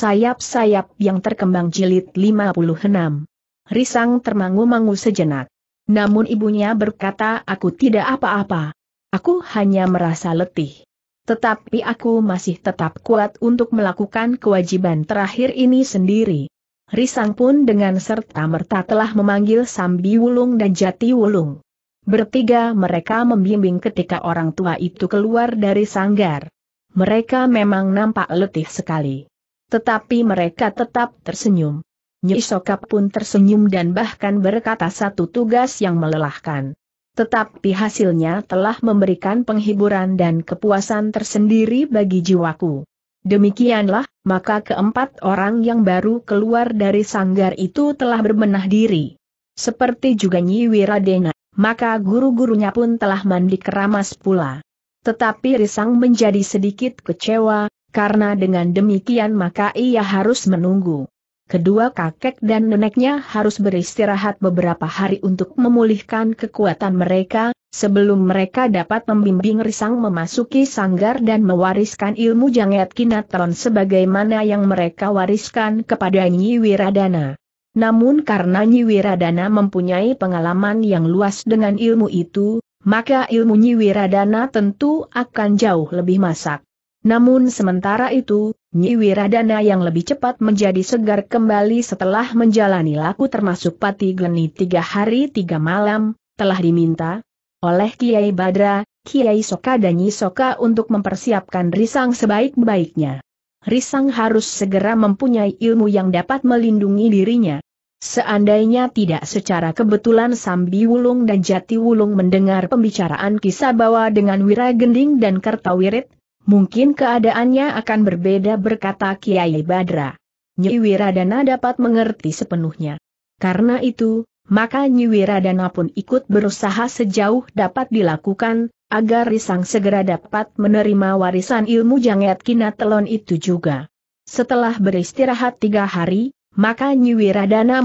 sayap-sayap yang terkembang jilid 56. Risang termangu-mangu sejenak. Namun ibunya berkata aku tidak apa-apa. Aku hanya merasa letih. Tetapi aku masih tetap kuat untuk melakukan kewajiban terakhir ini sendiri. Risang pun dengan serta-merta telah memanggil Sambi Wulung dan Jati Wulung. Bertiga mereka membimbing ketika orang tua itu keluar dari sanggar. Mereka memang nampak letih sekali. Tetapi mereka tetap tersenyum. Nyisokap pun tersenyum dan bahkan berkata satu tugas yang melelahkan. Tetapi hasilnya telah memberikan penghiburan dan kepuasan tersendiri bagi jiwaku. Demikianlah, maka keempat orang yang baru keluar dari sanggar itu telah berbenah diri. Seperti juga Nyi Wiradena, maka guru-gurunya pun telah mandi keramas pula. Tetapi Risang menjadi sedikit kecewa, karena dengan demikian maka ia harus menunggu. Kedua kakek dan neneknya harus beristirahat beberapa hari untuk memulihkan kekuatan mereka, sebelum mereka dapat membimbing Risang memasuki sanggar dan mewariskan ilmu Janget kinatron sebagaimana yang mereka wariskan kepada Nyi Wiradana. Namun karena Nyi Wiradana mempunyai pengalaman yang luas dengan ilmu itu, maka ilmu Nyi Wiradana tentu akan jauh lebih masak. Namun sementara itu, Nyi Wiradana yang lebih cepat menjadi segar kembali setelah menjalani laku termasuk pati gleni tiga hari tiga malam, telah diminta oleh Kiai Badra, Kiai Soka dan Nyi Soka untuk mempersiapkan risang sebaik-baiknya. Risang harus segera mempunyai ilmu yang dapat melindungi dirinya. Seandainya tidak secara kebetulan Sambi Wulung dan Jati Wulung mendengar pembicaraan kisah bawa dengan Wiragending dan Kertawirit, Mungkin keadaannya akan berbeda berkata Kiai Badra. Nyi Wiradana dapat mengerti sepenuhnya. Karena itu, maka Nyi Wiradana pun ikut berusaha sejauh dapat dilakukan, agar Risang segera dapat menerima warisan ilmu Janget kina telon itu juga. Setelah beristirahat tiga hari, maka Nyi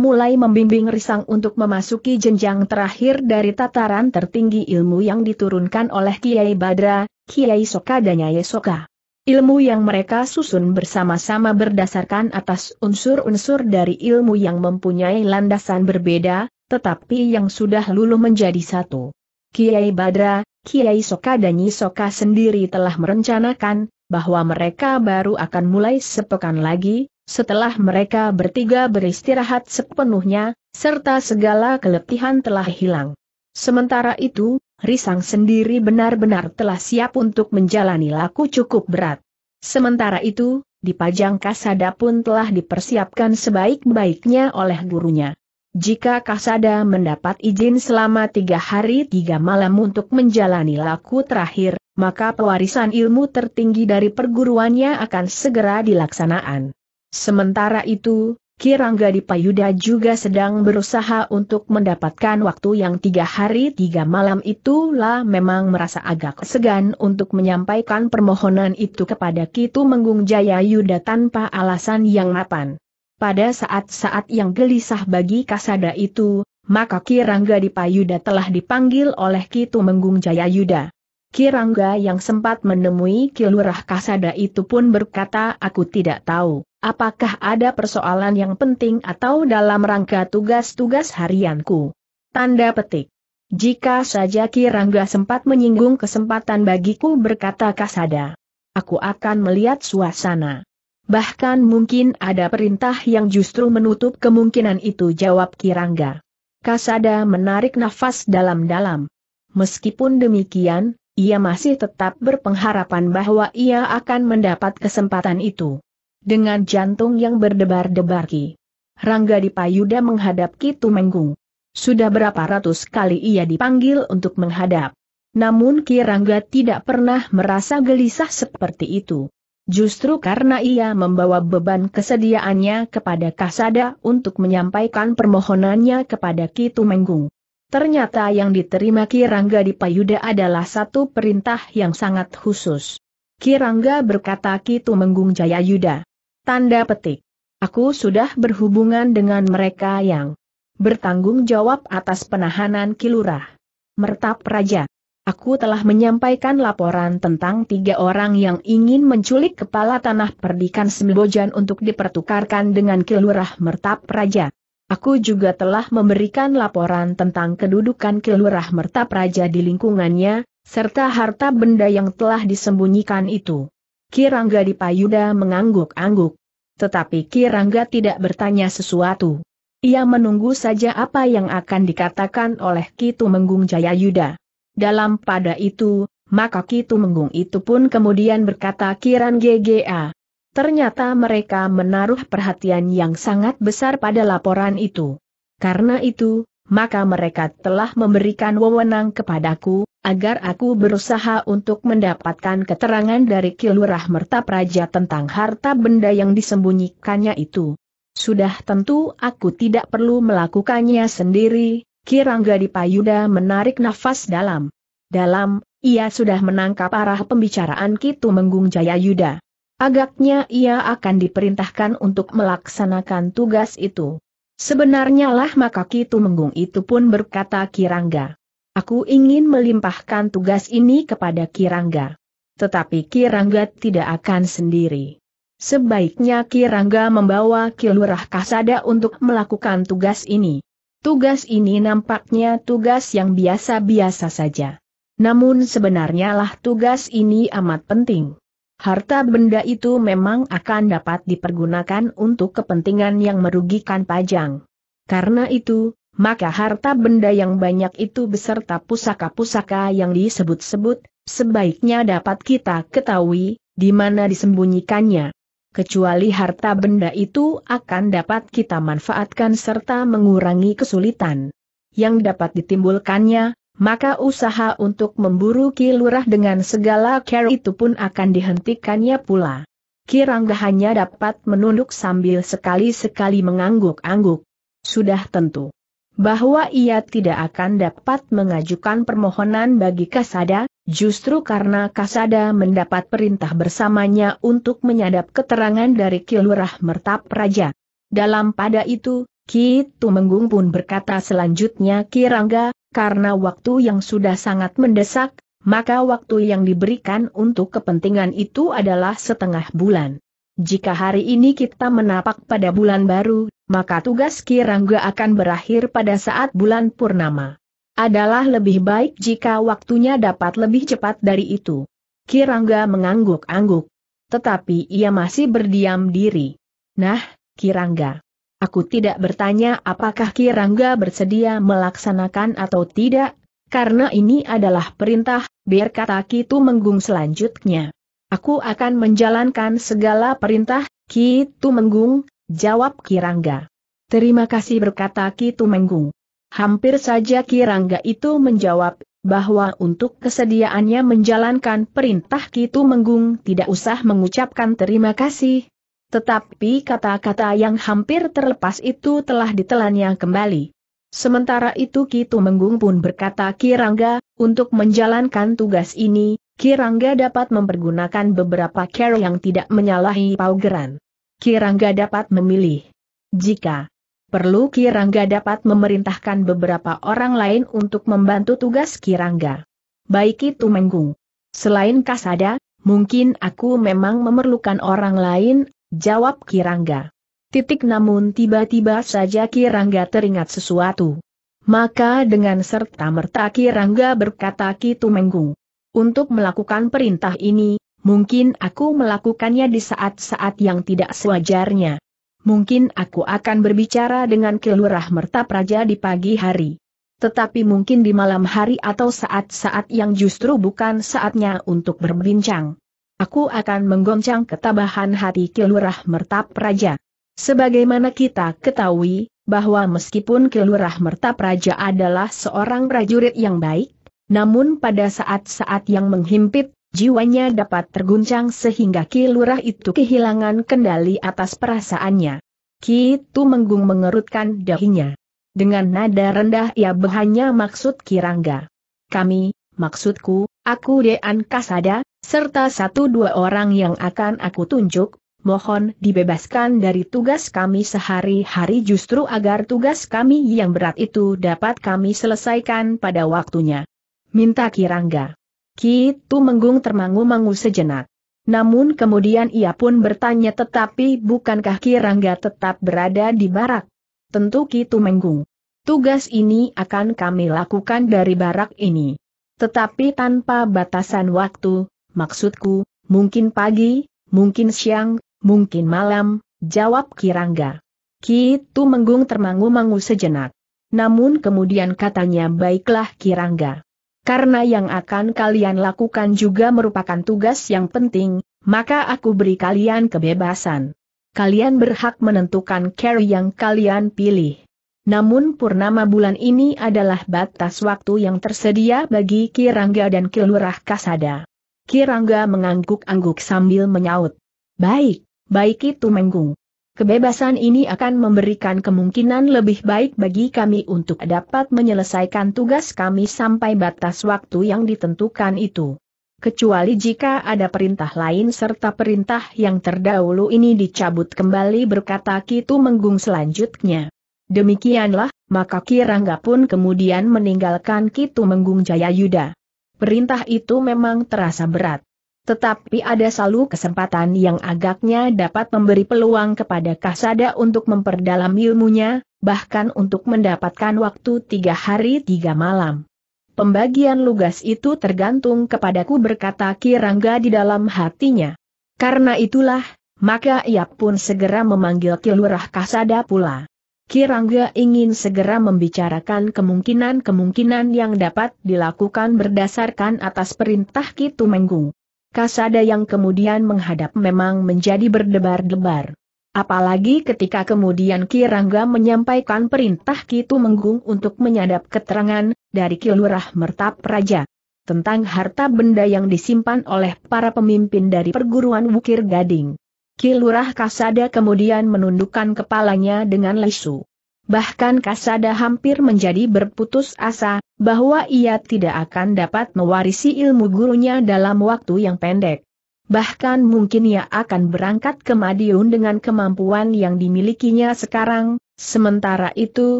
mulai membimbing Risang untuk memasuki jenjang terakhir dari tataran tertinggi ilmu yang diturunkan oleh Kiai Badra, Kiai Soka dan Nyai Soka. Ilmu yang mereka susun bersama-sama berdasarkan atas unsur-unsur dari ilmu yang mempunyai landasan berbeda, tetapi yang sudah luluh menjadi satu. Kiai Badra, Kiai Soka dan Nyi Soka sendiri telah merencanakan bahwa mereka baru akan mulai sepekan lagi, setelah mereka bertiga beristirahat sepenuhnya, serta segala keletihan telah hilang. Sementara itu, Risang sendiri benar-benar telah siap untuk menjalani laku cukup berat. Sementara itu, di pajang Kasada pun telah dipersiapkan sebaik-baiknya oleh gurunya. Jika Kasada mendapat izin selama tiga hari tiga malam untuk menjalani laku terakhir, maka pewarisan ilmu tertinggi dari perguruannya akan segera dilaksanakan. Sementara itu, Kirangga di Payuda juga sedang berusaha untuk mendapatkan waktu yang tiga hari tiga malam itulah memang merasa agak segan untuk menyampaikan permohonan itu kepada Kitu Menggung Jaya Yuda tanpa alasan yang mapan. Pada saat-saat yang gelisah bagi Kasada itu, maka Kirangga di Payuda telah dipanggil oleh Kitu Menggung Jaya Yuda. Kirangga yang sempat menemui Kilurah Kasada itu pun berkata aku tidak tahu, apakah ada persoalan yang penting atau dalam rangka tugas-tugas harianku. Tanda petik. Jika saja Kirangga sempat menyinggung kesempatan bagiku berkata Kasada. Aku akan melihat suasana. Bahkan mungkin ada perintah yang justru menutup kemungkinan itu jawab Kirangga. Kasada menarik nafas dalam-dalam. Meskipun demikian, ia masih tetap berpengharapan bahwa ia akan mendapat kesempatan itu. Dengan jantung yang berdebar-debar Ki. Rangga Dipayuda menghadap Ki Tumenggung. Sudah berapa ratus kali ia dipanggil untuk menghadap. Namun Ki Rangga tidak pernah merasa gelisah seperti itu. Justru karena ia membawa beban kesediaannya kepada Kasada untuk menyampaikan permohonannya kepada Ki Tumenggung. Ternyata yang diterima Kirangga di Payuda adalah satu perintah yang sangat khusus. Kirangga berkata Kitu Menggung Jaya Yuda. Tanda petik. Aku sudah berhubungan dengan mereka yang bertanggung jawab atas penahanan Kilurah. Mertap Raja. Aku telah menyampaikan laporan tentang tiga orang yang ingin menculik kepala tanah perdikan Sembojan untuk dipertukarkan dengan Kilurah Mertap Raja. Aku juga telah memberikan laporan tentang kedudukan kelurah merta praja di lingkungannya, serta harta benda yang telah disembunyikan itu. Kirangga di Payuda mengangguk-angguk. Tetapi Kirangga tidak bertanya sesuatu. Ia menunggu saja apa yang akan dikatakan oleh Kitu Menggung Jaya Yuda. Dalam pada itu, maka Kitu Menggung itu pun kemudian berkata Kiran GGA, Ternyata mereka menaruh perhatian yang sangat besar pada laporan itu. Karena itu, maka mereka telah memberikan wewenang kepadaku, agar aku berusaha untuk mendapatkan keterangan dari Kilurah Praja tentang harta benda yang disembunyikannya itu. Sudah tentu aku tidak perlu melakukannya sendiri, Kirangga Dipayuda menarik nafas dalam. Dalam, ia sudah menangkap arah pembicaraan Kitu Menggung Jaya Yuda. Agaknya ia akan diperintahkan untuk melaksanakan tugas itu. Sebenarnya lah maka Kitu Menggung itu pun berkata Kirangga. Aku ingin melimpahkan tugas ini kepada Kirangga. Tetapi Kirangga tidak akan sendiri. Sebaiknya Kirangga membawa Kilurah Kasada untuk melakukan tugas ini. Tugas ini nampaknya tugas yang biasa-biasa saja. Namun sebenarnya lah tugas ini amat penting. Harta benda itu memang akan dapat dipergunakan untuk kepentingan yang merugikan pajang. Karena itu, maka harta benda yang banyak itu beserta pusaka-pusaka yang disebut-sebut, sebaiknya dapat kita ketahui, di mana disembunyikannya. Kecuali harta benda itu akan dapat kita manfaatkan serta mengurangi kesulitan yang dapat ditimbulkannya, maka usaha untuk memburu kilurah dengan segala care itu pun akan dihentikannya pula. Kirangga hanya dapat menunduk sambil sekali-sekali mengangguk-angguk. Sudah tentu bahwa ia tidak akan dapat mengajukan permohonan bagi Kasada, justru karena Kasada mendapat perintah bersamanya untuk menyadap keterangan dari Kilurah Mertap Raja. Dalam pada itu, Ki Tumenggung pun berkata selanjutnya Kirangga, karena waktu yang sudah sangat mendesak, maka waktu yang diberikan untuk kepentingan itu adalah setengah bulan. Jika hari ini kita menapak pada bulan baru, maka tugas Kirangga akan berakhir pada saat bulan purnama. Adalah lebih baik jika waktunya dapat lebih cepat dari itu. Kirangga mengangguk-angguk. Tetapi ia masih berdiam diri. Nah, Kirangga. Aku tidak bertanya apakah Kirangga bersedia melaksanakan atau tidak, karena ini adalah perintah, biar kata Kitu Menggung selanjutnya. Aku akan menjalankan segala perintah, Kitu Menggung, jawab Kirangga. Terima kasih berkata Kitu Menggung. Hampir saja Kirangga itu menjawab, bahwa untuk kesediaannya menjalankan perintah Kitu Menggung tidak usah mengucapkan terima kasih, tetapi kata-kata yang hampir terlepas itu telah ditelannya kembali. Sementara itu Kitu Menggung pun berkata Kirangga, untuk menjalankan tugas ini, Kirangga dapat mempergunakan beberapa care yang tidak menyalahi paugeran. Kirangga dapat memilih. Jika perlu Kirangga dapat memerintahkan beberapa orang lain untuk membantu tugas Kirangga. Baik itu Menggung. Selain Kasada, mungkin aku memang memerlukan orang lain jawab Kirangga. Titik namun tiba-tiba saja Kirangga teringat sesuatu. Maka dengan serta-merta Kirangga berkata Kitu Menggung. Untuk melakukan perintah ini, mungkin aku melakukannya di saat-saat yang tidak sewajarnya. Mungkin aku akan berbicara dengan Kelurah Merta Praja di pagi hari tetapi mungkin di malam hari atau saat-saat yang justru bukan saatnya untuk berbincang. Aku akan menggoncang ketabahan hati Kilurah Mertap Raja. Sebagaimana kita ketahui, bahwa meskipun Kilurah Mertap Raja adalah seorang prajurit yang baik, namun pada saat-saat yang menghimpit, jiwanya dapat terguncang sehingga Kilurah itu kehilangan kendali atas perasaannya. Kitu Menggung mengerutkan dahinya. Dengan nada rendah ia bahanya maksud Kirangga. Kami, maksudku, aku Dean Kasada, serta satu dua orang yang akan aku tunjuk, mohon dibebaskan dari tugas kami sehari-hari justru agar tugas kami yang berat itu dapat kami selesaikan pada waktunya. Minta Kirangga. Kitu menggung termangu-mangu sejenak. Namun kemudian ia pun bertanya tetapi bukankah Kirangga tetap berada di barak? Tentu Kitu menggung. Tugas ini akan kami lakukan dari barak ini. Tetapi tanpa batasan waktu, Maksudku, mungkin pagi, mungkin siang, mungkin malam, jawab Kirangga. Kitu menggung termangu-mangu sejenak. Namun kemudian katanya baiklah Kirangga. Karena yang akan kalian lakukan juga merupakan tugas yang penting, maka aku beri kalian kebebasan. Kalian berhak menentukan care yang kalian pilih. Namun purnama bulan ini adalah batas waktu yang tersedia bagi Kirangga dan Kilurah Kasada. Kirangga mengangguk-angguk sambil menyaut. Baik, baik itu Menggung. Kebebasan ini akan memberikan kemungkinan lebih baik bagi kami untuk dapat menyelesaikan tugas kami sampai batas waktu yang ditentukan itu. Kecuali jika ada perintah lain serta perintah yang terdahulu ini dicabut kembali berkata Kitu Menggung selanjutnya. Demikianlah, maka Kirangga pun kemudian meninggalkan Kitu Menggung Yuda. Perintah itu memang terasa berat. Tetapi ada selalu kesempatan yang agaknya dapat memberi peluang kepada Kasada untuk memperdalam ilmunya, bahkan untuk mendapatkan waktu tiga hari tiga malam. Pembagian lugas itu tergantung kepadaku berkata Kirangga di dalam hatinya. Karena itulah, maka ia pun segera memanggil Kilurah Kasada pula. Kirangga ingin segera membicarakan kemungkinan-kemungkinan yang dapat dilakukan berdasarkan atas perintah Kitu Menggu. Kasada yang kemudian menghadap memang menjadi berdebar-debar. Apalagi ketika kemudian Kirangga menyampaikan perintah Kitu Menggung untuk menyadap keterangan dari Kilurah Mertap Raja tentang harta benda yang disimpan oleh para pemimpin dari perguruan Wukir Gading. Kilurah Kasada kemudian menundukkan kepalanya dengan lesu. Bahkan Kasada hampir menjadi berputus asa, bahwa ia tidak akan dapat mewarisi ilmu gurunya dalam waktu yang pendek. Bahkan mungkin ia akan berangkat ke Madiun dengan kemampuan yang dimilikinya sekarang, sementara itu,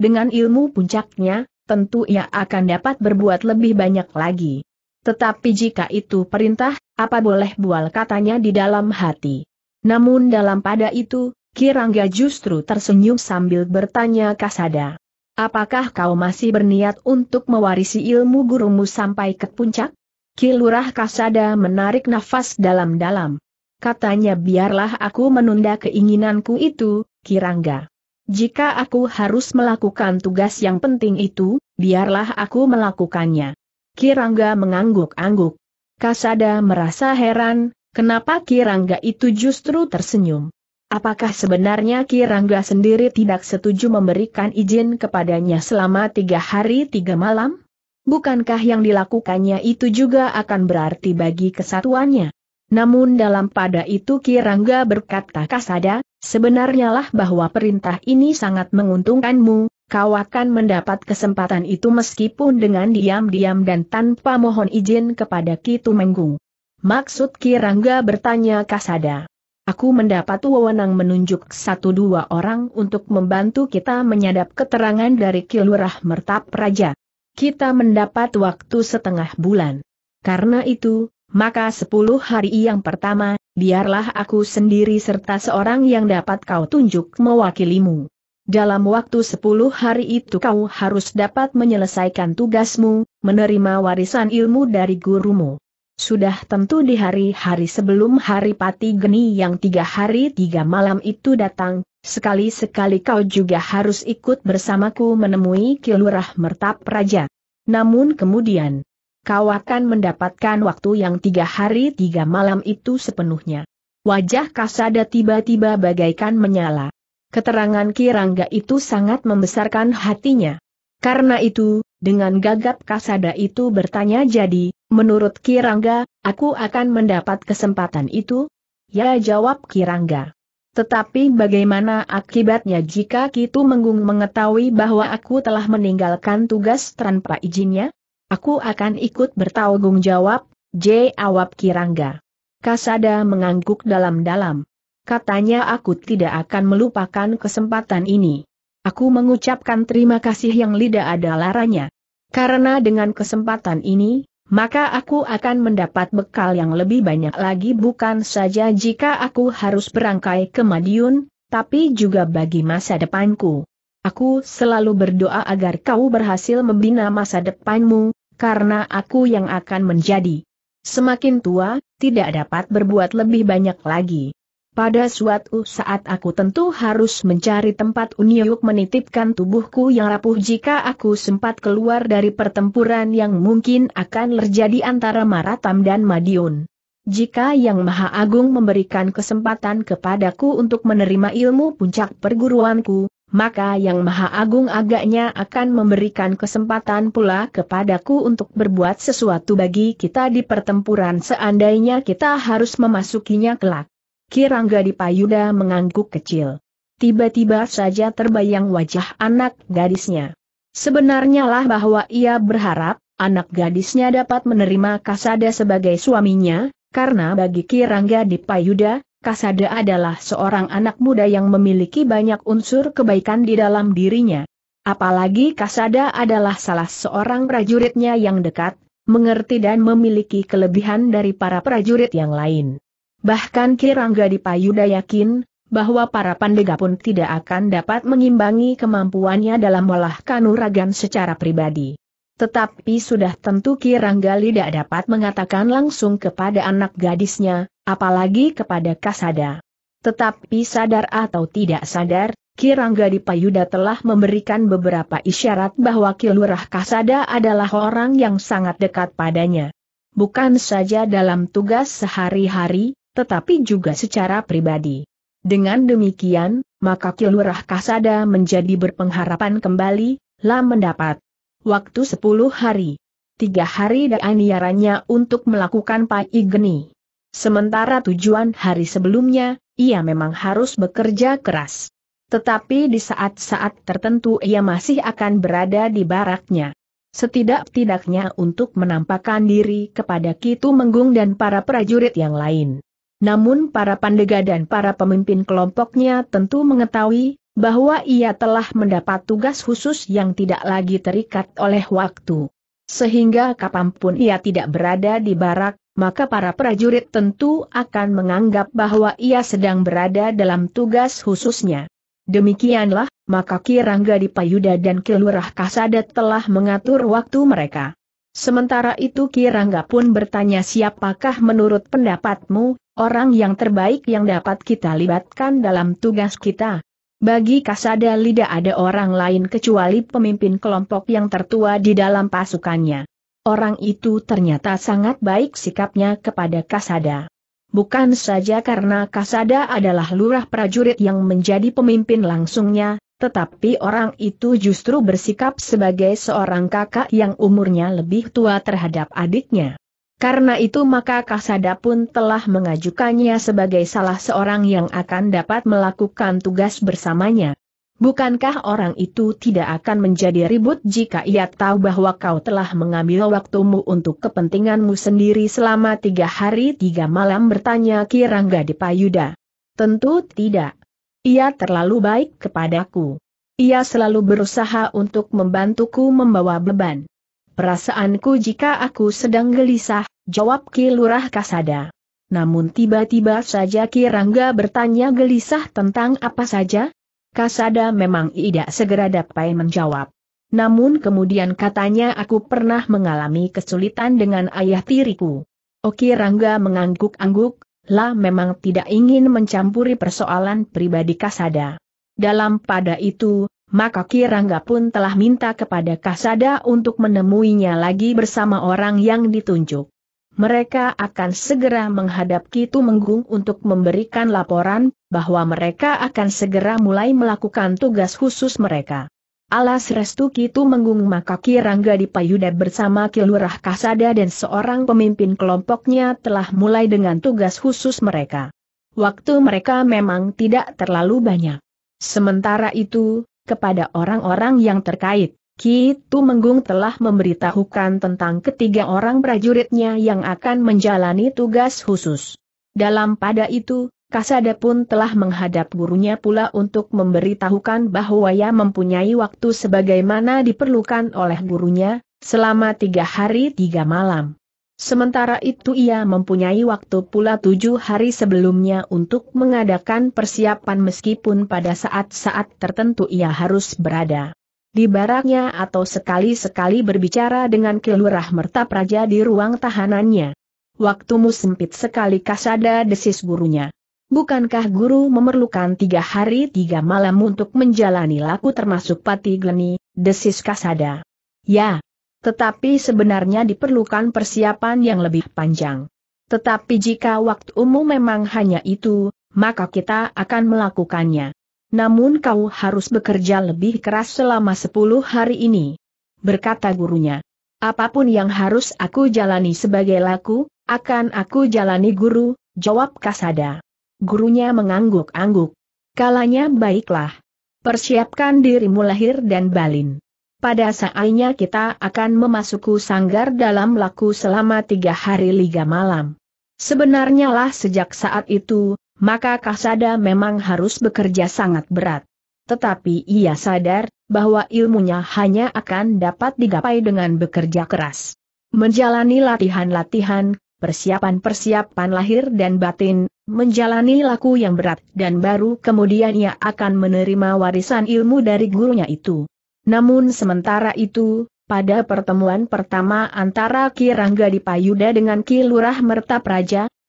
dengan ilmu puncaknya, tentu ia akan dapat berbuat lebih banyak lagi. Tetapi jika itu perintah, apa boleh bual katanya di dalam hati. Namun dalam pada itu, Kirangga justru tersenyum sambil bertanya Kasada. Apakah kau masih berniat untuk mewarisi ilmu gurumu sampai ke puncak? Kilurah Kasada menarik nafas dalam-dalam. Katanya biarlah aku menunda keinginanku itu, Kirangga. Jika aku harus melakukan tugas yang penting itu, biarlah aku melakukannya. Kirangga mengangguk-angguk. Kasada merasa heran, Kenapa Kirangga itu justru tersenyum? Apakah sebenarnya Kirangga sendiri tidak setuju memberikan izin kepadanya selama tiga hari tiga malam? Bukankah yang dilakukannya itu juga akan berarti bagi kesatuannya? Namun dalam pada itu Kirangga berkata kasada, sebenarnya lah bahwa perintah ini sangat menguntungkanmu, kau akan mendapat kesempatan itu meskipun dengan diam-diam dan tanpa mohon izin kepada Kitu Menggung. Maksud Kirangga bertanya Kasada. Aku mendapat wewenang menunjuk satu dua orang untuk membantu kita menyadap keterangan dari Kilurah Mertap Raja. Kita mendapat waktu setengah bulan. Karena itu, maka sepuluh hari yang pertama, biarlah aku sendiri serta seorang yang dapat kau tunjuk mewakilimu. Dalam waktu sepuluh hari itu kau harus dapat menyelesaikan tugasmu, menerima warisan ilmu dari gurumu. Sudah tentu di hari-hari sebelum hari pati geni yang tiga hari tiga malam itu datang, sekali-sekali kau juga harus ikut bersamaku menemui Kilurah Mertap Raja. Namun kemudian, kau akan mendapatkan waktu yang tiga hari tiga malam itu sepenuhnya. Wajah Kasada tiba-tiba bagaikan menyala. Keterangan Kirangga itu sangat membesarkan hatinya. Karena itu, dengan gagap kasada itu bertanya jadi, menurut Kirangga, aku akan mendapat kesempatan itu? Ya jawab Kirangga. Tetapi bagaimana akibatnya jika Kitu Menggung mengetahui bahwa aku telah meninggalkan tugas tanpa izinnya? Aku akan ikut bertanggung jawab, J. Awap Kirangga. Kasada mengangguk dalam-dalam. Katanya aku tidak akan melupakan kesempatan ini. Aku mengucapkan terima kasih yang lidah ada laranya. Karena dengan kesempatan ini, maka aku akan mendapat bekal yang lebih banyak lagi bukan saja jika aku harus berangkai ke Madiun, tapi juga bagi masa depanku. Aku selalu berdoa agar kau berhasil membina masa depanmu, karena aku yang akan menjadi. Semakin tua, tidak dapat berbuat lebih banyak lagi. Pada suatu saat aku tentu harus mencari tempat unyuk menitipkan tubuhku yang rapuh jika aku sempat keluar dari pertempuran yang mungkin akan terjadi antara Maratam dan Madiun. Jika Yang Maha Agung memberikan kesempatan kepadaku untuk menerima ilmu puncak perguruanku, maka Yang Maha Agung agaknya akan memberikan kesempatan pula kepadaku untuk berbuat sesuatu bagi kita di pertempuran seandainya kita harus memasukinya kelak. Kirangga di payuda mengangguk kecil. Tiba-tiba saja terbayang wajah anak gadisnya. Sebenarnya lah bahwa ia berharap, anak gadisnya dapat menerima Kasada sebagai suaminya, karena bagi Kirangga di payuda, Kasada adalah seorang anak muda yang memiliki banyak unsur kebaikan di dalam dirinya. Apalagi Kasada adalah salah seorang prajuritnya yang dekat, mengerti dan memiliki kelebihan dari para prajurit yang lain. Bahkan Kirangga Dipayuda yakin, bahwa para pandega pun tidak akan dapat mengimbangi kemampuannya dalam olah kanuragan secara pribadi. Tetapi sudah tentu Kirangga tidak dapat mengatakan langsung kepada anak gadisnya, apalagi kepada Kasada. Tetapi sadar atau tidak sadar, Kirangga Dipayuda telah memberikan beberapa isyarat bahwa Kilurah Kasada adalah orang yang sangat dekat padanya. Bukan saja dalam tugas sehari-hari, tetapi juga secara pribadi. Dengan demikian, maka Kilurah Kasada menjadi berpengharapan kembali, lah mendapat waktu sepuluh hari. Tiga hari daaniaranya untuk melakukan pai geni. Sementara tujuan hari sebelumnya, ia memang harus bekerja keras. Tetapi di saat-saat tertentu ia masih akan berada di baraknya. Setidak-tidaknya untuk menampakkan diri kepada Kitu Menggung dan para prajurit yang lain. Namun para pandega dan para pemimpin kelompoknya tentu mengetahui bahwa ia telah mendapat tugas khusus yang tidak lagi terikat oleh waktu. Sehingga kapanpun ia tidak berada di barak, maka para prajurit tentu akan menganggap bahwa ia sedang berada dalam tugas khususnya. Demikianlah, maka Kirangga di Payuda dan Kelurah Kasada telah mengatur waktu mereka. Sementara itu Kirangga pun bertanya siapakah menurut pendapatmu, orang yang terbaik yang dapat kita libatkan dalam tugas kita. Bagi Kasada tidak ada orang lain kecuali pemimpin kelompok yang tertua di dalam pasukannya. Orang itu ternyata sangat baik sikapnya kepada Kasada. Bukan saja karena Kasada adalah lurah prajurit yang menjadi pemimpin langsungnya, tetapi orang itu justru bersikap sebagai seorang kakak yang umurnya lebih tua terhadap adiknya. Karena itu maka Kasada pun telah mengajukannya sebagai salah seorang yang akan dapat melakukan tugas bersamanya. Bukankah orang itu tidak akan menjadi ribut jika ia tahu bahwa kau telah mengambil waktumu untuk kepentinganmu sendiri selama tiga hari tiga malam bertanya Kirangga di Payuda? Tentu tidak. Ia terlalu baik kepadaku. Ia selalu berusaha untuk membantuku membawa beban. Perasaanku jika aku sedang gelisah, jawab Ki Lurah Kasada. Namun tiba-tiba saja Ki Rangga bertanya gelisah tentang apa saja? Kasada memang tidak segera dapat menjawab. Namun kemudian katanya aku pernah mengalami kesulitan dengan ayah tiriku. Oki Rangga mengangguk-angguk, La memang tidak ingin mencampuri persoalan pribadi Kasada. Dalam pada itu, maka Kirangga pun telah minta kepada Kasada untuk menemuinya lagi bersama orang yang ditunjuk. Mereka akan segera menghadap Kitu Menggung untuk memberikan laporan bahwa mereka akan segera mulai melakukan tugas khusus mereka. Alas restu Kitu Menggung maka Kirangga di Payuda bersama Kilurah Kasada dan seorang pemimpin kelompoknya telah mulai dengan tugas khusus mereka. Waktu mereka memang tidak terlalu banyak. Sementara itu, kepada orang-orang yang terkait, Kitu Menggung telah memberitahukan tentang ketiga orang prajuritnya yang akan menjalani tugas khusus. Dalam pada itu, Kasada pun telah menghadap gurunya pula untuk memberitahukan bahwa ia mempunyai waktu sebagaimana diperlukan oleh gurunya, selama tiga hari tiga malam. Sementara itu ia mempunyai waktu pula tujuh hari sebelumnya untuk mengadakan persiapan meskipun pada saat-saat tertentu ia harus berada di baraknya atau sekali-sekali berbicara dengan kelurah Merta Praja di ruang tahanannya. Waktumu sempit sekali kasada desis gurunya. Bukankah guru memerlukan tiga hari tiga malam untuk menjalani laku termasuk pati geni, desis kasada? Ya. Tetapi sebenarnya diperlukan persiapan yang lebih panjang. Tetapi jika waktu umum memang hanya itu, maka kita akan melakukannya. Namun kau harus bekerja lebih keras selama sepuluh hari ini. Berkata gurunya. Apapun yang harus aku jalani sebagai laku, akan aku jalani guru, jawab Kasada. Gurunya mengangguk-angguk. Kalanya baiklah. Persiapkan dirimu lahir dan balin. Pada saatnya kita akan memasuki sanggar dalam laku selama tiga hari liga malam. Sebenarnya lah sejak saat itu, maka Kasada memang harus bekerja sangat berat. Tetapi ia sadar, bahwa ilmunya hanya akan dapat digapai dengan bekerja keras. Menjalani latihan-latihan, persiapan-persiapan lahir dan batin, menjalani laku yang berat dan baru kemudian ia akan menerima warisan ilmu dari gurunya itu. Namun sementara itu, pada pertemuan pertama antara Ki Rangga Dipayuda dengan Ki Lurah Mertap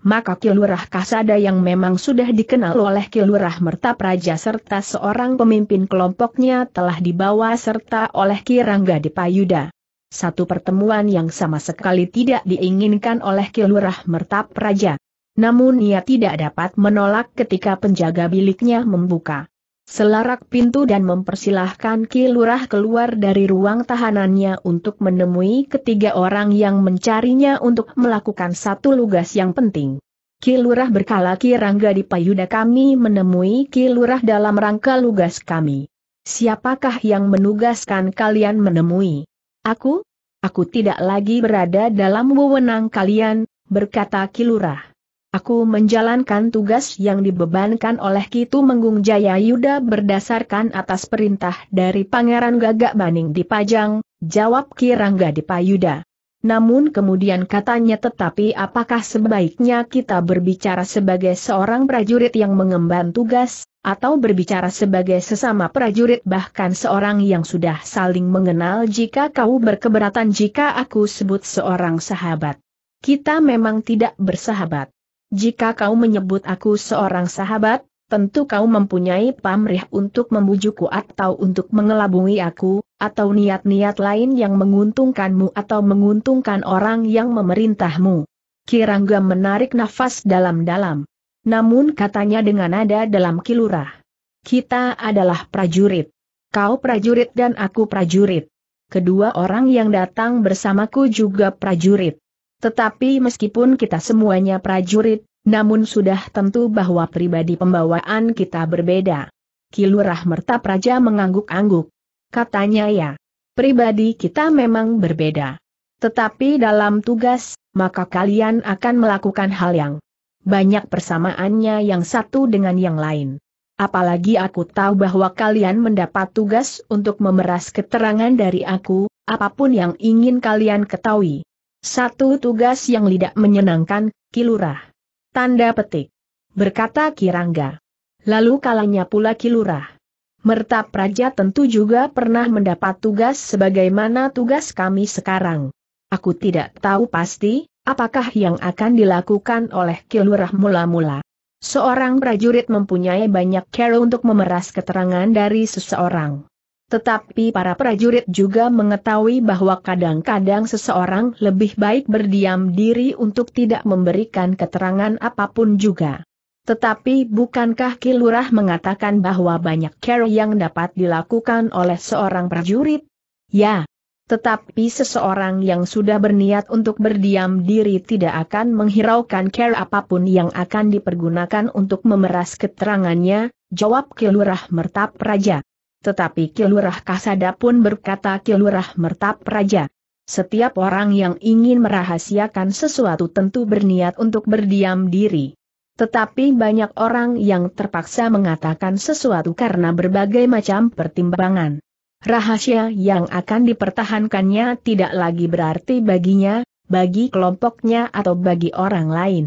maka Ki Lurah Kasada yang memang sudah dikenal oleh Ki Lurah Mertap serta seorang pemimpin kelompoknya telah dibawa serta oleh Ki Rangga Dipayuda satu pertemuan yang sama sekali tidak diinginkan oleh Kilurah Merta Praja. Namun ia tidak dapat menolak ketika penjaga biliknya membuka selarak pintu dan mempersilahkan Kilurah keluar dari ruang tahanannya untuk menemui ketiga orang yang mencarinya untuk melakukan satu lugas yang penting. Kilurah berkala Kirangga di payuda kami menemui Kilurah dalam rangka lugas kami. Siapakah yang menugaskan kalian menemui? Aku? Aku tidak lagi berada dalam wewenang kalian, berkata Kilurah. Aku menjalankan tugas yang dibebankan oleh Kitu Menggung Jaya Yuda berdasarkan atas perintah dari Pangeran Gagak Baning Pajang, jawab Kirangga Payuda. Namun kemudian katanya tetapi apakah sebaiknya kita berbicara sebagai seorang prajurit yang mengemban tugas, atau berbicara sebagai sesama prajurit bahkan seorang yang sudah saling mengenal jika kau berkeberatan jika aku sebut seorang sahabat. Kita memang tidak bersahabat. Jika kau menyebut aku seorang sahabat, tentu kau mempunyai pamrih untuk membujukku atau untuk mengelabui aku, atau niat-niat lain yang menguntungkanmu atau menguntungkan orang yang memerintahmu. Kirangga menarik nafas dalam-dalam. Namun katanya dengan nada dalam kilurah. Kita adalah prajurit. Kau prajurit dan aku prajurit. Kedua orang yang datang bersamaku juga prajurit. Tetapi meskipun kita semuanya prajurit, namun sudah tentu bahwa pribadi pembawaan kita berbeda. Kilurah Merta Praja mengangguk-angguk. Katanya ya, pribadi kita memang berbeda. Tetapi dalam tugas, maka kalian akan melakukan hal yang banyak persamaannya yang satu dengan yang lain. Apalagi aku tahu bahwa kalian mendapat tugas untuk memeras keterangan dari aku, apapun yang ingin kalian ketahui. Satu tugas yang tidak menyenangkan, Kilurah. Tanda petik. Berkata Kirangga. Lalu kalanya pula Kilurah. Mertap raja tentu juga pernah mendapat tugas sebagaimana tugas kami sekarang. Aku tidak tahu pasti, apakah yang akan dilakukan oleh Kilurah mula-mula. Seorang prajurit mempunyai banyak cara untuk memeras keterangan dari seseorang. Tetapi para prajurit juga mengetahui bahwa kadang-kadang seseorang lebih baik berdiam diri untuk tidak memberikan keterangan apapun juga. Tetapi bukankah Kilurah mengatakan bahwa banyak care yang dapat dilakukan oleh seorang prajurit? Ya. Tetapi seseorang yang sudah berniat untuk berdiam diri tidak akan menghiraukan care apapun yang akan dipergunakan untuk memeras keterangannya, jawab Kilurah Mertap Raja. Tetapi Kilurah Kasada pun berkata Kilurah Mertap Raja. Setiap orang yang ingin merahasiakan sesuatu tentu berniat untuk berdiam diri. Tetapi banyak orang yang terpaksa mengatakan sesuatu karena berbagai macam pertimbangan. Rahasia yang akan dipertahankannya tidak lagi berarti baginya, bagi kelompoknya atau bagi orang lain.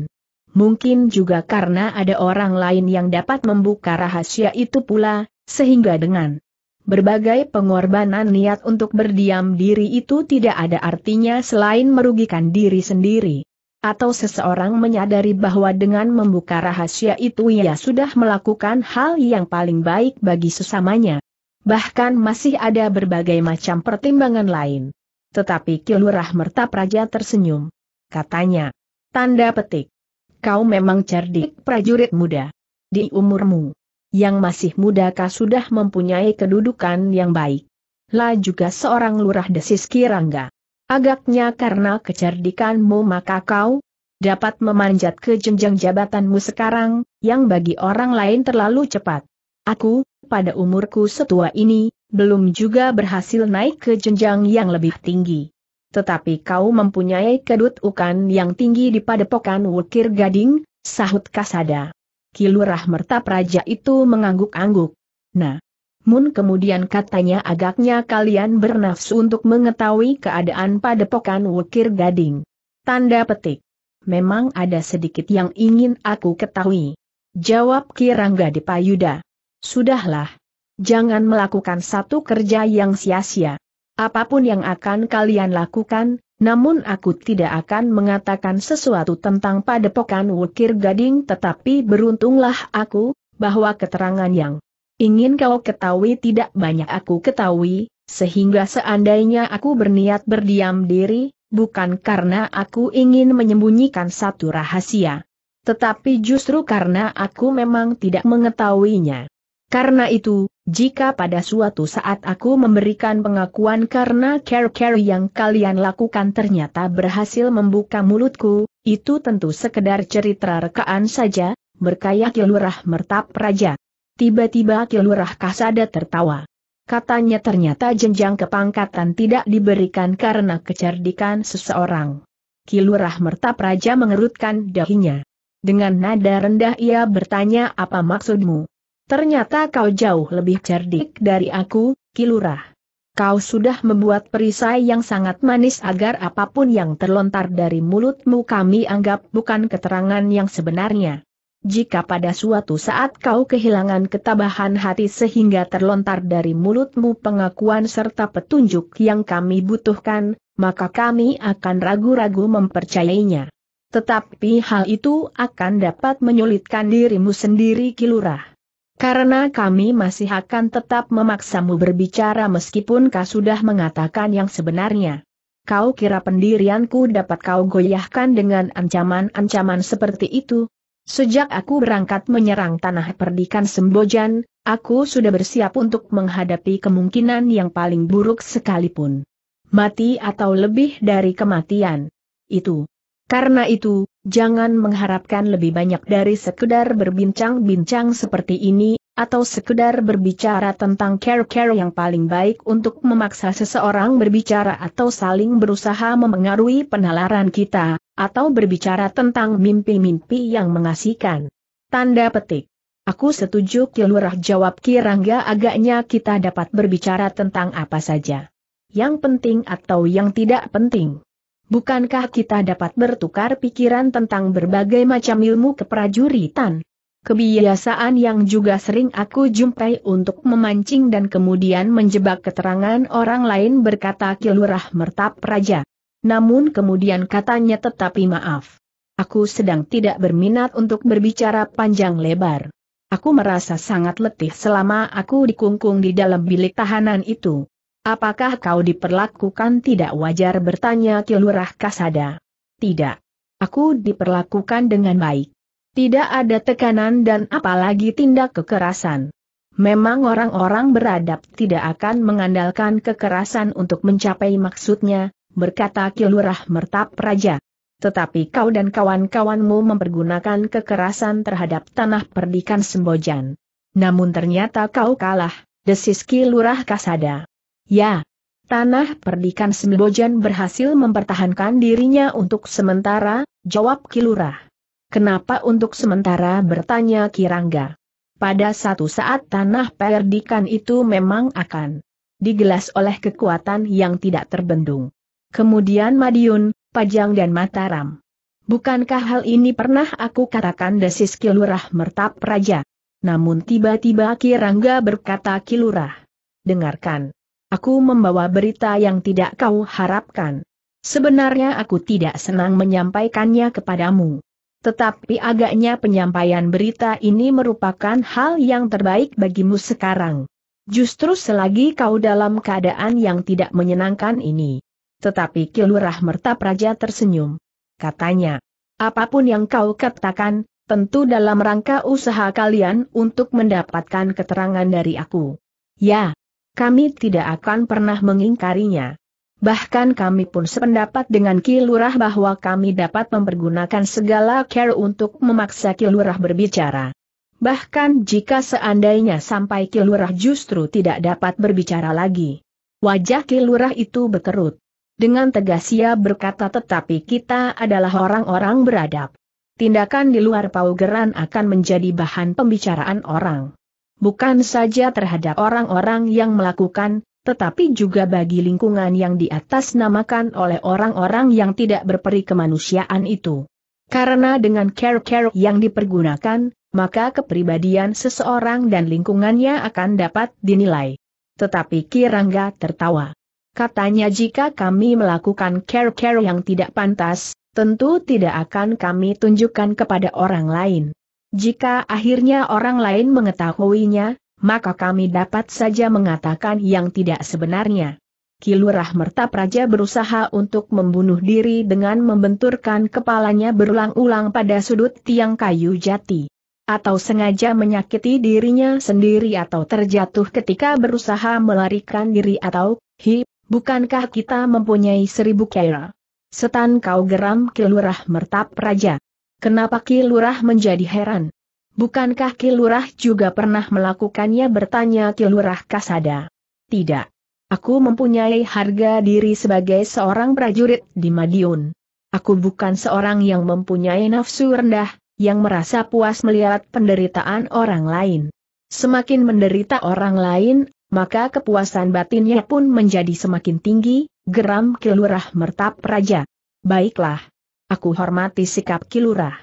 Mungkin juga karena ada orang lain yang dapat membuka rahasia itu pula, sehingga dengan Berbagai pengorbanan niat untuk berdiam diri itu tidak ada artinya selain merugikan diri sendiri. Atau seseorang menyadari bahwa dengan membuka rahasia itu ia sudah melakukan hal yang paling baik bagi sesamanya. Bahkan masih ada berbagai macam pertimbangan lain. Tetapi Kilurah Merta Praja tersenyum. Katanya, tanda petik. Kau memang cerdik prajurit muda. Di umurmu, yang masih muda kah sudah mempunyai kedudukan yang baik. lah juga seorang lurah desis Kirangga. Agaknya karena kecerdikanmu maka kau dapat memanjat ke jenjang jabatanmu sekarang, yang bagi orang lain terlalu cepat. Aku, pada umurku setua ini, belum juga berhasil naik ke jenjang yang lebih tinggi. Tetapi kau mempunyai kedudukan yang tinggi di padepokan Wukir Gading, sahut Kasada. Kilurah Merta Praja itu mengangguk-angguk. Nah, Mun kemudian katanya agaknya kalian bernafsu untuk mengetahui keadaan padepokan Wukir Gading. Tanda petik. Memang ada sedikit yang ingin aku ketahui. Jawab Kirangga Dipayuda. Sudahlah. Jangan melakukan satu kerja yang sia-sia. Apapun yang akan kalian lakukan, namun aku tidak akan mengatakan sesuatu tentang padepokan Wukir Gading tetapi beruntunglah aku, bahwa keterangan yang ingin kau ketahui tidak banyak aku ketahui, sehingga seandainya aku berniat berdiam diri, bukan karena aku ingin menyembunyikan satu rahasia. Tetapi justru karena aku memang tidak mengetahuinya. Karena itu, jika pada suatu saat aku memberikan pengakuan karena care-care yang kalian lakukan ternyata berhasil membuka mulutku, itu tentu sekedar cerita rekaan saja, berkaya Kilurah Mertap Raja. Tiba-tiba Kilurah Kasada tertawa. Katanya ternyata jenjang kepangkatan tidak diberikan karena kecerdikan seseorang. Kilurah Mertap Raja mengerutkan dahinya. Dengan nada rendah ia bertanya apa maksudmu? Ternyata kau jauh lebih cerdik dari aku, Kilurah. Kau sudah membuat perisai yang sangat manis agar apapun yang terlontar dari mulutmu kami anggap bukan keterangan yang sebenarnya. Jika pada suatu saat kau kehilangan ketabahan hati sehingga terlontar dari mulutmu pengakuan serta petunjuk yang kami butuhkan, maka kami akan ragu-ragu mempercayainya. Tetapi hal itu akan dapat menyulitkan dirimu sendiri Kilurah. Karena kami masih akan tetap memaksamu berbicara meskipun kau sudah mengatakan yang sebenarnya. Kau kira pendirianku dapat kau goyahkan dengan ancaman-ancaman seperti itu? Sejak aku berangkat menyerang tanah perdikan Sembojan, aku sudah bersiap untuk menghadapi kemungkinan yang paling buruk sekalipun. Mati atau lebih dari kematian. Itu karena itu, jangan mengharapkan lebih banyak dari sekedar berbincang-bincang seperti ini, atau sekedar berbicara tentang care-care yang paling baik untuk memaksa seseorang berbicara atau saling berusaha memengaruhi penalaran kita, atau berbicara tentang mimpi-mimpi yang mengasihkan. Tanda petik. Aku setuju Kilurah jawab Kirangga agaknya kita dapat berbicara tentang apa saja. Yang penting atau yang tidak penting bukankah kita dapat bertukar pikiran tentang berbagai macam ilmu keprajuritan? Kebiasaan yang juga sering aku jumpai untuk memancing dan kemudian menjebak keterangan orang lain berkata Kilurah Mertap Raja. Namun kemudian katanya tetapi maaf. Aku sedang tidak berminat untuk berbicara panjang lebar. Aku merasa sangat letih selama aku dikungkung di dalam bilik tahanan itu. Apakah kau diperlakukan tidak wajar bertanya Kilurah Kasada? Tidak. Aku diperlakukan dengan baik. Tidak ada tekanan dan apalagi tindak kekerasan. Memang orang-orang beradab tidak akan mengandalkan kekerasan untuk mencapai maksudnya, berkata Kilurah Mertap Raja. Tetapi kau dan kawan-kawanmu mempergunakan kekerasan terhadap tanah perdikan Sembojan. Namun ternyata kau kalah, desis Kilurah Kasada. Ya, tanah perdikan Sembojan berhasil mempertahankan dirinya untuk sementara, jawab Kilurah. Kenapa untuk sementara bertanya Kirangga. Pada satu saat tanah perdikan itu memang akan digelas oleh kekuatan yang tidak terbendung. Kemudian Madiun, Pajang dan Mataram. Bukankah hal ini pernah aku katakan desis Kilurah mertap raja? Namun tiba-tiba Kirangga berkata Kilurah. Dengarkan. Aku membawa berita yang tidak kau harapkan. Sebenarnya aku tidak senang menyampaikannya kepadamu. Tetapi agaknya penyampaian berita ini merupakan hal yang terbaik bagimu sekarang. Justru selagi kau dalam keadaan yang tidak menyenangkan ini. Tetapi Kilurah Merta Praja tersenyum. Katanya, apapun yang kau katakan, tentu dalam rangka usaha kalian untuk mendapatkan keterangan dari aku. Ya, kami tidak akan pernah mengingkarinya. Bahkan kami pun sependapat dengan Kilurah bahwa kami dapat mempergunakan segala care untuk memaksa Kilurah berbicara. Bahkan jika seandainya sampai Kilurah justru tidak dapat berbicara lagi. Wajah Kilurah itu berkerut. Dengan tegas ia berkata tetapi kita adalah orang-orang beradab. Tindakan di luar paugeran akan menjadi bahan pembicaraan orang bukan saja terhadap orang-orang yang melakukan, tetapi juga bagi lingkungan yang di atas namakan oleh orang-orang yang tidak berperi kemanusiaan itu. Karena dengan care-care yang dipergunakan, maka kepribadian seseorang dan lingkungannya akan dapat dinilai. Tetapi Kirangga tertawa. Katanya jika kami melakukan care-care yang tidak pantas, tentu tidak akan kami tunjukkan kepada orang lain. Jika akhirnya orang lain mengetahuinya, maka kami dapat saja mengatakan yang tidak sebenarnya. Kilurah Merta Praja berusaha untuk membunuh diri dengan membenturkan kepalanya berulang-ulang pada sudut tiang kayu jati. Atau sengaja menyakiti dirinya sendiri atau terjatuh ketika berusaha melarikan diri atau, hi, bukankah kita mempunyai seribu kera? Setan kau geram Kilurah Merta Praja. Kenapa kilurah menjadi heran? Bukankah kilurah juga pernah melakukannya bertanya kilurah Kasada? Tidak. Aku mempunyai harga diri sebagai seorang prajurit di Madiun. Aku bukan seorang yang mempunyai nafsu rendah, yang merasa puas melihat penderitaan orang lain. Semakin menderita orang lain, maka kepuasan batinnya pun menjadi semakin tinggi, geram Kilurah Mertap Raja. Baiklah, aku hormati sikap kilurah.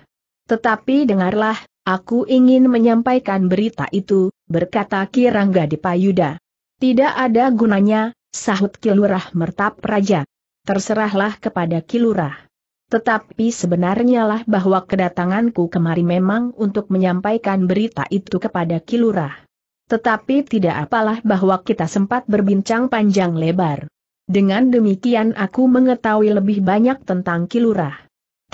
Tetapi dengarlah, aku ingin menyampaikan berita itu, berkata Kirangga Dipayuda. Tidak ada gunanya, sahut kilurah mertap raja. Terserahlah kepada kilurah. Tetapi sebenarnya lah bahwa kedatanganku kemari memang untuk menyampaikan berita itu kepada Kilurah. Tetapi tidak apalah bahwa kita sempat berbincang panjang lebar. Dengan demikian aku mengetahui lebih banyak tentang Kilurah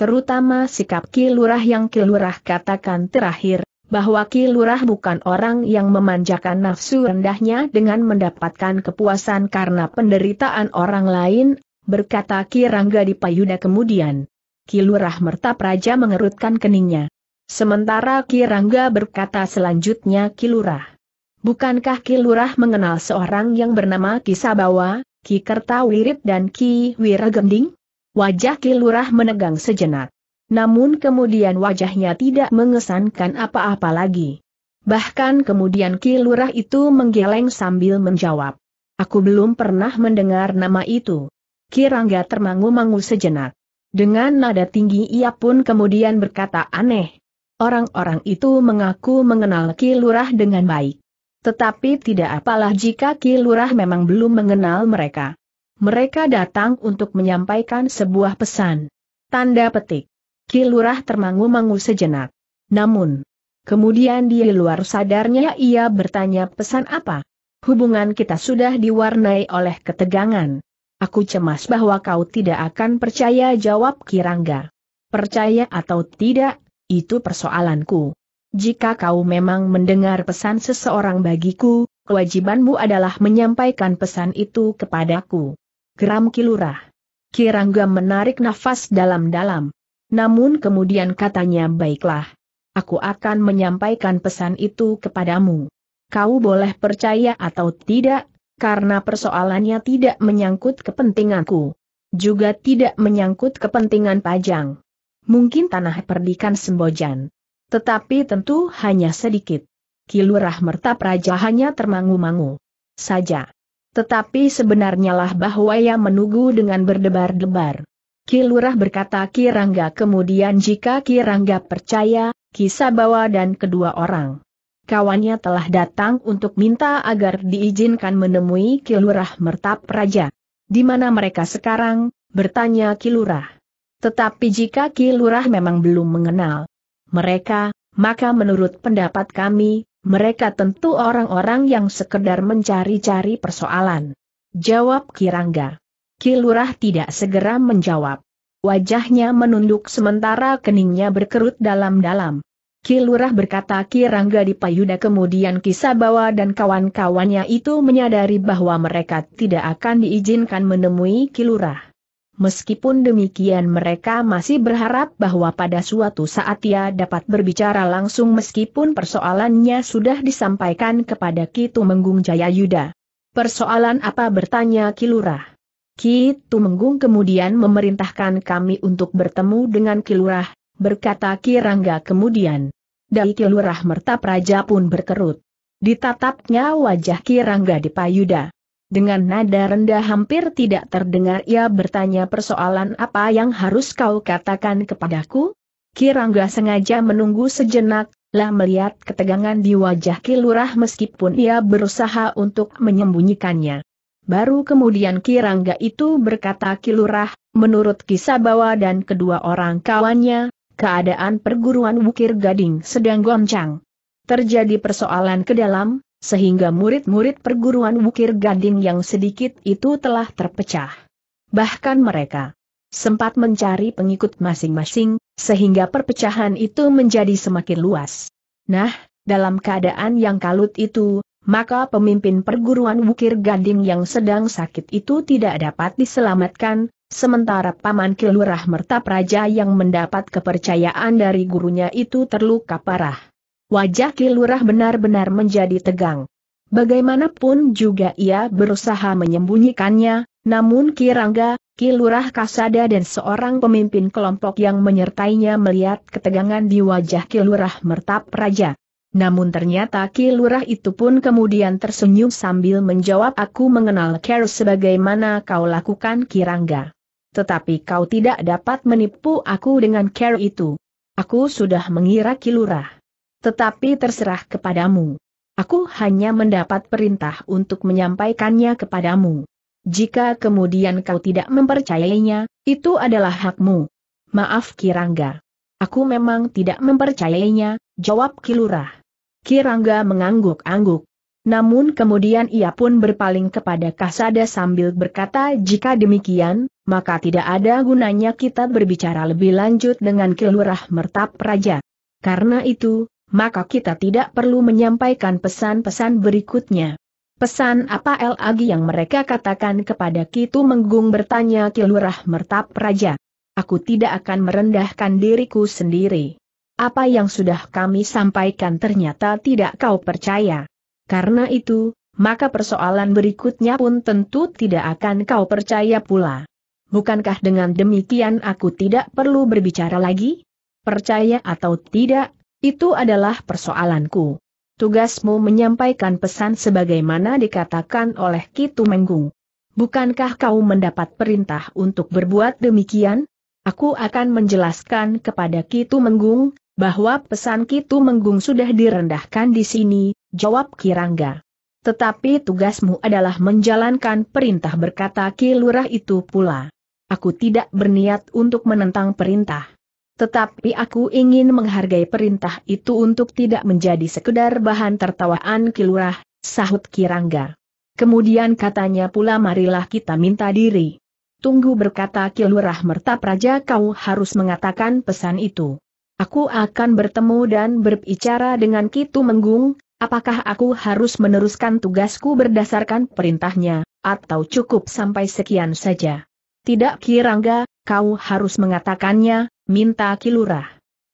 terutama sikap Kilurah yang Kilurah katakan terakhir, bahwa Kilurah bukan orang yang memanjakan nafsu rendahnya dengan mendapatkan kepuasan karena penderitaan orang lain, berkata Kirangga di Payuda kemudian. Kilurah Merta Praja mengerutkan keningnya. Sementara Kirangga berkata selanjutnya Kilurah. Bukankah Kilurah mengenal seorang yang bernama Kisabawa, Ki Kertawirit dan Ki Wiragending? Wajah Kilurah menegang sejenak. Namun kemudian wajahnya tidak mengesankan apa-apa lagi. Bahkan kemudian Kilurah itu menggeleng sambil menjawab. Aku belum pernah mendengar nama itu. Kirangga termangu-mangu sejenak. Dengan nada tinggi ia pun kemudian berkata aneh. Orang-orang itu mengaku mengenal Kilurah dengan baik. Tetapi tidak apalah jika Kilurah memang belum mengenal mereka. Mereka datang untuk menyampaikan sebuah pesan. Tanda petik. Kilurah termangu-mangu sejenak. Namun, kemudian di luar sadarnya ia bertanya pesan apa? Hubungan kita sudah diwarnai oleh ketegangan. Aku cemas bahwa kau tidak akan percaya jawab Kirangga. Percaya atau tidak, itu persoalanku. Jika kau memang mendengar pesan seseorang bagiku, kewajibanmu adalah menyampaikan pesan itu kepadaku geram Kilurah. Kirangga menarik nafas dalam-dalam. Namun kemudian katanya baiklah. Aku akan menyampaikan pesan itu kepadamu. Kau boleh percaya atau tidak, karena persoalannya tidak menyangkut kepentinganku. Juga tidak menyangkut kepentingan pajang. Mungkin tanah perdikan Sembojan. Tetapi tentu hanya sedikit. Kilurah Merta Praja hanya termangu-mangu saja. Tetapi sebenarnya lah bahwa ia menunggu dengan berdebar-debar. Kilurah berkata Kirangga kemudian jika Kirangga percaya, kisah bawa dan kedua orang. Kawannya telah datang untuk minta agar diizinkan menemui Kilurah Mertap Raja. Di mana mereka sekarang, bertanya Kilurah. Tetapi jika Kilurah memang belum mengenal mereka, maka menurut pendapat kami, mereka tentu orang-orang yang sekedar mencari-cari persoalan. Jawab Kirangga. Kilurah tidak segera menjawab. Wajahnya menunduk sementara keningnya berkerut dalam-dalam. Kilurah berkata Kirangga di Payuda kemudian Kisabawa dan kawan-kawannya itu menyadari bahwa mereka tidak akan diizinkan menemui Kilurah. Meskipun demikian mereka masih berharap bahwa pada suatu saat ia dapat berbicara langsung meskipun persoalannya sudah disampaikan kepada Ki Tumenggung Jaya Yuda. Persoalan apa bertanya Kilurah? Ki Tumenggung kemudian memerintahkan kami untuk bertemu dengan Kilurah, berkata Ki Rangga kemudian. Dari Kilurah Merta Praja pun berkerut. Ditatapnya wajah Ki Rangga Payuda. Dengan nada rendah hampir tidak terdengar ia bertanya persoalan apa yang harus kau katakan kepadaku? Kirangga sengaja menunggu sejenak, lah melihat ketegangan di wajah Kilurah meskipun ia berusaha untuk menyembunyikannya. Baru kemudian Kirangga itu berkata Kilurah, menurut kisah bawa dan kedua orang kawannya, keadaan perguruan Wukir Gading sedang goncang. Terjadi persoalan ke dalam, sehingga murid-murid perguruan Wukir Gading yang sedikit itu telah terpecah. Bahkan mereka sempat mencari pengikut masing-masing, sehingga perpecahan itu menjadi semakin luas. Nah, dalam keadaan yang kalut itu, maka pemimpin perguruan Wukir Gading yang sedang sakit itu tidak dapat diselamatkan, sementara Paman Kilurah Merta Praja yang mendapat kepercayaan dari gurunya itu terluka parah. Wajah Kilurah benar-benar menjadi tegang. Bagaimanapun juga ia berusaha menyembunyikannya, namun Kirangga, Kilurah Kasada dan seorang pemimpin kelompok yang menyertainya melihat ketegangan di wajah Kilurah Mertap Raja. Namun ternyata kilurah itu pun kemudian tersenyum sambil menjawab aku mengenal Keru sebagaimana kau lakukan Kirangga. Tetapi kau tidak dapat menipu aku dengan Keru itu. Aku sudah mengira kilurah. Tetapi terserah kepadamu. Aku hanya mendapat perintah untuk menyampaikannya kepadamu. Jika kemudian kau tidak mempercayainya, itu adalah hakmu. Maaf Kirangga. Aku memang tidak mempercayainya, jawab Kilurah. Kirangga mengangguk-angguk. Namun kemudian ia pun berpaling kepada Kasada sambil berkata jika demikian, maka tidak ada gunanya kita berbicara lebih lanjut dengan Kilurah Mertap Raja. Karena itu, maka kita tidak perlu menyampaikan pesan-pesan berikutnya. Pesan apa lagi yang mereka katakan kepada Kitu Menggung bertanya Kilurah Mertap Raja. Aku tidak akan merendahkan diriku sendiri. Apa yang sudah kami sampaikan ternyata tidak kau percaya. Karena itu, maka persoalan berikutnya pun tentu tidak akan kau percaya pula. Bukankah dengan demikian aku tidak perlu berbicara lagi? Percaya atau tidak, itu adalah persoalanku. Tugasmu menyampaikan pesan sebagaimana dikatakan oleh Kitu Menggung. Bukankah kau mendapat perintah untuk berbuat demikian? Aku akan menjelaskan kepada Kitu Menggung, bahwa pesan Kitu Menggung sudah direndahkan di sini, jawab Kirangga. Tetapi tugasmu adalah menjalankan perintah berkata Ki itu pula. Aku tidak berniat untuk menentang perintah. Tetapi aku ingin menghargai perintah itu untuk tidak menjadi sekedar bahan tertawaan kilurah, sahut Kirangga. Kemudian katanya pula marilah kita minta diri. Tunggu berkata kilurah merta praja kau harus mengatakan pesan itu. Aku akan bertemu dan berbicara dengan Kitu Menggung, apakah aku harus meneruskan tugasku berdasarkan perintahnya, atau cukup sampai sekian saja. Tidak Kirangga, kau harus mengatakannya, minta kilurah.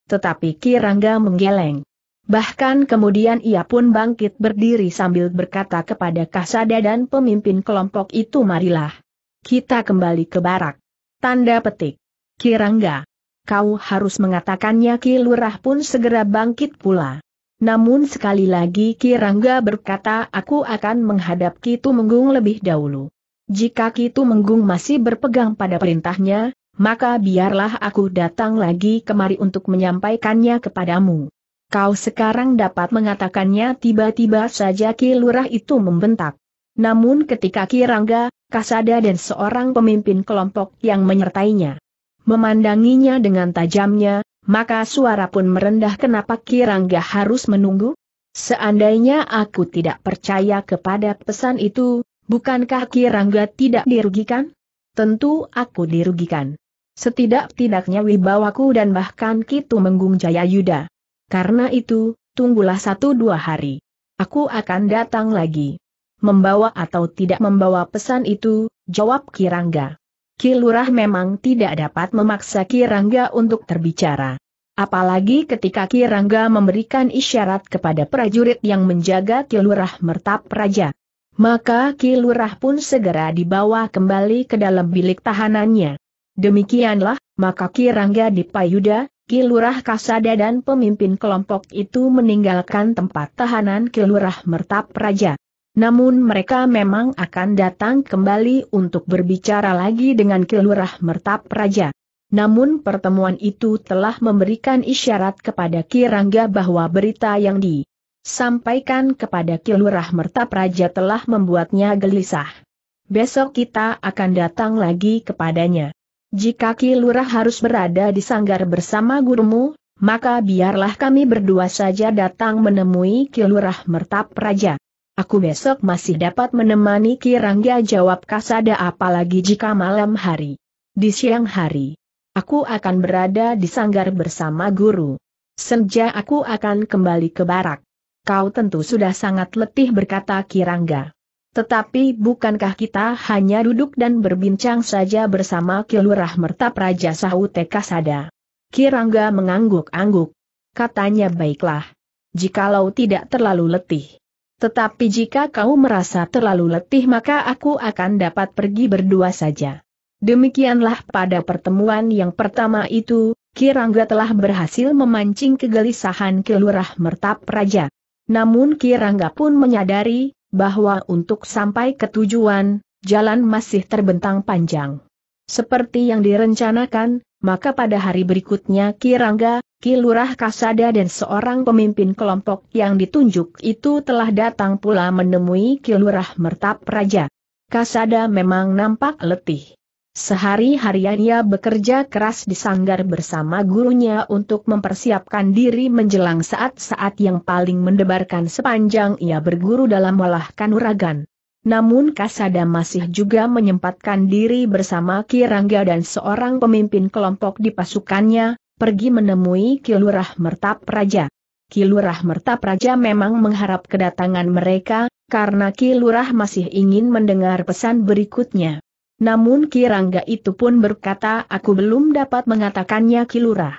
Tetapi Kirangga menggeleng. Bahkan kemudian ia pun bangkit berdiri sambil berkata kepada Kasada dan pemimpin kelompok itu marilah. Kita kembali ke barak. Tanda petik. Kirangga. Kau harus mengatakannya Ki Lurah pun segera bangkit pula. Namun sekali lagi Kirangga berkata aku akan menghadap Kitu Menggung lebih dahulu. Jika Kitu Menggung masih berpegang pada perintahnya, maka biarlah aku datang lagi kemari untuk menyampaikannya kepadamu. Kau sekarang dapat mengatakannya tiba-tiba saja Ki Lurah itu membentak. Namun ketika Kirangga, Kasada dan seorang pemimpin kelompok yang menyertainya memandanginya dengan tajamnya, maka suara pun merendah kenapa Kirangga harus menunggu? Seandainya aku tidak percaya kepada pesan itu, bukankah Kirangga tidak dirugikan? Tentu aku dirugikan. Setidak-tidaknya wibawaku dan bahkan Kitu Menggung Jaya Yuda. Karena itu, tunggulah satu dua hari. Aku akan datang lagi. Membawa atau tidak membawa pesan itu, jawab Kirangga. Kilurah memang tidak dapat memaksa Kirangga untuk terbicara. Apalagi ketika Kirangga memberikan isyarat kepada prajurit yang menjaga Kilurah Mertap Raja. Maka Kilurah pun segera dibawa kembali ke dalam bilik tahanannya. Demikianlah, maka Kirangga Dipayuda, Kilurah Kasada dan pemimpin kelompok itu meninggalkan tempat tahanan Kilurah Mertap Raja. Namun mereka memang akan datang kembali untuk berbicara lagi dengan Kilurah Mertap Raja. Namun pertemuan itu telah memberikan isyarat kepada Kirangga bahwa berita yang disampaikan kepada Kilurah Mertap Raja telah membuatnya gelisah. Besok kita akan datang lagi kepadanya. Jika Ki Lurah harus berada di sanggar bersama gurumu, maka biarlah kami berdua saja datang menemui Ki Lurah Mertap Raja. Aku besok masih dapat menemani Ki Rangga jawab Kasada apalagi jika malam hari. Di siang hari, aku akan berada di sanggar bersama guru. Senja aku akan kembali ke barak. Kau tentu sudah sangat letih berkata Ki Rangga. Tetapi bukankah kita hanya duduk dan berbincang saja bersama Kilurah Merta Praja Sahute Kasada? Kirangga mengangguk-angguk. Katanya baiklah. Jikalau tidak terlalu letih. Tetapi jika kau merasa terlalu letih maka aku akan dapat pergi berdua saja. Demikianlah pada pertemuan yang pertama itu, Kirangga telah berhasil memancing kegelisahan Kilurah Merta Praja. Namun Kirangga pun menyadari bahwa untuk sampai ke tujuan, jalan masih terbentang panjang. Seperti yang direncanakan, maka pada hari berikutnya Kirangga, Kilurah Kasada dan seorang pemimpin kelompok yang ditunjuk itu telah datang pula menemui Kilurah Mertap Raja. Kasada memang nampak letih sehari ia bekerja keras di sanggar bersama gurunya untuk mempersiapkan diri menjelang saat-saat yang paling mendebarkan sepanjang ia berguru dalam olah kanuragan. Namun Kasada masih juga menyempatkan diri bersama Kirangga dan seorang pemimpin kelompok di pasukannya, pergi menemui Kilurah Mertap Raja. Kilurah Mertap Raja memang mengharap kedatangan mereka, karena Kilurah masih ingin mendengar pesan berikutnya. Namun Kirangga itu pun berkata aku belum dapat mengatakannya kilurah.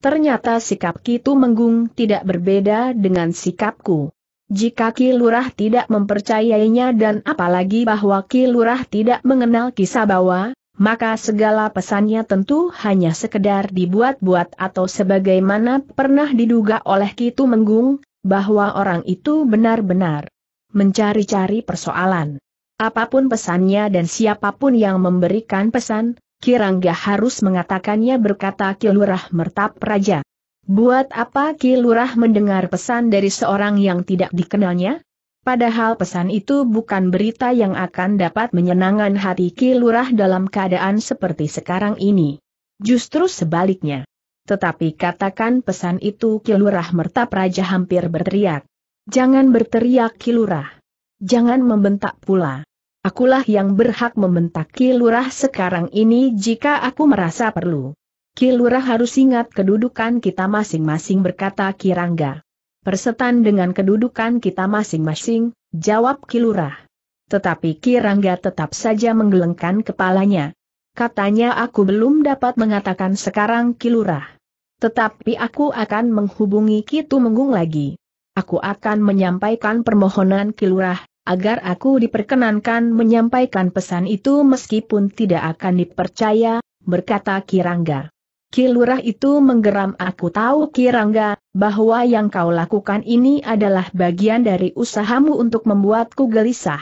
Ternyata sikap Kitu Menggung tidak berbeda dengan sikapku. Jika Kilurah tidak mempercayainya dan apalagi bahwa Kilurah tidak mengenal kisah bawa, maka segala pesannya tentu hanya sekedar dibuat-buat atau sebagaimana pernah diduga oleh Kitu Menggung, bahwa orang itu benar-benar mencari-cari persoalan. Apapun pesannya dan siapapun yang memberikan pesan, Kirangga harus mengatakannya berkata Kilurah Mertap Raja. Buat apa Kilurah mendengar pesan dari seorang yang tidak dikenalnya? Padahal pesan itu bukan berita yang akan dapat menyenangkan hati Kilurah dalam keadaan seperti sekarang ini. Justru sebaliknya. Tetapi katakan pesan itu Kilurah Mertap Raja hampir berteriak. Jangan berteriak Kilurah. Jangan membentak pula. Akulah yang berhak membentak Kilurah sekarang ini jika aku merasa perlu. Kilurah harus ingat kedudukan kita masing-masing berkata Kirangga. Persetan dengan kedudukan kita masing-masing, jawab Kilurah. Tetapi Kirangga tetap saja menggelengkan kepalanya. Katanya aku belum dapat mengatakan sekarang Kilurah. Tetapi aku akan menghubungi Kitu Menggung lagi. Aku akan menyampaikan permohonan Kilurah, agar aku diperkenankan menyampaikan pesan itu meskipun tidak akan dipercaya, berkata Kirangga. Kilurah itu menggeram aku tahu Kirangga, bahwa yang kau lakukan ini adalah bagian dari usahamu untuk membuatku gelisah.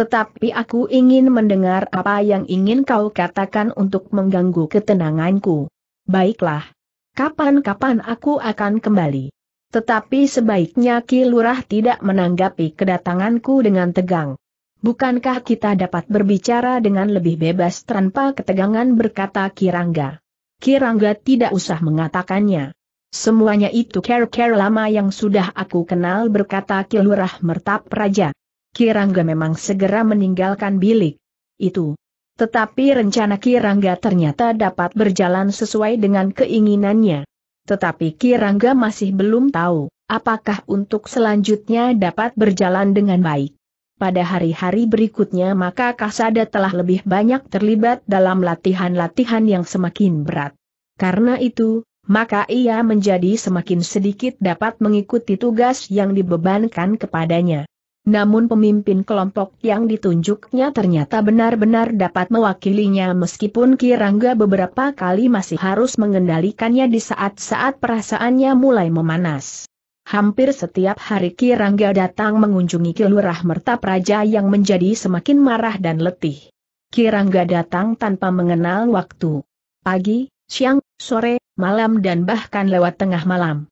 Tetapi aku ingin mendengar apa yang ingin kau katakan untuk mengganggu ketenanganku. Baiklah. Kapan-kapan aku akan kembali. Tetapi sebaiknya Ki Lurah tidak menanggapi kedatanganku dengan tegang. Bukankah kita dapat berbicara dengan lebih bebas tanpa ketegangan berkata Kirangga. Kirangga tidak usah mengatakannya. Semuanya itu care-care lama yang sudah aku kenal berkata Ki Lurah Mertap Raja. Kirangga memang segera meninggalkan bilik. Itu. Tetapi rencana Kirangga ternyata dapat berjalan sesuai dengan keinginannya. Tetapi Kirangga masih belum tahu, apakah untuk selanjutnya dapat berjalan dengan baik. Pada hari-hari berikutnya maka Kasada telah lebih banyak terlibat dalam latihan-latihan yang semakin berat. Karena itu, maka ia menjadi semakin sedikit dapat mengikuti tugas yang dibebankan kepadanya. Namun pemimpin kelompok yang ditunjuknya ternyata benar-benar dapat mewakilinya meskipun Kirangga beberapa kali masih harus mengendalikannya di saat-saat perasaannya mulai memanas. Hampir setiap hari Kirangga datang mengunjungi Kilurah Merta Praja yang menjadi semakin marah dan letih. Kirangga datang tanpa mengenal waktu. Pagi, siang, sore, malam dan bahkan lewat tengah malam.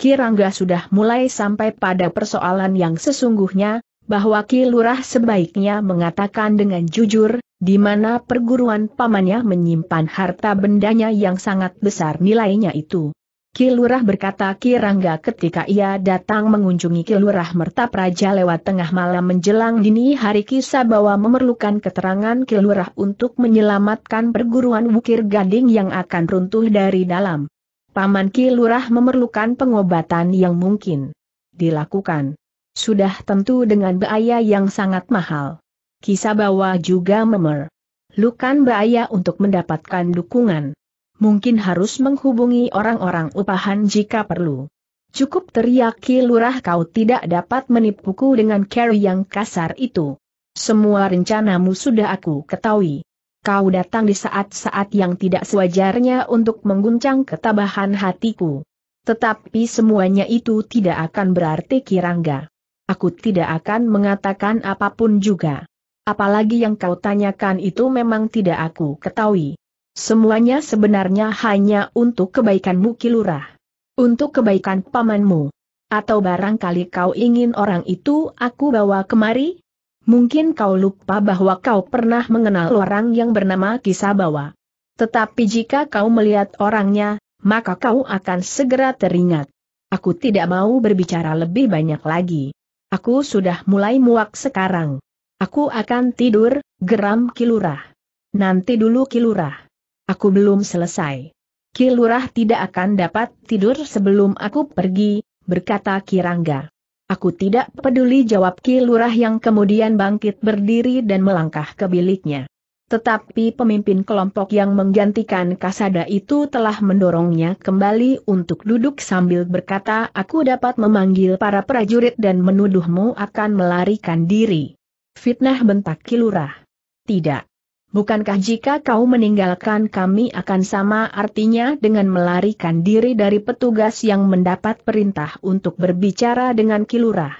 Kirangga sudah mulai sampai pada persoalan yang sesungguhnya, bahwa Ki Lurah sebaiknya mengatakan dengan jujur, di mana perguruan pamannya menyimpan harta bendanya yang sangat besar nilainya itu. Ki Lurah berkata Kirangga ketika ia datang mengunjungi Ki Lurah Merta Praja lewat tengah malam menjelang dini hari kisah bahwa memerlukan keterangan Ki Lurah untuk menyelamatkan perguruan Wukir Gading yang akan runtuh dari dalam. Paman Ki Lurah memerlukan pengobatan yang mungkin dilakukan. Sudah tentu dengan biaya yang sangat mahal. Kisah bawah juga memerlukan biaya untuk mendapatkan dukungan. Mungkin harus menghubungi orang-orang upahan jika perlu. Cukup teriak Ki Lurah kau tidak dapat menipuku dengan cara yang kasar itu. Semua rencanamu sudah aku ketahui kau datang di saat-saat yang tidak sewajarnya untuk mengguncang ketabahan hatiku. Tetapi semuanya itu tidak akan berarti kirangga. Aku tidak akan mengatakan apapun juga. Apalagi yang kau tanyakan itu memang tidak aku ketahui. Semuanya sebenarnya hanya untuk kebaikanmu kilurah. Untuk kebaikan pamanmu. Atau barangkali kau ingin orang itu aku bawa kemari? Mungkin kau lupa bahwa kau pernah mengenal orang yang bernama Kisabawa. Tetapi jika kau melihat orangnya, maka kau akan segera teringat. Aku tidak mau berbicara lebih banyak lagi. Aku sudah mulai muak sekarang. Aku akan tidur, geram Kilurah. Nanti dulu Kilurah. Aku belum selesai. Kilurah tidak akan dapat tidur sebelum aku pergi, berkata Kirangga. Aku tidak peduli jawab Ki Lurah yang kemudian bangkit berdiri dan melangkah ke biliknya. Tetapi pemimpin kelompok yang menggantikan Kasada itu telah mendorongnya kembali untuk duduk sambil berkata aku dapat memanggil para prajurit dan menuduhmu akan melarikan diri. Fitnah bentak Ki Lurah. Tidak. Bukankah jika kau meninggalkan kami akan sama artinya dengan melarikan diri dari petugas yang mendapat perintah untuk berbicara dengan kilurah?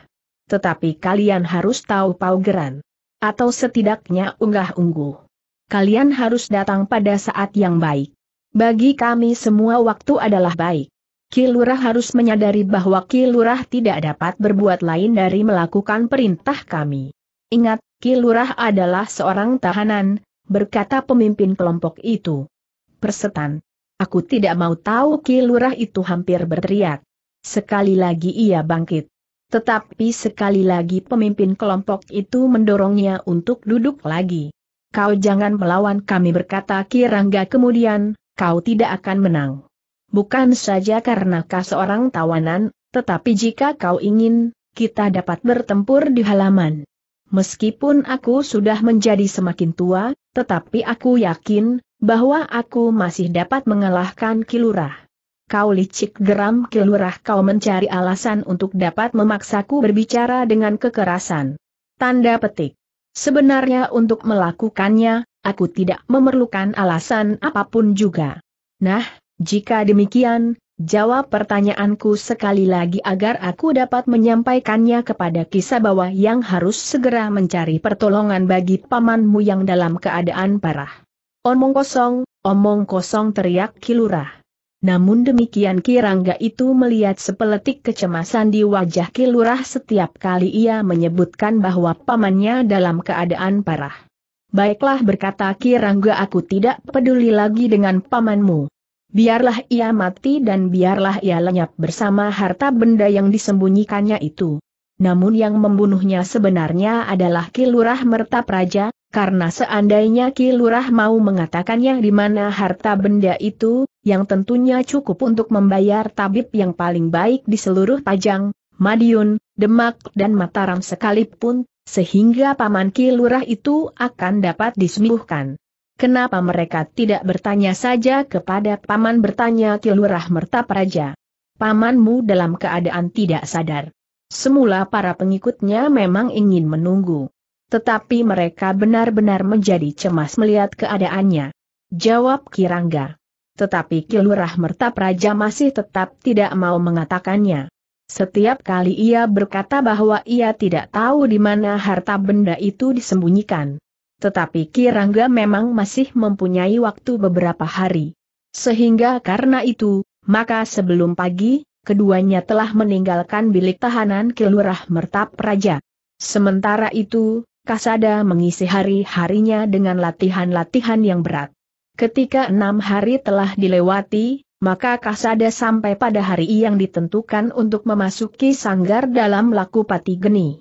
Tetapi kalian harus tahu paugeran. Atau setidaknya unggah ungguh. Kalian harus datang pada saat yang baik. Bagi kami semua waktu adalah baik. Kilurah harus menyadari bahwa Kilurah tidak dapat berbuat lain dari melakukan perintah kami. Ingat, Kilurah adalah seorang tahanan, berkata pemimpin kelompok itu. Persetan. Aku tidak mau tahu Ki Lurah itu hampir berteriak. Sekali lagi ia bangkit. Tetapi sekali lagi pemimpin kelompok itu mendorongnya untuk duduk lagi. Kau jangan melawan kami berkata Kirangga kemudian, kau tidak akan menang. Bukan saja karena kau seorang tawanan, tetapi jika kau ingin, kita dapat bertempur di halaman. Meskipun aku sudah menjadi semakin tua, tetapi aku yakin bahwa aku masih dapat mengalahkan Kilurah. Kau licik geram Kilurah kau mencari alasan untuk dapat memaksaku berbicara dengan kekerasan. Tanda petik. Sebenarnya untuk melakukannya, aku tidak memerlukan alasan apapun juga. Nah, jika demikian, Jawab pertanyaanku sekali lagi agar aku dapat menyampaikannya kepada kisah bahwa yang harus segera mencari pertolongan bagi pamanmu yang dalam keadaan parah. Omong kosong, omong kosong teriak Kilurah. Namun demikian Kirangga itu melihat sepeletik kecemasan di wajah Kilurah setiap kali ia menyebutkan bahwa pamannya dalam keadaan parah. Baiklah berkata Kirangga aku tidak peduli lagi dengan pamanmu biarlah ia mati dan biarlah ia lenyap bersama harta benda yang disembunyikannya itu. Namun yang membunuhnya sebenarnya adalah kilurah Merta Praja, karena seandainya kilurah mau mengatakannya di mana harta benda itu, yang tentunya cukup untuk membayar tabib yang paling baik di seluruh Pajang, Madiun, Demak dan Mataram sekalipun, sehingga paman kilurah itu akan dapat disembuhkan. Kenapa mereka tidak bertanya saja kepada paman bertanya Kilurah Merta Praja? Pamanmu dalam keadaan tidak sadar. Semula para pengikutnya memang ingin menunggu. Tetapi mereka benar-benar menjadi cemas melihat keadaannya. Jawab Kirangga. Tetapi Kilurah Merta Praja masih tetap tidak mau mengatakannya. Setiap kali ia berkata bahwa ia tidak tahu di mana harta benda itu disembunyikan tetapi Kirangga memang masih mempunyai waktu beberapa hari. Sehingga karena itu, maka sebelum pagi, keduanya telah meninggalkan bilik tahanan Kelurah Mertap Raja. Sementara itu, Kasada mengisi hari-harinya dengan latihan-latihan yang berat. Ketika enam hari telah dilewati, maka Kasada sampai pada hari yang ditentukan untuk memasuki sanggar dalam laku pati geni.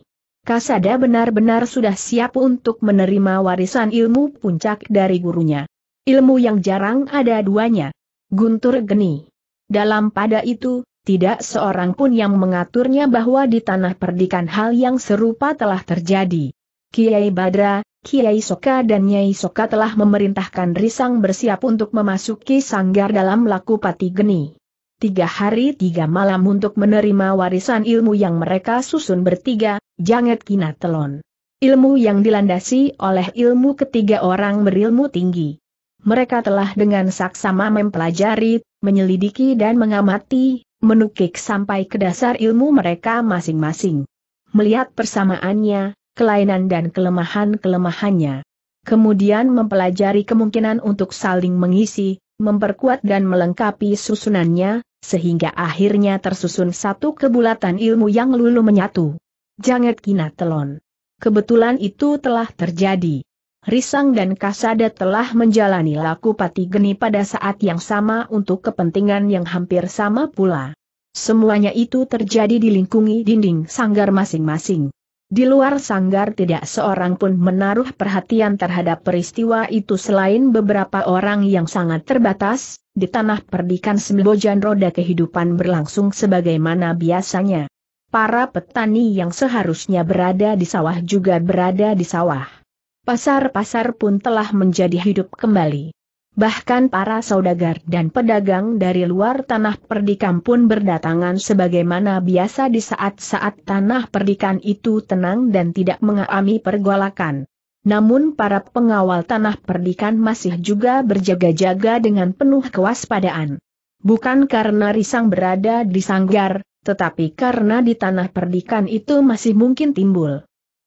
Kasada benar-benar sudah siap untuk menerima warisan ilmu puncak dari gurunya. Ilmu yang jarang ada duanya. Guntur geni. Dalam pada itu, tidak seorang pun yang mengaturnya bahwa di tanah perdikan hal yang serupa telah terjadi. Kiai Badra, Kiai Soka dan Nyai Soka telah memerintahkan Risang bersiap untuk memasuki sanggar dalam laku pati geni tiga hari tiga malam untuk menerima warisan ilmu yang mereka susun bertiga, Janget Kinatelon. Ilmu yang dilandasi oleh ilmu ketiga orang berilmu tinggi. Mereka telah dengan saksama mempelajari, menyelidiki dan mengamati, menukik sampai ke dasar ilmu mereka masing-masing. Melihat persamaannya, kelainan dan kelemahan-kelemahannya. Kemudian mempelajari kemungkinan untuk saling mengisi, memperkuat dan melengkapi susunannya, sehingga akhirnya tersusun satu kebulatan ilmu yang lulu menyatu. Janget Kina Telon. Kebetulan itu telah terjadi. Risang dan Kasada telah menjalani laku pati geni pada saat yang sama untuk kepentingan yang hampir sama pula. Semuanya itu terjadi di lingkungi dinding sanggar masing-masing. Di luar sanggar tidak seorang pun menaruh perhatian terhadap peristiwa itu selain beberapa orang yang sangat terbatas, di tanah perdikan Sembojan roda kehidupan berlangsung sebagaimana biasanya. Para petani yang seharusnya berada di sawah juga berada di sawah. Pasar-pasar pun telah menjadi hidup kembali. Bahkan para saudagar dan pedagang dari luar tanah perdikan pun berdatangan sebagaimana biasa di saat-saat tanah perdikan itu tenang dan tidak mengalami pergolakan. Namun para pengawal tanah perdikan masih juga berjaga-jaga dengan penuh kewaspadaan. Bukan karena risang berada di sanggar, tetapi karena di tanah perdikan itu masih mungkin timbul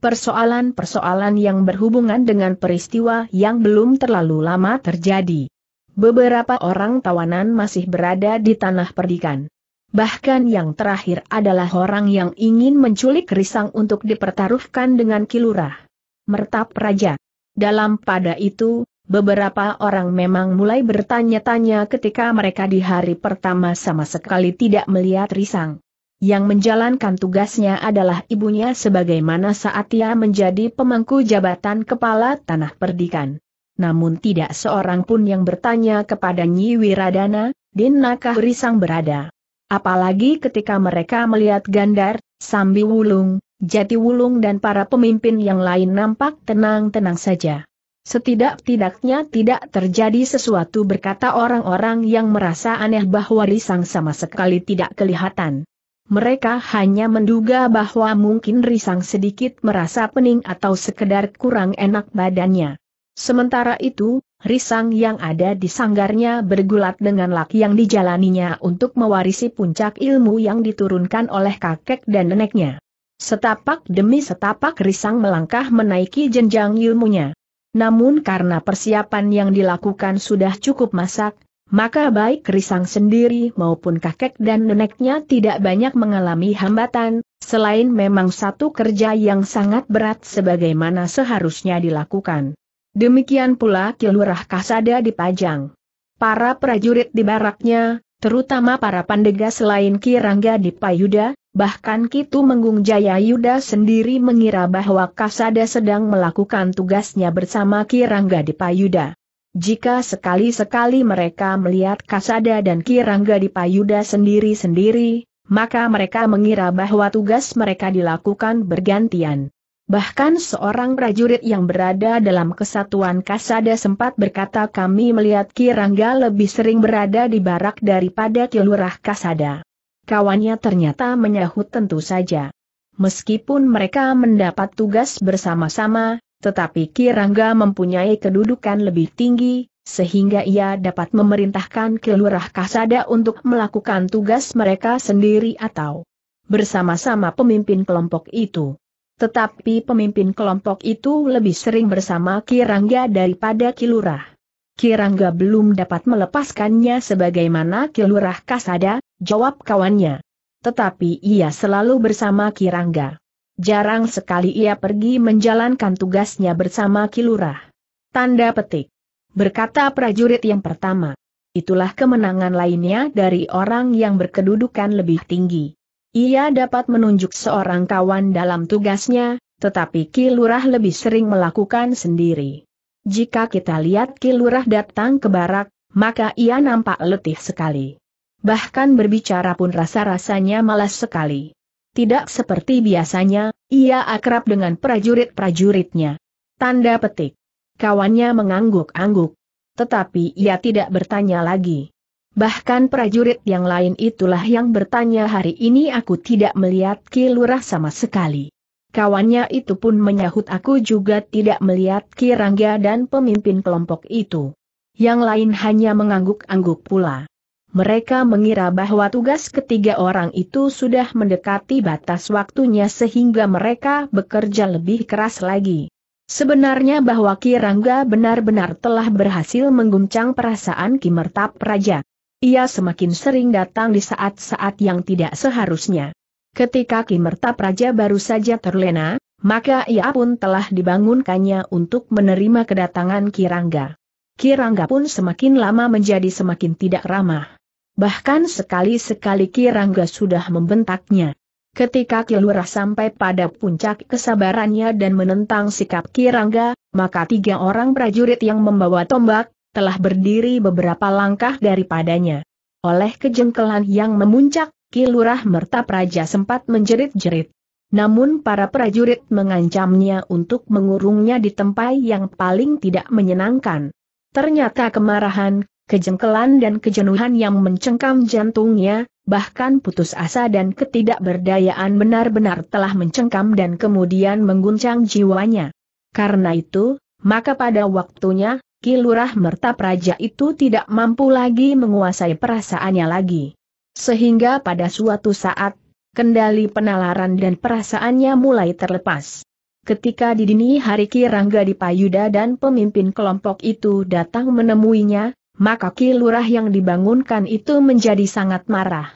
persoalan-persoalan yang berhubungan dengan peristiwa yang belum terlalu lama terjadi. Beberapa orang tawanan masih berada di tanah perdikan. Bahkan yang terakhir adalah orang yang ingin menculik Risang untuk dipertaruhkan dengan Kilurah. Mertap Raja. Dalam pada itu, beberapa orang memang mulai bertanya-tanya ketika mereka di hari pertama sama sekali tidak melihat Risang yang menjalankan tugasnya adalah ibunya sebagaimana saat ia menjadi pemangku jabatan kepala tanah perdikan. Namun tidak seorang pun yang bertanya kepada Nyi Wiradana, Dinakah Risang berada. Apalagi ketika mereka melihat Gandar, Sambi Wulung, Jati Wulung dan para pemimpin yang lain nampak tenang-tenang saja. Setidak-tidaknya tidak terjadi sesuatu berkata orang-orang yang merasa aneh bahwa Risang sama sekali tidak kelihatan. Mereka hanya menduga bahwa mungkin Risang sedikit merasa pening atau sekedar kurang enak badannya. Sementara itu, Risang yang ada di sanggarnya bergulat dengan laki yang dijalaninya untuk mewarisi puncak ilmu yang diturunkan oleh kakek dan neneknya. Setapak demi setapak Risang melangkah menaiki jenjang ilmunya. Namun karena persiapan yang dilakukan sudah cukup masak, maka baik Krisang sendiri maupun kakek dan neneknya tidak banyak mengalami hambatan, selain memang satu kerja yang sangat berat sebagaimana seharusnya dilakukan. Demikian pula Kilurah Kasada dipajang. Para prajurit di baraknya, terutama para pandega selain Kirangga di Payuda, bahkan Kitu Menggung Jaya Yuda sendiri mengira bahwa Kasada sedang melakukan tugasnya bersama Kirangga di Payuda. Jika sekali-sekali mereka melihat Kasada dan Kirangga di Payuda sendiri-sendiri, maka mereka mengira bahwa tugas mereka dilakukan bergantian. Bahkan seorang prajurit yang berada dalam kesatuan Kasada sempat berkata kami melihat Kirangga lebih sering berada di barak daripada Kilurah Kasada. Kawannya ternyata menyahut tentu saja. Meskipun mereka mendapat tugas bersama-sama, tetapi Kirangga mempunyai kedudukan lebih tinggi, sehingga ia dapat memerintahkan kelurah kasada untuk melakukan tugas mereka sendiri atau bersama-sama pemimpin kelompok itu. Tetapi pemimpin kelompok itu lebih sering bersama Kirangga daripada Kilurah. Kirangga belum dapat melepaskannya sebagaimana Kilurah Kasada, jawab kawannya. Tetapi ia selalu bersama Kirangga jarang sekali ia pergi menjalankan tugasnya bersama Kilurah. Tanda petik. Berkata prajurit yang pertama. Itulah kemenangan lainnya dari orang yang berkedudukan lebih tinggi. Ia dapat menunjuk seorang kawan dalam tugasnya, tetapi Kilurah lebih sering melakukan sendiri. Jika kita lihat Kilurah datang ke barak, maka ia nampak letih sekali. Bahkan berbicara pun rasa-rasanya malas sekali. Tidak seperti biasanya, ia akrab dengan prajurit-prajuritnya. Tanda petik. Kawannya mengangguk-angguk. Tetapi ia tidak bertanya lagi. Bahkan prajurit yang lain itulah yang bertanya hari ini aku tidak melihat Kilurah sama sekali. Kawannya itu pun menyahut aku juga tidak melihat Ki dan pemimpin kelompok itu. Yang lain hanya mengangguk-angguk pula. Mereka mengira bahwa tugas ketiga orang itu sudah mendekati batas waktunya sehingga mereka bekerja lebih keras lagi. Sebenarnya bahwa Kirangga benar-benar telah berhasil mengguncang perasaan Kimertap Raja. Ia semakin sering datang di saat-saat yang tidak seharusnya. Ketika Kimertap Raja baru saja terlena, maka ia pun telah dibangunkannya untuk menerima kedatangan Kirangga. Kirangga pun semakin lama menjadi semakin tidak ramah bahkan sekali-sekali Kirangga sudah membentaknya. Ketika Kilurah sampai pada puncak kesabarannya dan menentang sikap Kirangga, maka tiga orang prajurit yang membawa tombak, telah berdiri beberapa langkah daripadanya. Oleh kejengkelan yang memuncak, Kilurah Merta Praja sempat menjerit-jerit. Namun para prajurit mengancamnya untuk mengurungnya di tempat yang paling tidak menyenangkan. Ternyata kemarahan kejengkelan dan kejenuhan yang mencengkam jantungnya, bahkan putus asa dan ketidakberdayaan benar-benar telah mencengkam dan kemudian mengguncang jiwanya. Karena itu, maka pada waktunya, Kilurah Merta Praja itu tidak mampu lagi menguasai perasaannya lagi. Sehingga pada suatu saat, kendali penalaran dan perasaannya mulai terlepas. Ketika di dini hari Kirangga Dipayuda dan pemimpin kelompok itu datang menemuinya, maka kilurah yang dibangunkan itu menjadi sangat marah.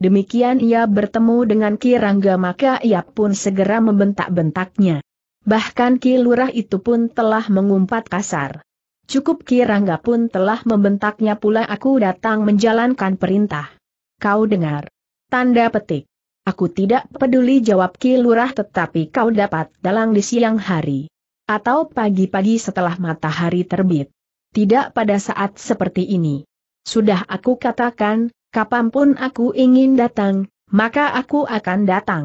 Demikian ia bertemu dengan Kirangga maka ia pun segera membentak-bentaknya. Bahkan kilurah itu pun telah mengumpat kasar. Cukup Kirangga pun telah membentaknya pula aku datang menjalankan perintah. Kau dengar. Tanda petik. Aku tidak peduli jawab kilurah tetapi kau dapat dalang di siang hari. Atau pagi-pagi setelah matahari terbit tidak pada saat seperti ini. Sudah aku katakan, kapanpun aku ingin datang, maka aku akan datang.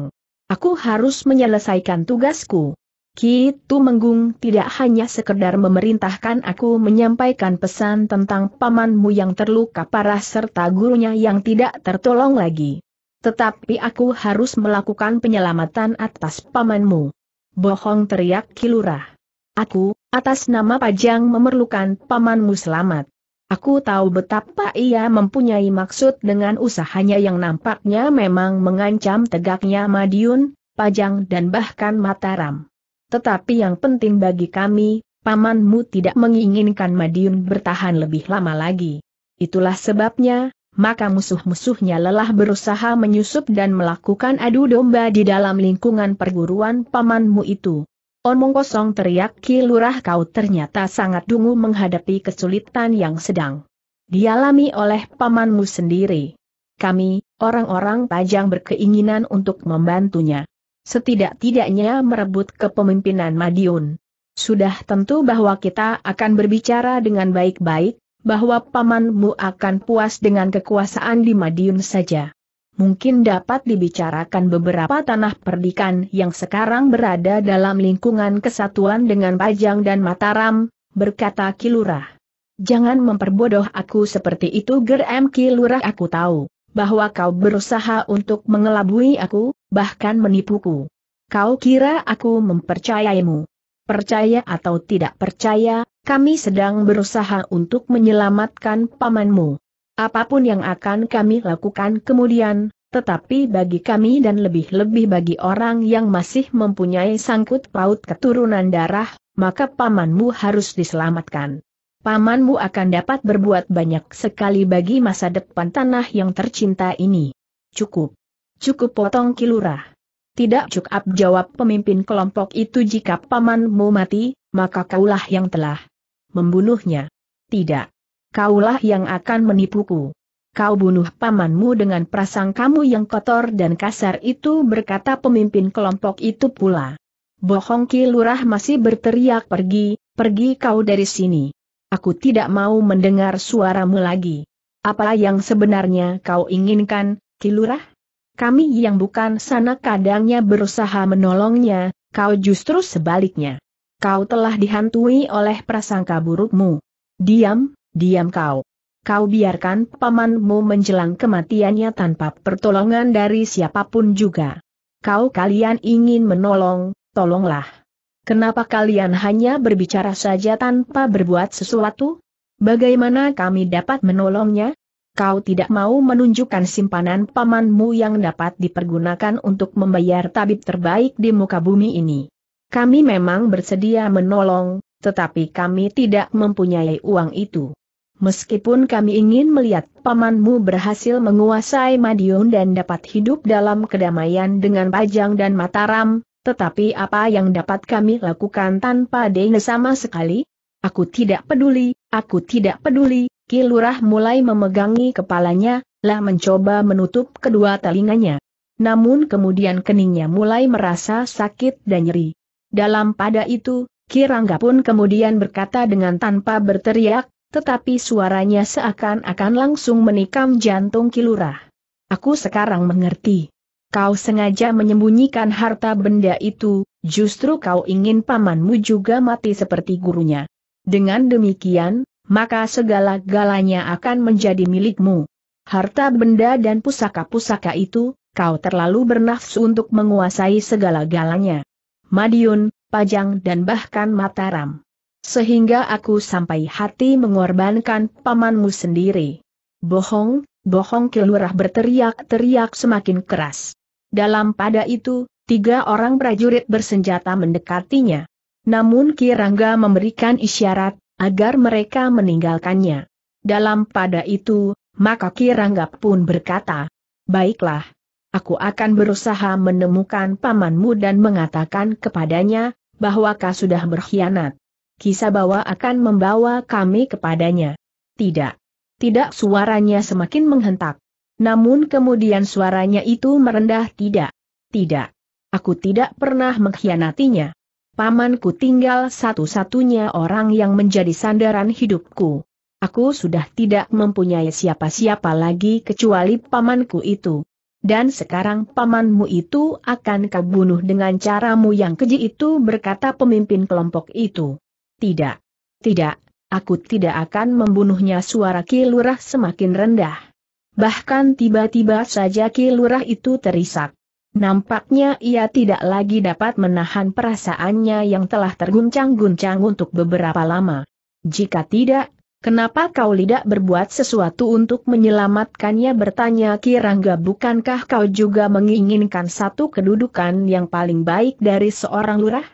Aku harus menyelesaikan tugasku. Kitu Menggung tidak hanya sekedar memerintahkan aku menyampaikan pesan tentang pamanmu yang terluka parah serta gurunya yang tidak tertolong lagi. Tetapi aku harus melakukan penyelamatan atas pamanmu. Bohong teriak Kilurah. Aku, atas nama Pajang memerlukan pamanmu selamat. Aku tahu betapa ia mempunyai maksud dengan usahanya yang nampaknya memang mengancam tegaknya Madiun, Pajang dan bahkan Mataram. Tetapi yang penting bagi kami, pamanmu tidak menginginkan Madiun bertahan lebih lama lagi. Itulah sebabnya, maka musuh-musuhnya lelah berusaha menyusup dan melakukan adu domba di dalam lingkungan perguruan pamanmu itu. Omong kosong teriak Ki Lurah kau ternyata sangat dungu menghadapi kesulitan yang sedang dialami oleh pamanmu sendiri. Kami, orang-orang Pajang berkeinginan untuk membantunya. Setidak-tidaknya merebut kepemimpinan Madiun. Sudah tentu bahwa kita akan berbicara dengan baik-baik, bahwa pamanmu akan puas dengan kekuasaan di Madiun saja mungkin dapat dibicarakan beberapa tanah perdikan yang sekarang berada dalam lingkungan kesatuan dengan Pajang dan Mataram, berkata Kilurah. Jangan memperbodoh aku seperti itu Gerem Kilurah aku tahu, bahwa kau berusaha untuk mengelabui aku, bahkan menipuku. Kau kira aku mempercayaimu. Percaya atau tidak percaya, kami sedang berusaha untuk menyelamatkan pamanmu. Apapun yang akan kami lakukan kemudian, tetapi bagi kami dan lebih-lebih bagi orang yang masih mempunyai sangkut paut keturunan darah, maka pamanmu harus diselamatkan. Pamanmu akan dapat berbuat banyak sekali bagi masa depan tanah yang tercinta ini. Cukup. Cukup potong kilurah. Tidak cukup jawab pemimpin kelompok itu jika pamanmu mati, maka kaulah yang telah membunuhnya. Tidak kaulah yang akan menipuku. Kau bunuh pamanmu dengan prasang kamu yang kotor dan kasar itu berkata pemimpin kelompok itu pula. Bohong Ki Lurah masih berteriak pergi, pergi kau dari sini. Aku tidak mau mendengar suaramu lagi. Apa yang sebenarnya kau inginkan, Ki Lurah? Kami yang bukan sana kadangnya berusaha menolongnya, kau justru sebaliknya. Kau telah dihantui oleh prasangka burukmu. Diam, Diam kau. Kau biarkan pamanmu menjelang kematiannya tanpa pertolongan dari siapapun juga. Kau kalian ingin menolong, tolonglah. Kenapa kalian hanya berbicara saja tanpa berbuat sesuatu? Bagaimana kami dapat menolongnya? Kau tidak mau menunjukkan simpanan pamanmu yang dapat dipergunakan untuk membayar tabib terbaik di muka bumi ini. Kami memang bersedia menolong, tetapi kami tidak mempunyai uang itu. Meskipun kami ingin melihat pamanmu berhasil menguasai Madiun dan dapat hidup dalam kedamaian dengan Pajang dan Mataram, tetapi apa yang dapat kami lakukan tanpa Dene sama sekali? Aku tidak peduli, aku tidak peduli, Kilurah mulai memegangi kepalanya, lah mencoba menutup kedua telinganya. Namun kemudian keningnya mulai merasa sakit dan nyeri. Dalam pada itu, Kirangga pun kemudian berkata dengan tanpa berteriak, tetapi suaranya seakan-akan langsung menikam jantung kilurah. Aku sekarang mengerti. Kau sengaja menyembunyikan harta benda itu, justru kau ingin pamanmu juga mati seperti gurunya. Dengan demikian, maka segala-galanya akan menjadi milikmu. Harta benda dan pusaka-pusaka itu, kau terlalu bernafsu untuk menguasai segala-galanya. Madiun, Pajang dan bahkan Mataram sehingga aku sampai hati mengorbankan pamanmu sendiri. Bohong, bohong kelurah berteriak-teriak semakin keras. Dalam pada itu, tiga orang prajurit bersenjata mendekatinya. Namun Kirangga memberikan isyarat, agar mereka meninggalkannya. Dalam pada itu, maka Kirangga pun berkata, Baiklah, aku akan berusaha menemukan pamanmu dan mengatakan kepadanya, bahwa kau sudah berkhianat. Kisah bahwa akan membawa kami kepadanya. Tidak. Tidak suaranya semakin menghentak. Namun kemudian suaranya itu merendah tidak. Tidak. Aku tidak pernah mengkhianatinya. Pamanku tinggal satu-satunya orang yang menjadi sandaran hidupku. Aku sudah tidak mempunyai siapa-siapa lagi kecuali pamanku itu. Dan sekarang pamanmu itu akan kau bunuh dengan caramu yang keji itu berkata pemimpin kelompok itu. Tidak. Tidak, aku tidak akan membunuhnya suara Ki semakin rendah. Bahkan tiba-tiba saja Ki itu terisak. Nampaknya ia tidak lagi dapat menahan perasaannya yang telah terguncang-guncang untuk beberapa lama. Jika tidak, kenapa kau tidak berbuat sesuatu untuk menyelamatkannya bertanya Kirangga bukankah kau juga menginginkan satu kedudukan yang paling baik dari seorang lurah?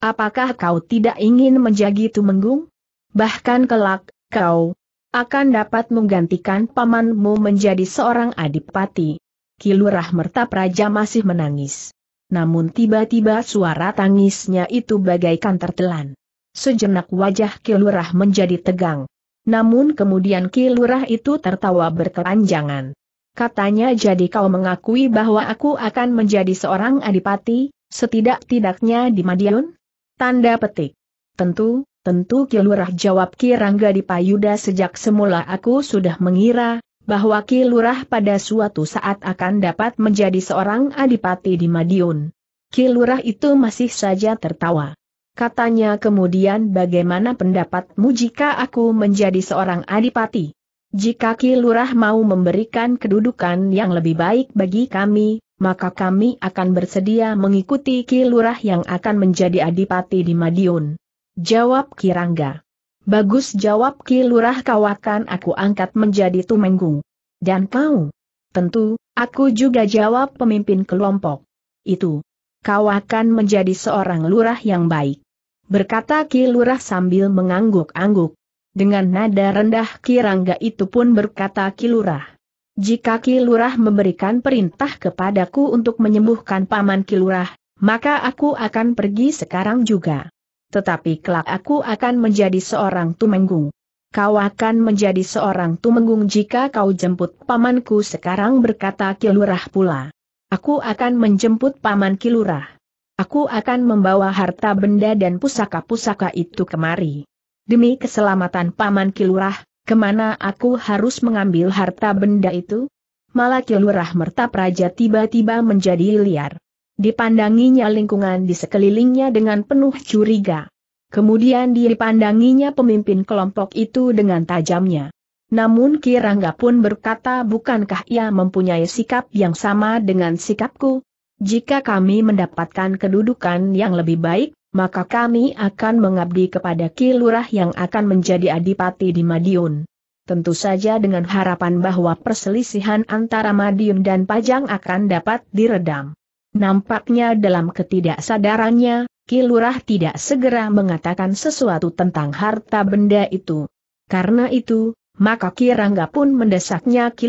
Apakah kau tidak ingin menjadi tumenggung? Bahkan kelak, kau akan dapat menggantikan pamanmu menjadi seorang adipati. Kilurah Merta Praja masih menangis. Namun tiba-tiba suara tangisnya itu bagaikan tertelan. Sejenak wajah Kilurah menjadi tegang. Namun kemudian Kilurah itu tertawa berkepanjangan. Katanya jadi kau mengakui bahwa aku akan menjadi seorang adipati, setidak-tidaknya di Madiun? Tanda petik. Tentu, tentu Kilurah jawab Kirangga di Payuda sejak semula aku sudah mengira, bahwa Kilurah pada suatu saat akan dapat menjadi seorang adipati di Madiun. Kilurah itu masih saja tertawa. Katanya kemudian bagaimana pendapatmu jika aku menjadi seorang adipati? Jika Kilurah mau memberikan kedudukan yang lebih baik bagi kami, maka kami akan bersedia mengikuti Kilurah yang akan menjadi adipati di Madiun. Jawab Kirangga. Bagus jawab Kilurah kau akan aku angkat menjadi tumenggung. Dan kau? Tentu, aku juga jawab pemimpin kelompok. Itu. Kau akan menjadi seorang lurah yang baik. Berkata Kilurah sambil mengangguk-angguk. Dengan nada rendah Kirangga itu pun berkata Kilurah. Jika Kilurah memberikan perintah kepadaku untuk menyembuhkan paman Kilurah, maka aku akan pergi sekarang juga. Tetapi kelak aku akan menjadi seorang tumenggung. Kau akan menjadi seorang tumenggung jika kau jemput pamanku sekarang berkata Kilurah pula. Aku akan menjemput paman Kilurah. Aku akan membawa harta benda dan pusaka-pusaka itu kemari. Demi keselamatan paman Kilurah, kemana aku harus mengambil harta benda itu? Malah Lurah Merta Praja tiba-tiba menjadi liar. Dipandanginya lingkungan di sekelilingnya dengan penuh curiga. Kemudian dipandanginya pemimpin kelompok itu dengan tajamnya. Namun Kirangga pun berkata bukankah ia mempunyai sikap yang sama dengan sikapku? Jika kami mendapatkan kedudukan yang lebih baik, maka kami akan mengabdi kepada Ki yang akan menjadi adipati di Madiun. Tentu saja dengan harapan bahwa perselisihan antara Madiun dan Pajang akan dapat diredam. Nampaknya dalam ketidaksadarannya, Ki tidak segera mengatakan sesuatu tentang harta benda itu. Karena itu, maka Kirangga pun mendesaknya Ki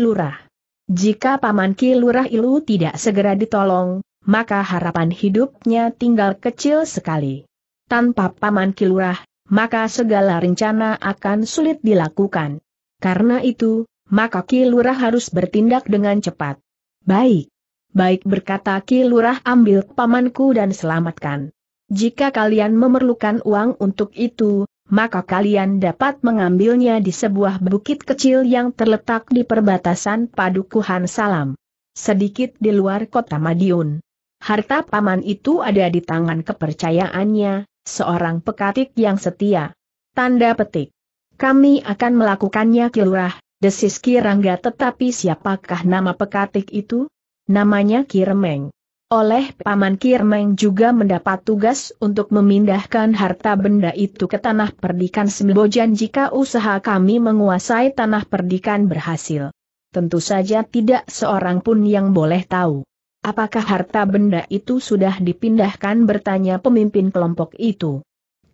Jika Paman Ki Lurah Ilu tidak segera ditolong, maka harapan hidupnya tinggal kecil sekali. Tanpa paman kilurah, maka segala rencana akan sulit dilakukan. Karena itu, maka kilurah harus bertindak dengan cepat. Baik. Baik berkata kilurah ambil pamanku dan selamatkan. Jika kalian memerlukan uang untuk itu, maka kalian dapat mengambilnya di sebuah bukit kecil yang terletak di perbatasan Padukuhan Salam. Sedikit di luar kota Madiun. Harta paman itu ada di tangan kepercayaannya, seorang pekatik yang setia. Tanda petik. Kami akan melakukannya kilurah, desis Kirangga tetapi siapakah nama pekatik itu? Namanya Kirmeng. Oleh Paman Kirmeng juga mendapat tugas untuk memindahkan harta benda itu ke tanah perdikan Sembojan jika usaha kami menguasai tanah perdikan berhasil. Tentu saja tidak seorang pun yang boleh tahu. Apakah harta benda itu sudah dipindahkan bertanya pemimpin kelompok itu?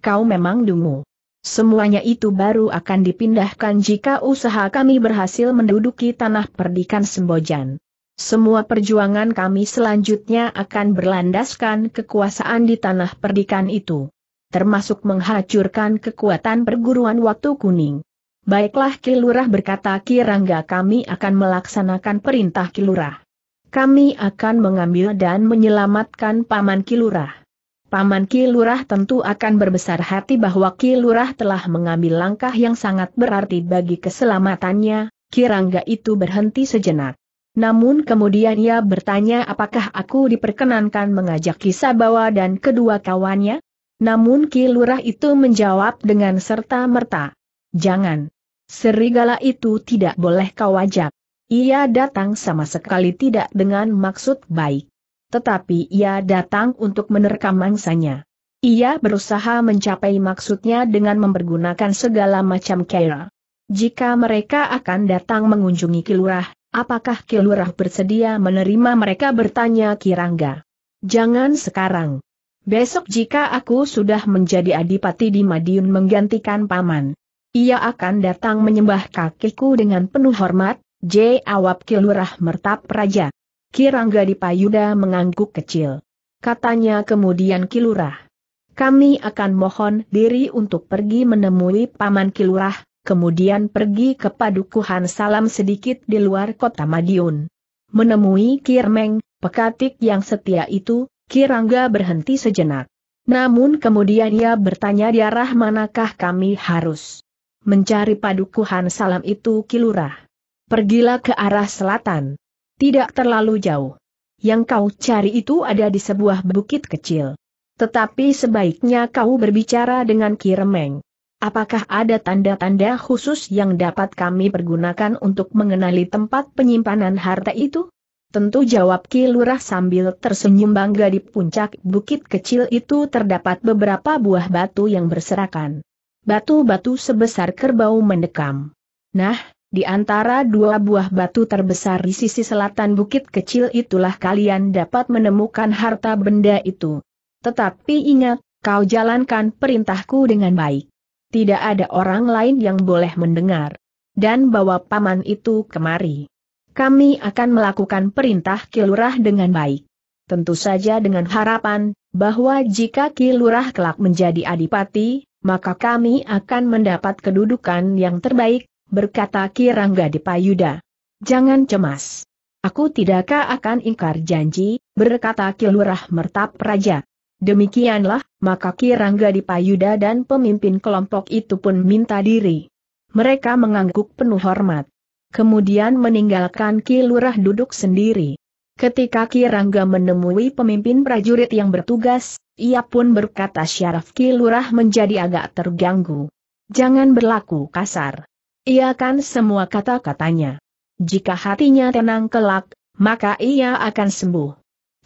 Kau memang dungu. Semuanya itu baru akan dipindahkan jika usaha kami berhasil menduduki tanah perdikan Sembojan. Semua perjuangan kami selanjutnya akan berlandaskan kekuasaan di tanah perdikan itu. Termasuk menghancurkan kekuatan perguruan waktu kuning. Baiklah Kilurah berkata Kirangga kami akan melaksanakan perintah Kilurah. Kami akan mengambil dan menyelamatkan Paman Kilurah. Paman Kilurah tentu akan berbesar hati bahwa Kilurah telah mengambil langkah yang sangat berarti bagi keselamatannya, kirangga itu berhenti sejenak. Namun kemudian ia bertanya apakah aku diperkenankan mengajak kisah Kisabawa dan kedua kawannya? Namun Kilurah itu menjawab dengan serta merta, Jangan. Serigala itu tidak boleh kau ajak. Ia datang sama sekali tidak dengan maksud baik. Tetapi ia datang untuk menerkam mangsanya. Ia berusaha mencapai maksudnya dengan mempergunakan segala macam cara. Jika mereka akan datang mengunjungi Kilurah, apakah Kilurah bersedia menerima mereka bertanya Kirangga. Jangan sekarang. Besok jika aku sudah menjadi adipati di Madiun menggantikan paman. Ia akan datang menyembah kakiku dengan penuh hormat, Jawab Awap Kilurah Mertap Raja. Kirangga payuda mengangguk kecil. Katanya kemudian Kilurah. Kami akan mohon diri untuk pergi menemui Paman Kilurah, kemudian pergi ke Padukuhan Salam sedikit di luar kota Madiun. Menemui Kirmeng, pekatik yang setia itu, Kirangga berhenti sejenak. Namun kemudian ia bertanya di arah manakah kami harus mencari padukuhan salam itu Kilurah pergilah ke arah selatan. Tidak terlalu jauh. Yang kau cari itu ada di sebuah bukit kecil. Tetapi sebaiknya kau berbicara dengan Kiremeng. Apakah ada tanda-tanda khusus yang dapat kami pergunakan untuk mengenali tempat penyimpanan harta itu? Tentu jawab Ki Lurah sambil tersenyum bangga di puncak bukit kecil itu terdapat beberapa buah batu yang berserakan. Batu-batu sebesar kerbau mendekam. Nah, di antara dua buah batu terbesar di sisi selatan bukit kecil itulah kalian dapat menemukan harta benda itu. Tetapi ingat, kau jalankan perintahku dengan baik. Tidak ada orang lain yang boleh mendengar. Dan bawa paman itu kemari. Kami akan melakukan perintah kilurah dengan baik. Tentu saja dengan harapan, bahwa jika kilurah kelak menjadi adipati, maka kami akan mendapat kedudukan yang terbaik, berkata Kirangga Dipayuda. Jangan cemas. Aku tidakkah akan ingkar janji, berkata Kilurah Mertap Raja. Demikianlah, maka Kirangga Dipayuda dan pemimpin kelompok itu pun minta diri. Mereka mengangguk penuh hormat. Kemudian meninggalkan Kilurah duduk sendiri. Ketika Kirangga menemui pemimpin prajurit yang bertugas, ia pun berkata Syaraf Kilurah menjadi agak terganggu. Jangan berlaku kasar. Ia kan semua kata-katanya. Jika hatinya tenang kelak, maka ia akan sembuh.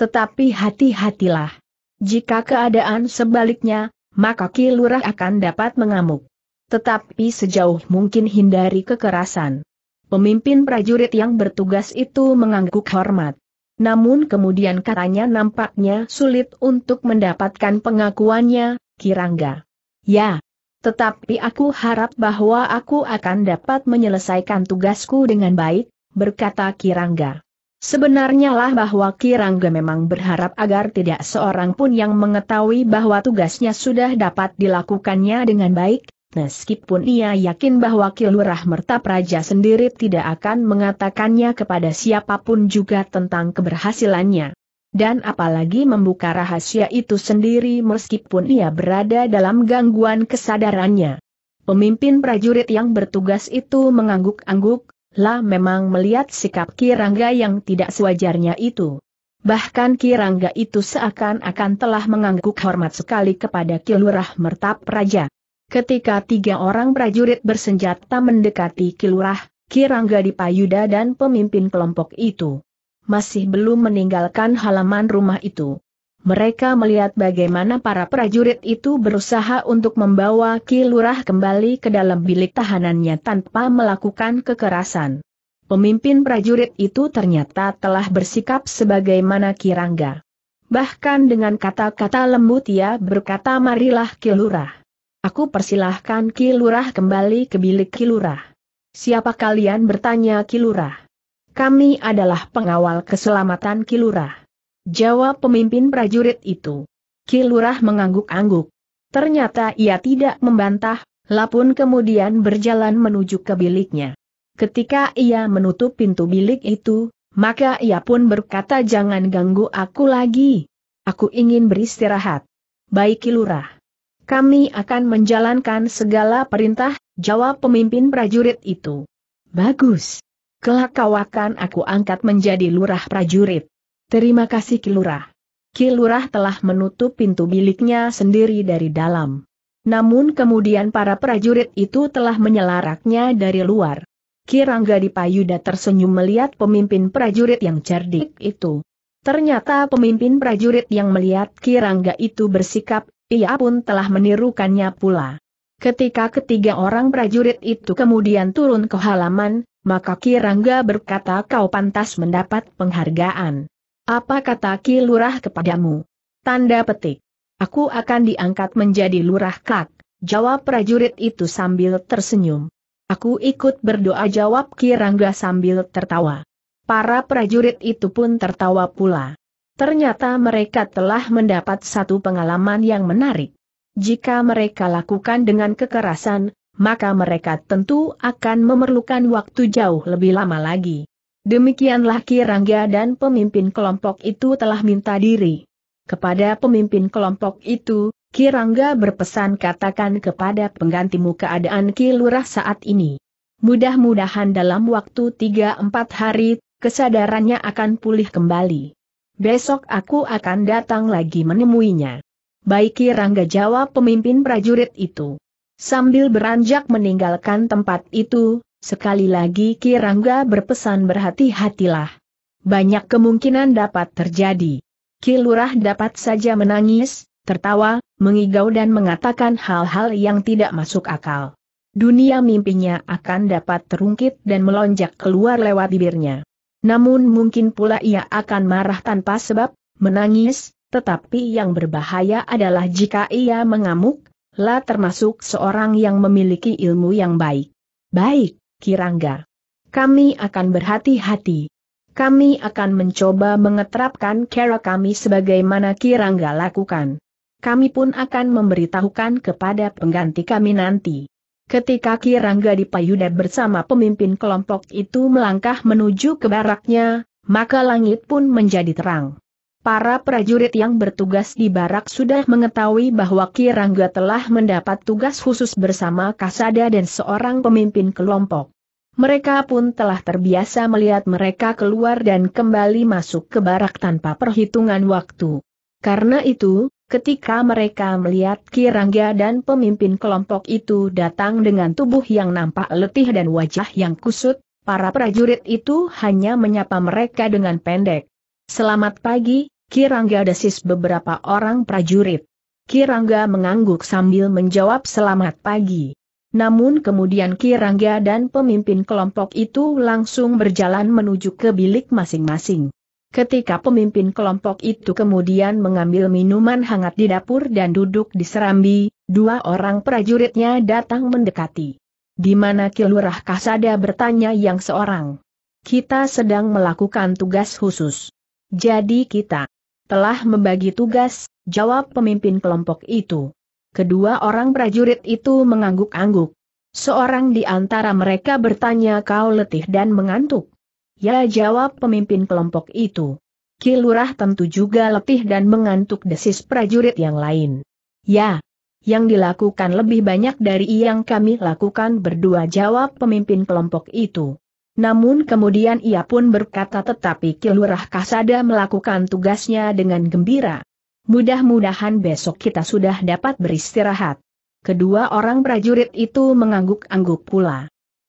Tetapi hati-hatilah. Jika keadaan sebaliknya, maka kilurah akan dapat mengamuk. Tetapi sejauh mungkin hindari kekerasan. Pemimpin prajurit yang bertugas itu mengangguk hormat. Namun kemudian katanya nampaknya sulit untuk mendapatkan pengakuannya, Kirangga. Ya, tetapi aku harap bahwa aku akan dapat menyelesaikan tugasku dengan baik, berkata Kirangga. Sebenarnya lah bahwa Kirangga memang berharap agar tidak seorang pun yang mengetahui bahwa tugasnya sudah dapat dilakukannya dengan baik, meskipun ia yakin bahwa Kilurah Merta Praja sendiri tidak akan mengatakannya kepada siapapun juga tentang keberhasilannya. Dan apalagi membuka rahasia itu sendiri meskipun ia berada dalam gangguan kesadarannya. Pemimpin prajurit yang bertugas itu mengangguk-angguk, lah memang melihat sikap Kirangga yang tidak sewajarnya itu. Bahkan Kirangga itu seakan-akan telah mengangguk hormat sekali kepada Kilurah Mertap Raja. Ketika tiga orang prajurit bersenjata mendekati Kilurah, Kirangga Dipayuda dan pemimpin kelompok itu masih belum meninggalkan halaman rumah itu. Mereka melihat bagaimana para prajurit itu berusaha untuk membawa kilurah kembali ke dalam bilik tahanannya tanpa melakukan kekerasan. Pemimpin prajurit itu ternyata telah bersikap sebagaimana Kirangga. Bahkan dengan kata-kata lembut ia berkata marilah kilurah, Aku persilahkan kilurah kembali ke bilik kilurah. Siapa kalian bertanya kilurah? Kami adalah pengawal keselamatan Kilurah. Jawab pemimpin prajurit itu. Kilurah mengangguk-angguk. Ternyata ia tidak membantah, Lapun kemudian berjalan menuju ke biliknya. Ketika ia menutup pintu bilik itu, maka ia pun berkata jangan ganggu aku lagi. Aku ingin beristirahat. Baik Kilurah. Kami akan menjalankan segala perintah, jawab pemimpin prajurit itu. Bagus. Kelak kau akan aku angkat menjadi lurah prajurit. Terima kasih Kilurah. Kilurah telah menutup pintu biliknya sendiri dari dalam. Namun kemudian para prajurit itu telah menyelaraknya dari luar. Kirangga di tersenyum melihat pemimpin prajurit yang cerdik itu. Ternyata pemimpin prajurit yang melihat Kirangga itu bersikap, ia pun telah menirukannya pula. Ketika ketiga orang prajurit itu kemudian turun ke halaman, maka Kirangga berkata kau pantas mendapat penghargaan. Apa kata Ki Lurah kepadamu? Tanda petik. Aku akan diangkat menjadi Lurah Kak, jawab prajurit itu sambil tersenyum. Aku ikut berdoa jawab Kirangga sambil tertawa. Para prajurit itu pun tertawa pula. Ternyata mereka telah mendapat satu pengalaman yang menarik. Jika mereka lakukan dengan kekerasan, maka mereka tentu akan memerlukan waktu jauh lebih lama lagi. Demikianlah Kirangga dan pemimpin kelompok itu telah minta diri. Kepada pemimpin kelompok itu, Kirangga berpesan katakan kepada penggantimu keadaan Kilurah saat ini. Mudah-mudahan dalam waktu 3-4 hari, kesadarannya akan pulih kembali. Besok aku akan datang lagi menemuinya. Baik Kirangga jawab pemimpin prajurit itu. Sambil beranjak meninggalkan tempat itu, sekali lagi Kirangga berpesan berhati-hatilah. Banyak kemungkinan dapat terjadi. Kilurah dapat saja menangis, tertawa, mengigau dan mengatakan hal-hal yang tidak masuk akal. Dunia mimpinya akan dapat terungkit dan melonjak keluar lewat bibirnya. Namun mungkin pula ia akan marah tanpa sebab, menangis, tetapi yang berbahaya adalah jika ia mengamuk, La termasuk seorang yang memiliki ilmu yang baik. Baik, Kirangga. Kami akan berhati-hati. Kami akan mencoba mengeterapkan cara kami sebagaimana Kirangga lakukan. Kami pun akan memberitahukan kepada pengganti kami nanti. Ketika Kirangga di Payuda bersama pemimpin kelompok itu melangkah menuju ke baraknya, maka langit pun menjadi terang. Para prajurit yang bertugas di barak sudah mengetahui bahwa Kirangga telah mendapat tugas khusus bersama Kasada dan seorang pemimpin kelompok. Mereka pun telah terbiasa melihat mereka keluar dan kembali masuk ke barak tanpa perhitungan waktu. Karena itu, ketika mereka melihat Kirangga dan pemimpin kelompok itu datang dengan tubuh yang nampak letih dan wajah yang kusut, para prajurit itu hanya menyapa mereka dengan pendek. Selamat pagi, Kirangga desis beberapa orang prajurit. Kirangga mengangguk sambil menjawab selamat pagi. Namun kemudian Kirangga dan pemimpin kelompok itu langsung berjalan menuju ke bilik masing-masing. Ketika pemimpin kelompok itu kemudian mengambil minuman hangat di dapur dan duduk di serambi, dua orang prajuritnya datang mendekati. Di mana Kilurah Kasada bertanya yang seorang. Kita sedang melakukan tugas khusus. Jadi kita telah membagi tugas, jawab pemimpin kelompok itu. Kedua orang prajurit itu mengangguk-angguk. Seorang di antara mereka bertanya kau letih dan mengantuk. Ya jawab pemimpin kelompok itu. Kilurah tentu juga letih dan mengantuk desis prajurit yang lain. Ya, yang dilakukan lebih banyak dari yang kami lakukan berdua jawab pemimpin kelompok itu. Namun kemudian ia pun berkata tetapi Kilurah Kasada melakukan tugasnya dengan gembira. Mudah-mudahan besok kita sudah dapat beristirahat. Kedua orang prajurit itu mengangguk-angguk pula.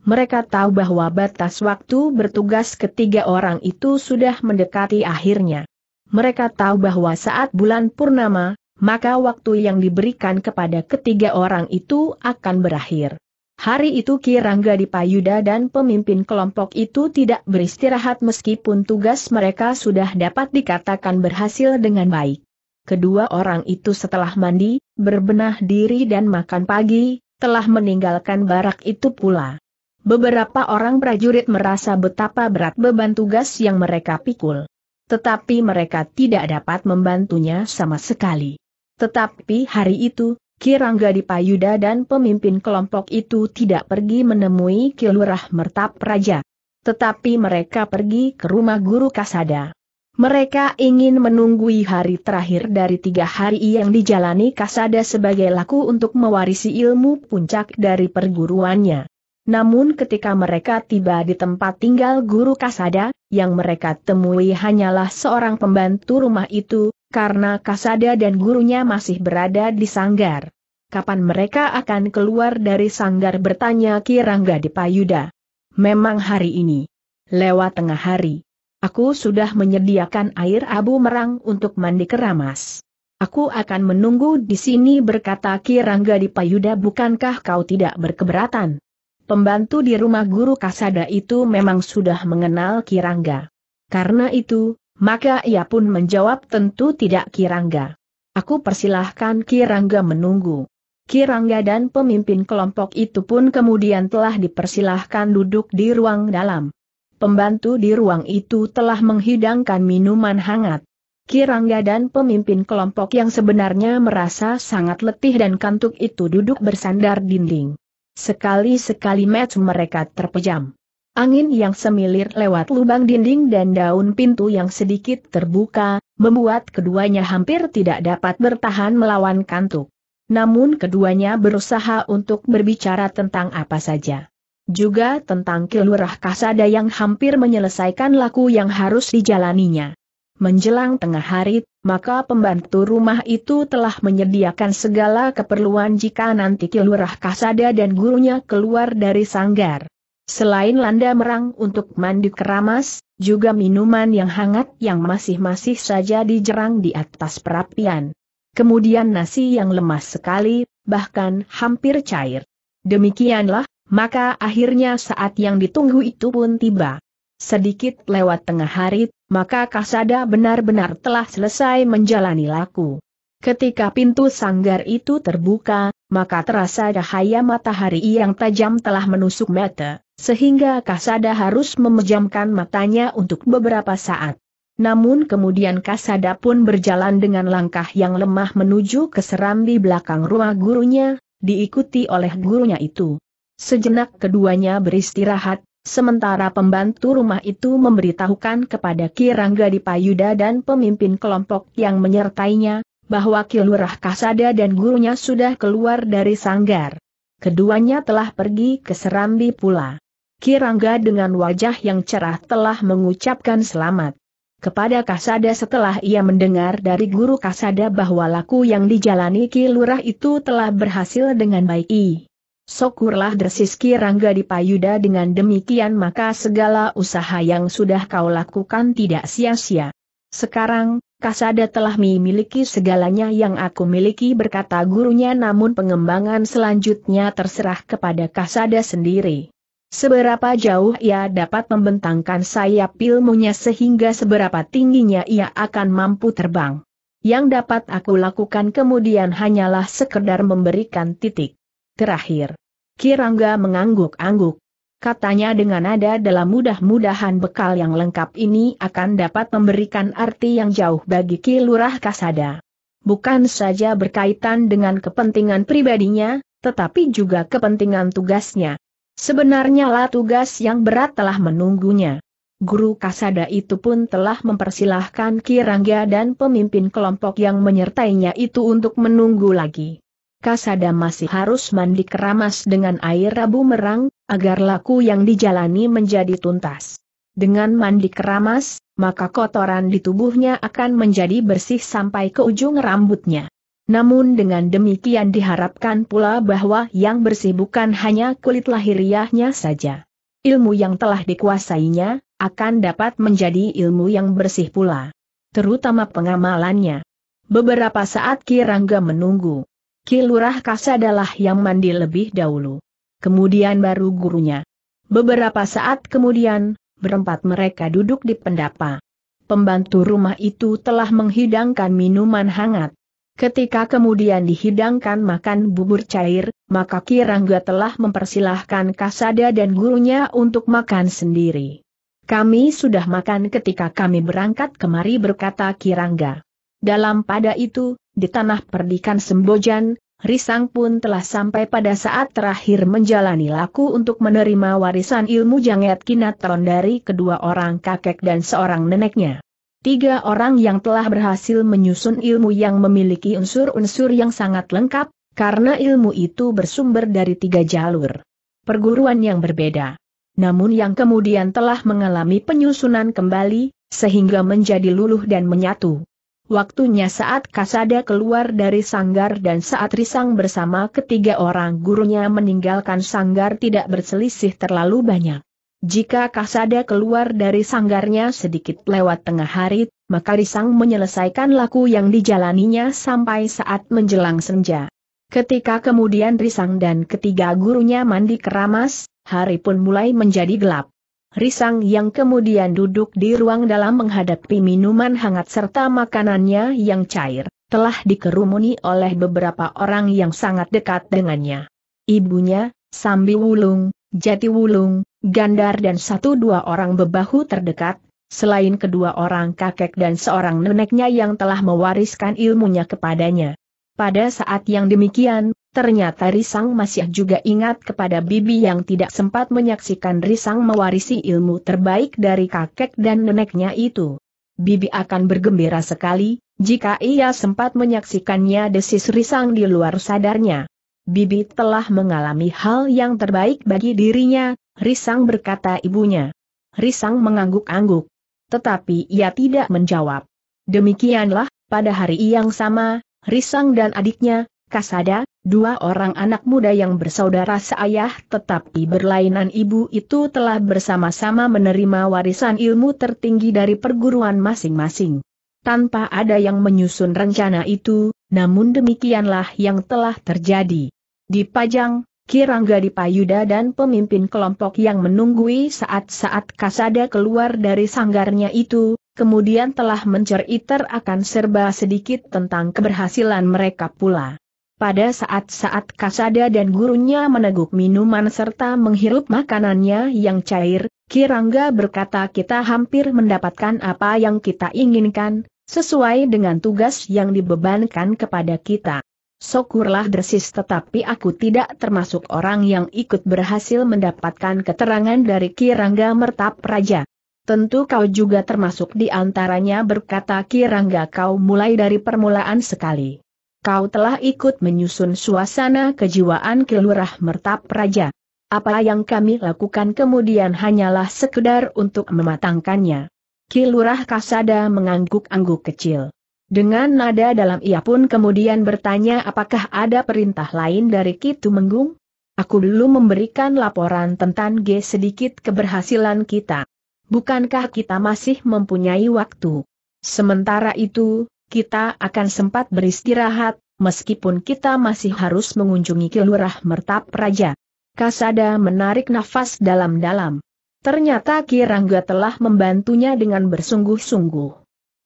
Mereka tahu bahwa batas waktu bertugas ketiga orang itu sudah mendekati akhirnya. Mereka tahu bahwa saat bulan purnama, maka waktu yang diberikan kepada ketiga orang itu akan berakhir. Hari itu Kirangga di Payuda dan pemimpin kelompok itu tidak beristirahat meskipun tugas mereka sudah dapat dikatakan berhasil dengan baik. Kedua orang itu setelah mandi, berbenah diri dan makan pagi, telah meninggalkan barak itu pula. Beberapa orang prajurit merasa betapa berat beban tugas yang mereka pikul. Tetapi mereka tidak dapat membantunya sama sekali. Tetapi hari itu, Kirangga Dipayuda dan pemimpin kelompok itu tidak pergi menemui Kilurah Mertap Raja. Tetapi mereka pergi ke rumah Guru Kasada. Mereka ingin menunggui hari terakhir dari tiga hari yang dijalani Kasada sebagai laku untuk mewarisi ilmu puncak dari perguruannya. Namun ketika mereka tiba di tempat tinggal guru Kasada, yang mereka temui hanyalah seorang pembantu rumah itu, karena Kasada dan gurunya masih berada di sanggar. Kapan mereka akan keluar dari sanggar bertanya Kirangga Dipayuda. Memang hari ini. Lewat tengah hari. Aku sudah menyediakan air abu merang untuk mandi keramas. Aku akan menunggu di sini berkata Kirangga Dipayuda bukankah kau tidak berkeberatan? Pembantu di rumah guru Kasada itu memang sudah mengenal Kirangga. Karena itu, maka ia pun menjawab tentu tidak Kirangga. Aku persilahkan Kirangga menunggu. Kirangga dan pemimpin kelompok itu pun kemudian telah dipersilahkan duduk di ruang dalam. Pembantu di ruang itu telah menghidangkan minuman hangat. Kirangga dan pemimpin kelompok yang sebenarnya merasa sangat letih dan kantuk itu duduk bersandar dinding. Sekali-sekali match mereka terpejam. Angin yang semilir lewat lubang dinding dan daun pintu yang sedikit terbuka, membuat keduanya hampir tidak dapat bertahan melawan kantuk. Namun keduanya berusaha untuk berbicara tentang apa saja. Juga tentang kilurah kasada yang hampir menyelesaikan laku yang harus dijalaninya. Menjelang tengah hari, maka pembantu rumah itu telah menyediakan segala keperluan jika nanti kilurah kasada dan gurunya keluar dari sanggar. Selain landa merang untuk mandi keramas, juga minuman yang hangat yang masih-masih saja dijerang di atas perapian. Kemudian nasi yang lemas sekali, bahkan hampir cair. Demikianlah, maka akhirnya saat yang ditunggu itu pun tiba. Sedikit lewat tengah hari, maka Kasada benar-benar telah selesai menjalani laku. Ketika pintu sanggar itu terbuka, maka terasa cahaya matahari yang tajam telah menusuk mata sehingga Kasada harus memejamkan matanya untuk beberapa saat. Namun kemudian Kasada pun berjalan dengan langkah yang lemah menuju ke serambi belakang rumah gurunya, diikuti oleh gurunya itu. Sejenak keduanya beristirahat, sementara pembantu rumah itu memberitahukan kepada Kirangga di Payuda dan pemimpin kelompok yang menyertainya, bahwa Kilurah Kasada dan gurunya sudah keluar dari sanggar. Keduanya telah pergi ke Serambi pula. Kirangga dengan wajah yang cerah telah mengucapkan selamat kepada Kasada setelah ia mendengar dari guru Kasada bahwa laku yang dijalani Ki Lurah itu telah berhasil dengan baik. Syukurlah dersis Ki Rangga Dipayuda dengan demikian maka segala usaha yang sudah kau lakukan tidak sia-sia. Sekarang, Kasada telah memiliki segalanya yang aku miliki berkata gurunya namun pengembangan selanjutnya terserah kepada Kasada sendiri. Seberapa jauh ia dapat membentangkan sayap ilmunya sehingga seberapa tingginya ia akan mampu terbang. Yang dapat aku lakukan kemudian hanyalah sekedar memberikan titik. Terakhir. Kirangga mengangguk-angguk. Katanya dengan nada dalam mudah-mudahan bekal yang lengkap ini akan dapat memberikan arti yang jauh bagi Ki Kasada. Bukan saja berkaitan dengan kepentingan pribadinya, tetapi juga kepentingan tugasnya Sebenarnya lah tugas yang berat telah menunggunya. Guru Kasada itu pun telah mempersilahkan Kirangga dan pemimpin kelompok yang menyertainya itu untuk menunggu lagi. Kasada masih harus mandi keramas dengan air rabu merang, agar laku yang dijalani menjadi tuntas. Dengan mandi keramas, maka kotoran di tubuhnya akan menjadi bersih sampai ke ujung rambutnya. Namun dengan demikian diharapkan pula bahwa yang bersih bukan hanya kulit lahiriahnya saja. Ilmu yang telah dikuasainya, akan dapat menjadi ilmu yang bersih pula. Terutama pengamalannya. Beberapa saat Kirangga menunggu. Kilurah adalah yang mandi lebih dahulu. Kemudian baru gurunya. Beberapa saat kemudian, berempat mereka duduk di pendapa. Pembantu rumah itu telah menghidangkan minuman hangat. Ketika kemudian dihidangkan makan bubur cair, maka Kirangga telah mempersilahkan Kasada dan gurunya untuk makan sendiri. Kami sudah makan ketika kami berangkat kemari berkata Kirangga. Dalam pada itu, di tanah perdikan Sembojan, Risang pun telah sampai pada saat terakhir menjalani laku untuk menerima warisan ilmu janget Kinatron dari kedua orang kakek dan seorang neneknya. Tiga orang yang telah berhasil menyusun ilmu yang memiliki unsur-unsur yang sangat lengkap, karena ilmu itu bersumber dari tiga jalur. Perguruan yang berbeda. Namun yang kemudian telah mengalami penyusunan kembali, sehingga menjadi luluh dan menyatu. Waktunya saat Kasada keluar dari sanggar dan saat Risang bersama ketiga orang gurunya meninggalkan sanggar tidak berselisih terlalu banyak. Jika Kasada keluar dari sanggarnya sedikit lewat tengah hari, maka Risang menyelesaikan laku yang dijalaninya sampai saat menjelang senja. Ketika kemudian Risang dan ketiga gurunya mandi keramas, hari pun mulai menjadi gelap. Risang yang kemudian duduk di ruang dalam menghadapi minuman hangat serta makanannya yang cair, telah dikerumuni oleh beberapa orang yang sangat dekat dengannya. Ibunya, Sambi Wulung, Jati Wulung, Gandar dan satu dua orang bebahu terdekat, selain kedua orang kakek dan seorang neneknya yang telah mewariskan ilmunya kepadanya. Pada saat yang demikian, ternyata Risang masih juga ingat kepada Bibi yang tidak sempat menyaksikan Risang mewarisi ilmu terbaik dari kakek dan neneknya itu. Bibi akan bergembira sekali, jika ia sempat menyaksikannya desis Risang di luar sadarnya. Bibi telah mengalami hal yang terbaik bagi dirinya, Risang berkata ibunya. Risang mengangguk-angguk. Tetapi ia tidak menjawab. Demikianlah, pada hari yang sama, Risang dan adiknya, Kasada, dua orang anak muda yang bersaudara seayah tetapi berlainan ibu itu telah bersama-sama menerima warisan ilmu tertinggi dari perguruan masing-masing. Tanpa ada yang menyusun rencana itu, namun demikianlah yang telah terjadi. Di Pajang, Kirangga Dipayuda dan pemimpin kelompok yang menunggui saat-saat Kasada keluar dari sanggarnya itu, kemudian telah menceriter akan serba sedikit tentang keberhasilan mereka pula. Pada saat-saat Kasada dan gurunya meneguk minuman serta menghirup makanannya yang cair, Kirangga berkata kita hampir mendapatkan apa yang kita inginkan, sesuai dengan tugas yang dibebankan kepada kita. Syukurlah desis tetapi aku tidak termasuk orang yang ikut berhasil mendapatkan keterangan dari Kirangga Mertap Raja. Tentu kau juga termasuk di antaranya berkata Kirangga kau mulai dari permulaan sekali. Kau telah ikut menyusun suasana kejiwaan Kelurah Mertap Raja. Apa yang kami lakukan kemudian hanyalah sekedar untuk mematangkannya. Kilurah Kasada mengangguk-angguk kecil. Dengan nada dalam ia pun kemudian bertanya apakah ada perintah lain dari Kitu Menggung? Aku belum memberikan laporan tentang G sedikit keberhasilan kita. Bukankah kita masih mempunyai waktu? Sementara itu, kita akan sempat beristirahat, meskipun kita masih harus mengunjungi Kilurah Mertap Raja. Kasada menarik nafas dalam-dalam. Ternyata Kirangga telah membantunya dengan bersungguh-sungguh.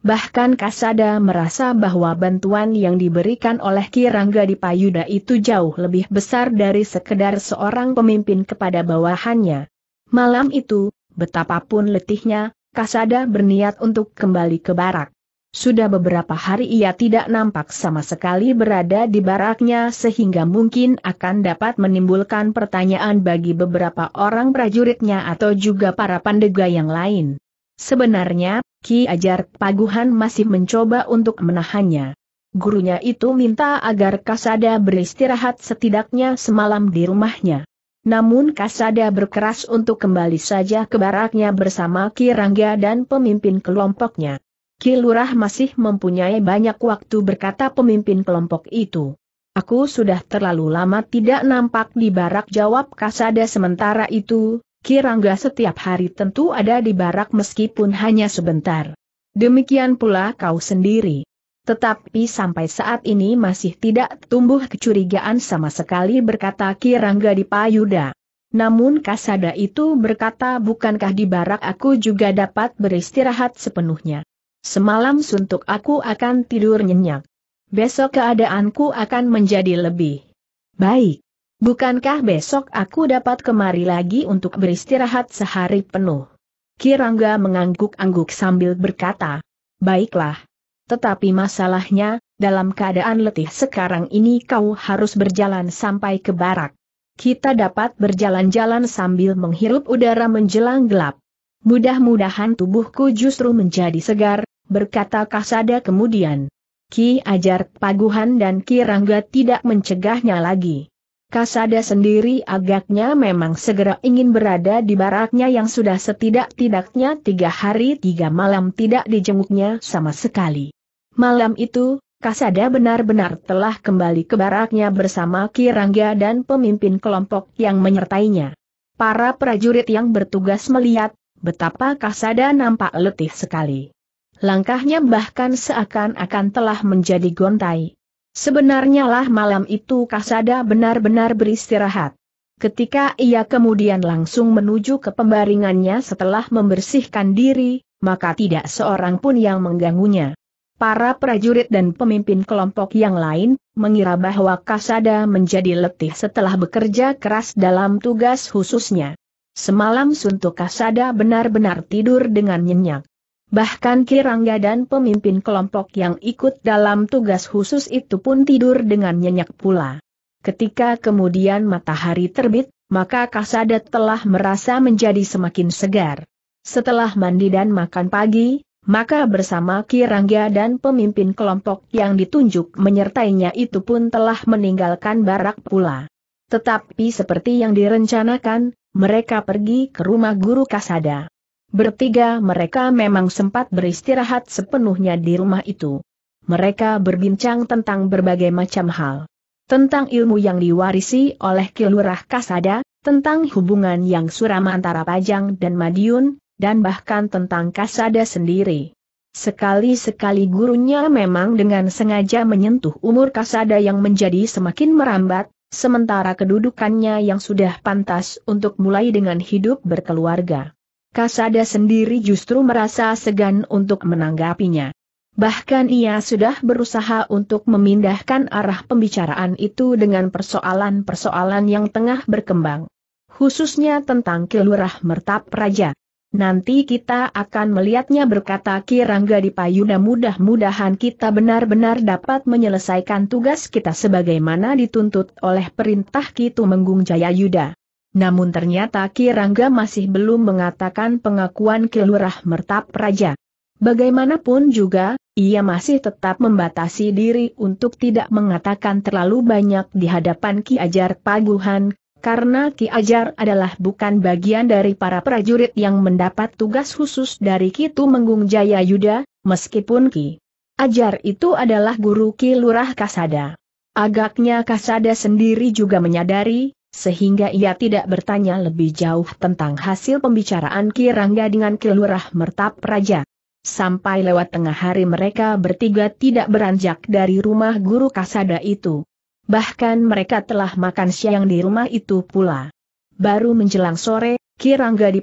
Bahkan Kasada merasa bahwa bantuan yang diberikan oleh Kirangga di Payuda itu jauh lebih besar dari sekedar seorang pemimpin kepada bawahannya. Malam itu, betapapun letihnya, Kasada berniat untuk kembali ke barak. Sudah beberapa hari ia tidak nampak sama sekali berada di baraknya sehingga mungkin akan dapat menimbulkan pertanyaan bagi beberapa orang prajuritnya atau juga para pandega yang lain. Sebenarnya, Ki Ajar Paguhan masih mencoba untuk menahannya. Gurunya itu minta agar Kasada beristirahat setidaknya semalam di rumahnya. Namun Kasada berkeras untuk kembali saja ke baraknya bersama Ki Rangga dan pemimpin kelompoknya. Ki Lurah masih mempunyai banyak waktu berkata pemimpin kelompok itu. Aku sudah terlalu lama tidak nampak di barak jawab Kasada sementara itu, Kirangga setiap hari tentu ada di barak meskipun hanya sebentar. Demikian pula kau sendiri. Tetapi sampai saat ini masih tidak tumbuh kecurigaan sama sekali berkata Kirangga di Payuda. Namun Kasada itu berkata bukankah di barak aku juga dapat beristirahat sepenuhnya. Semalam suntuk aku akan tidur nyenyak. Besok keadaanku akan menjadi lebih baik. Bukankah besok aku dapat kemari lagi untuk beristirahat sehari penuh? Kirangga mengangguk-angguk sambil berkata, Baiklah. Tetapi masalahnya, dalam keadaan letih sekarang ini kau harus berjalan sampai ke barak. Kita dapat berjalan-jalan sambil menghirup udara menjelang gelap. Mudah-mudahan tubuhku justru menjadi segar, berkata Kasada kemudian. Ki Ajar Paguhan dan Kirangga tidak mencegahnya lagi. Kasada sendiri agaknya memang segera ingin berada di baraknya yang sudah setidak-tidaknya tiga hari tiga malam tidak dijenguknya sama sekali. Malam itu, Kasada benar-benar telah kembali ke baraknya bersama Kirangga dan pemimpin kelompok yang menyertainya. Para prajurit yang bertugas melihat, betapa Kasada nampak letih sekali. Langkahnya bahkan seakan-akan telah menjadi gontai. Sebenarnya lah malam itu Kasada benar-benar beristirahat. Ketika ia kemudian langsung menuju ke pembaringannya setelah membersihkan diri, maka tidak seorang pun yang mengganggunya. Para prajurit dan pemimpin kelompok yang lain, mengira bahwa Kasada menjadi letih setelah bekerja keras dalam tugas khususnya. Semalam suntuk Kasada benar-benar tidur dengan nyenyak. Bahkan Kirangga dan pemimpin kelompok yang ikut dalam tugas khusus itu pun tidur dengan nyenyak pula. Ketika kemudian matahari terbit, maka Kasadat telah merasa menjadi semakin segar. Setelah mandi dan makan pagi, maka bersama Kirangga dan pemimpin kelompok yang ditunjuk menyertainya itu pun telah meninggalkan barak pula. Tetapi seperti yang direncanakan, mereka pergi ke rumah guru Kasada. Bertiga mereka memang sempat beristirahat sepenuhnya di rumah itu. Mereka berbincang tentang berbagai macam hal. Tentang ilmu yang diwarisi oleh Kilurah Kasada, tentang hubungan yang suram antara Pajang dan Madiun, dan bahkan tentang Kasada sendiri. Sekali-sekali gurunya memang dengan sengaja menyentuh umur Kasada yang menjadi semakin merambat, sementara kedudukannya yang sudah pantas untuk mulai dengan hidup berkeluarga. Kasada sendiri justru merasa segan untuk menanggapinya. Bahkan ia sudah berusaha untuk memindahkan arah pembicaraan itu dengan persoalan-persoalan yang tengah berkembang. Khususnya tentang kilurah mertap raja. Nanti kita akan melihatnya berkata Kirangga di Payuna mudah-mudahan kita benar-benar dapat menyelesaikan tugas kita sebagaimana dituntut oleh perintah Kitu Menggung Jaya Yuda. Namun ternyata Ki Rangga masih belum mengatakan pengakuan Kelurah Mertap Raja. Bagaimanapun juga, ia masih tetap membatasi diri untuk tidak mengatakan terlalu banyak di hadapan Ki Ajar Paguhan, karena Ki Ajar adalah bukan bagian dari para prajurit yang mendapat tugas khusus dari Ki Menggung Jaya Yuda, meskipun Ki Ajar itu adalah guru Ki Lurah Kasada. Agaknya Kasada sendiri juga menyadari sehingga ia tidak bertanya lebih jauh tentang hasil pembicaraan Kirangga dengan Kilurah Mertap Raja. Sampai lewat tengah hari mereka bertiga tidak beranjak dari rumah guru kasada itu. Bahkan mereka telah makan siang di rumah itu pula. Baru menjelang sore, Kirangga di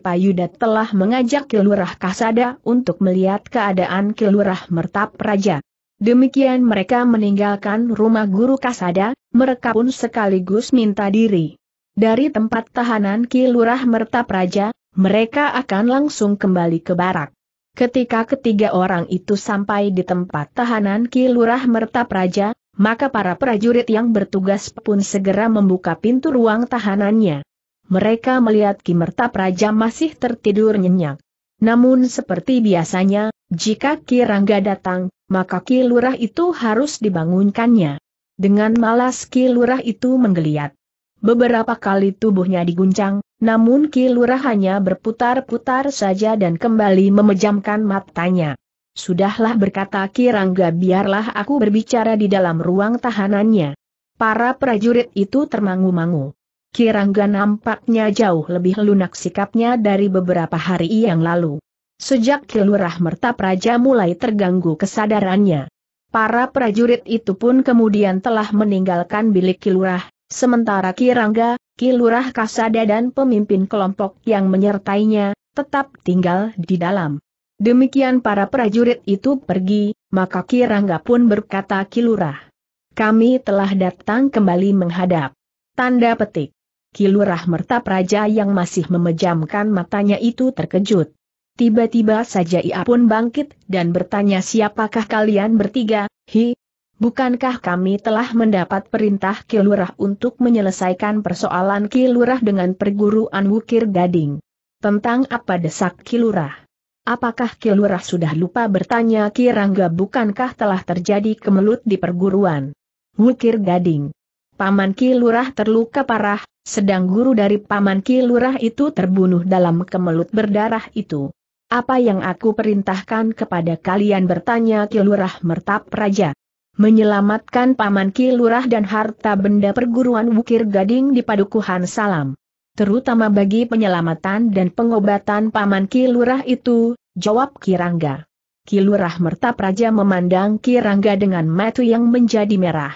telah mengajak Kilurah Kasada untuk melihat keadaan Kilurah Mertap Raja. Demikian mereka meninggalkan rumah guru Kasada, mereka pun sekaligus minta diri. Dari tempat tahanan Ki Lurah Merta Praja, mereka akan langsung kembali ke barak. Ketika ketiga orang itu sampai di tempat tahanan Ki Lurah Merta Praja, maka para prajurit yang bertugas pun segera membuka pintu ruang tahanannya. Mereka melihat Ki Merta Praja masih tertidur nyenyak. Namun seperti biasanya, jika Ki Rangga datang, maka Ki Lurah itu harus dibangunkannya. Dengan malas Ki Lurah itu menggeliat. Beberapa kali tubuhnya diguncang, namun Ki Lurah hanya berputar-putar saja dan kembali memejamkan matanya. Sudahlah berkata Ki Rangga biarlah aku berbicara di dalam ruang tahanannya. Para prajurit itu termangu-mangu. Ki Rangga nampaknya jauh lebih lunak sikapnya dari beberapa hari yang lalu. Sejak Ki Lurah Merta Praja mulai terganggu kesadarannya. Para prajurit itu pun kemudian telah meninggalkan bilik kilurah, sementara Kirangga, kilurah Kasada dan pemimpin kelompok yang menyertainya, tetap tinggal di dalam. Demikian para prajurit itu pergi, maka Kirangga pun berkata kilurah. Kami telah datang kembali menghadap. Tanda petik. Kilurah Merta Praja yang masih memejamkan matanya itu terkejut. Tiba-tiba saja ia pun bangkit dan bertanya siapakah kalian bertiga, hi, bukankah kami telah mendapat perintah Kilurah untuk menyelesaikan persoalan Kilurah dengan perguruan Wukir Gading? Tentang apa desak Kilurah? Apakah Kilurah sudah lupa bertanya Kirangga bukankah telah terjadi kemelut di perguruan? Wukir Gading. Paman Kilurah terluka parah, sedang guru dari Paman Kilurah itu terbunuh dalam kemelut berdarah itu. Apa yang aku perintahkan kepada kalian bertanya Kilurah Mertap Raja. Menyelamatkan Paman Kilurah dan harta benda perguruan Wukir Gading di Padukuhan Salam. Terutama bagi penyelamatan dan pengobatan Paman Kilurah itu, jawab Kirangga. Kilurah Mertap Raja memandang Kirangga dengan mata yang menjadi merah.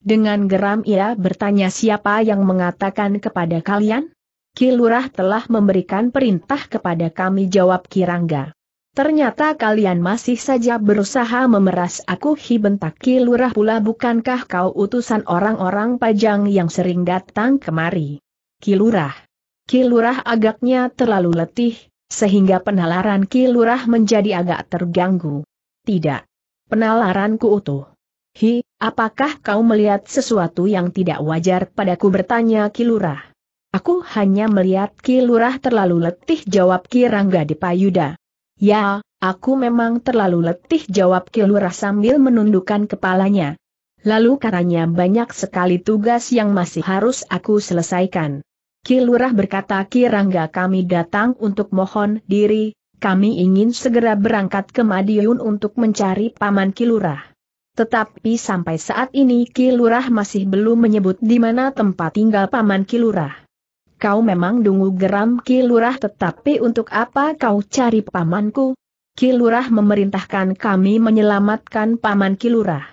Dengan geram ia bertanya siapa yang mengatakan kepada kalian? Kilurah telah memberikan perintah kepada kami jawab Kirangga. Ternyata kalian masih saja berusaha memeras aku hi bentak Kilurah pula bukankah kau utusan orang-orang pajang yang sering datang kemari. Kilurah. Kilurah agaknya terlalu letih, sehingga penalaran Kilurah menjadi agak terganggu. Tidak. Penalaranku utuh. Hi, apakah kau melihat sesuatu yang tidak wajar padaku bertanya Kilurah? Aku hanya melihat Ki Lurah terlalu letih jawab Ki Rangga di Payuda. Ya, aku memang terlalu letih jawab Ki Lurah sambil menundukkan kepalanya. Lalu karanya banyak sekali tugas yang masih harus aku selesaikan. Ki Lurah berkata Ki Rangga kami datang untuk mohon diri, kami ingin segera berangkat ke Madiun untuk mencari Paman Ki Lurah. Tetapi sampai saat ini Ki Lurah masih belum menyebut di mana tempat tinggal Paman Ki Lurah kau memang dungu geram Kilurah tetapi untuk apa kau cari pamanku? Kilurah memerintahkan kami menyelamatkan paman Kilurah.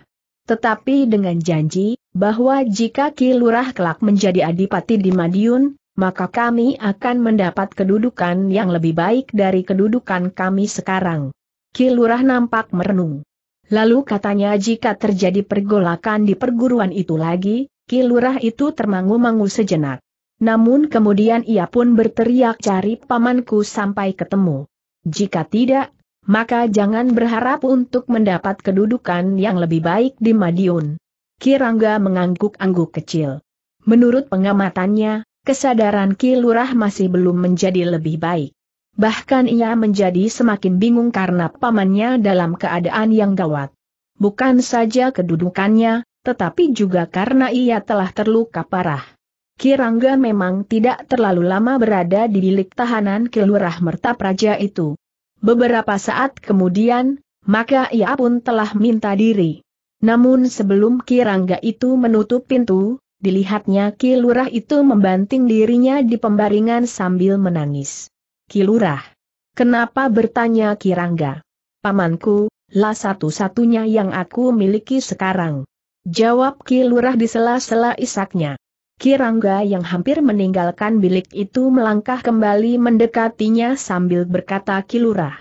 Tetapi dengan janji, bahwa jika Kilurah kelak menjadi adipati di Madiun, maka kami akan mendapat kedudukan yang lebih baik dari kedudukan kami sekarang. Kilurah nampak merenung. Lalu katanya jika terjadi pergolakan di perguruan itu lagi, Kilurah itu termangu-mangu sejenak. Namun kemudian ia pun berteriak cari pamanku sampai ketemu. Jika tidak, maka jangan berharap untuk mendapat kedudukan yang lebih baik di Madiun. Kirangga mengangguk-angguk kecil. Menurut pengamatannya, kesadaran Ki Lurah masih belum menjadi lebih baik. Bahkan ia menjadi semakin bingung karena pamannya dalam keadaan yang gawat. Bukan saja kedudukannya, tetapi juga karena ia telah terluka parah. Kirangga memang tidak terlalu lama berada di bilik tahanan kelurah merta praja itu. Beberapa saat kemudian, maka ia pun telah minta diri. Namun sebelum Kirangga itu menutup pintu, dilihatnya Kilurah itu membanting dirinya di pembaringan sambil menangis. Kilurah, kenapa bertanya Kirangga? Pamanku, lah satu-satunya yang aku miliki sekarang. Jawab Kilurah di sela-sela isaknya. Kirangga yang hampir meninggalkan bilik itu melangkah kembali mendekatinya sambil berkata Kilurah.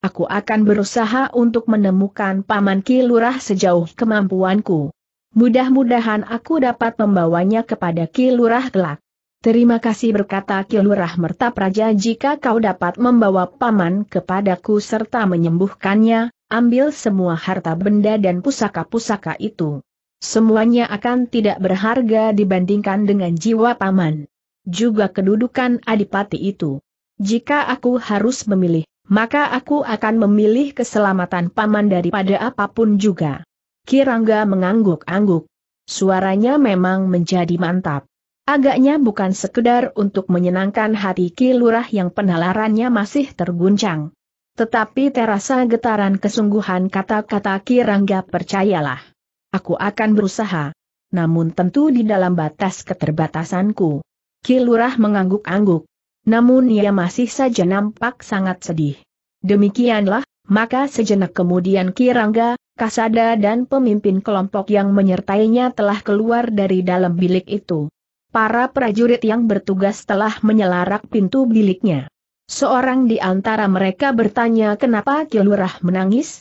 Aku akan berusaha untuk menemukan Paman Kilurah sejauh kemampuanku. Mudah-mudahan aku dapat membawanya kepada Kilurah kelak. Terima kasih berkata Kilurah Merta Praja jika kau dapat membawa Paman kepadaku serta menyembuhkannya, ambil semua harta benda dan pusaka-pusaka itu. Semuanya akan tidak berharga dibandingkan dengan jiwa paman. Juga kedudukan adipati itu. Jika aku harus memilih, maka aku akan memilih keselamatan paman daripada apapun juga. Kirangga mengangguk-angguk. Suaranya memang menjadi mantap. Agaknya bukan sekedar untuk menyenangkan hati Kilurah yang penalarannya masih terguncang. Tetapi terasa getaran kesungguhan kata-kata Kirangga percayalah. Aku akan berusaha. Namun tentu di dalam batas keterbatasanku. Kilurah mengangguk-angguk. Namun ia masih saja nampak sangat sedih. Demikianlah, maka sejenak kemudian Kirangga, Kasada dan pemimpin kelompok yang menyertainya telah keluar dari dalam bilik itu. Para prajurit yang bertugas telah menyelarak pintu biliknya. Seorang di antara mereka bertanya kenapa Kilurah menangis,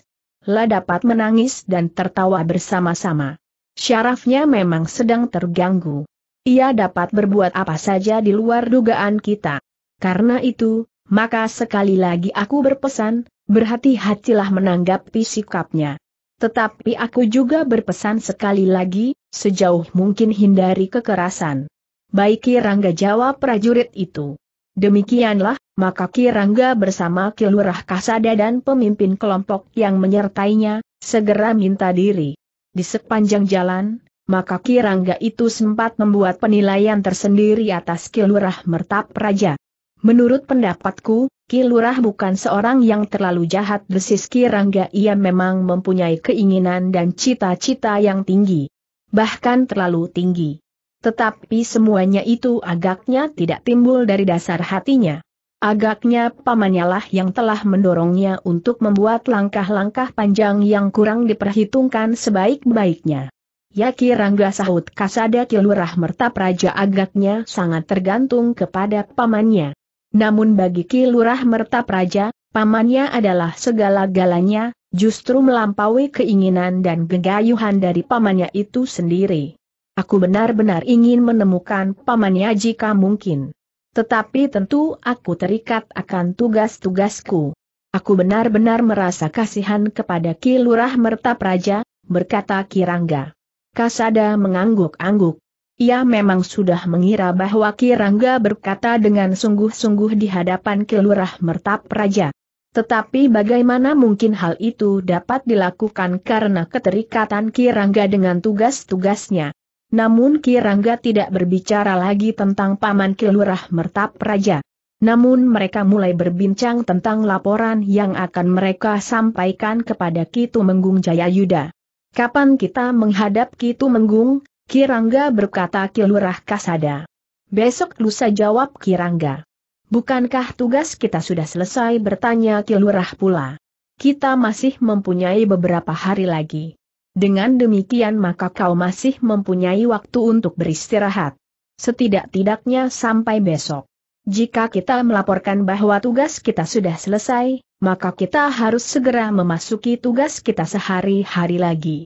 La dapat menangis dan tertawa bersama-sama. Syarafnya memang sedang terganggu. Ia dapat berbuat apa saja di luar dugaan kita. Karena itu, maka sekali lagi aku berpesan, berhati-hatilah menanggapi sikapnya. Tetapi aku juga berpesan sekali lagi, sejauh mungkin hindari kekerasan. Baiki Rangga jawab prajurit itu. Demikianlah, maka Kirangga bersama Kilurah Kasada dan pemimpin kelompok yang menyertainya, segera minta diri. Di sepanjang jalan, maka Kirangga itu sempat membuat penilaian tersendiri atas Kilurah Mertap Raja. Menurut pendapatku, Kilurah bukan seorang yang terlalu jahat desis Kirangga ia memang mempunyai keinginan dan cita-cita yang tinggi. Bahkan terlalu tinggi. Tetapi semuanya itu agaknya tidak timbul dari dasar hatinya. Agaknya pamannya lah yang telah mendorongnya untuk membuat langkah-langkah panjang yang kurang diperhitungkan sebaik-baiknya. Yaki Rangga sahut Kasada Kilurah Merta Praja agaknya sangat tergantung kepada pamannya. Namun bagi Kilurah Merta Praja, pamannya adalah segala-galanya, justru melampaui keinginan dan gegayuhan dari pamannya itu sendiri. Aku benar-benar ingin menemukan pamannya jika mungkin. Tetapi tentu aku terikat akan tugas-tugasku. Aku benar-benar merasa kasihan kepada Ki Lurah Merta Praja, berkata Kirangga. Kasada mengangguk-angguk. Ia memang sudah mengira bahwa Kirangga berkata dengan sungguh-sungguh di hadapan Ki Lurah Merta Praja. Tetapi bagaimana mungkin hal itu dapat dilakukan karena keterikatan Kirangga dengan tugas-tugasnya. Namun Kirangga tidak berbicara lagi tentang Paman Kilurah Mertap Raja. Namun mereka mulai berbincang tentang laporan yang akan mereka sampaikan kepada Kitu Menggung Jayayuda. Kapan kita menghadap Kitu Menggung? Kirangga berkata Kilurah Kasada. Besok lusa jawab Kirangga. Bukankah tugas kita sudah selesai bertanya Kilurah pula? Kita masih mempunyai beberapa hari lagi. Dengan demikian maka kau masih mempunyai waktu untuk beristirahat. Setidak-tidaknya sampai besok. Jika kita melaporkan bahwa tugas kita sudah selesai, maka kita harus segera memasuki tugas kita sehari-hari lagi.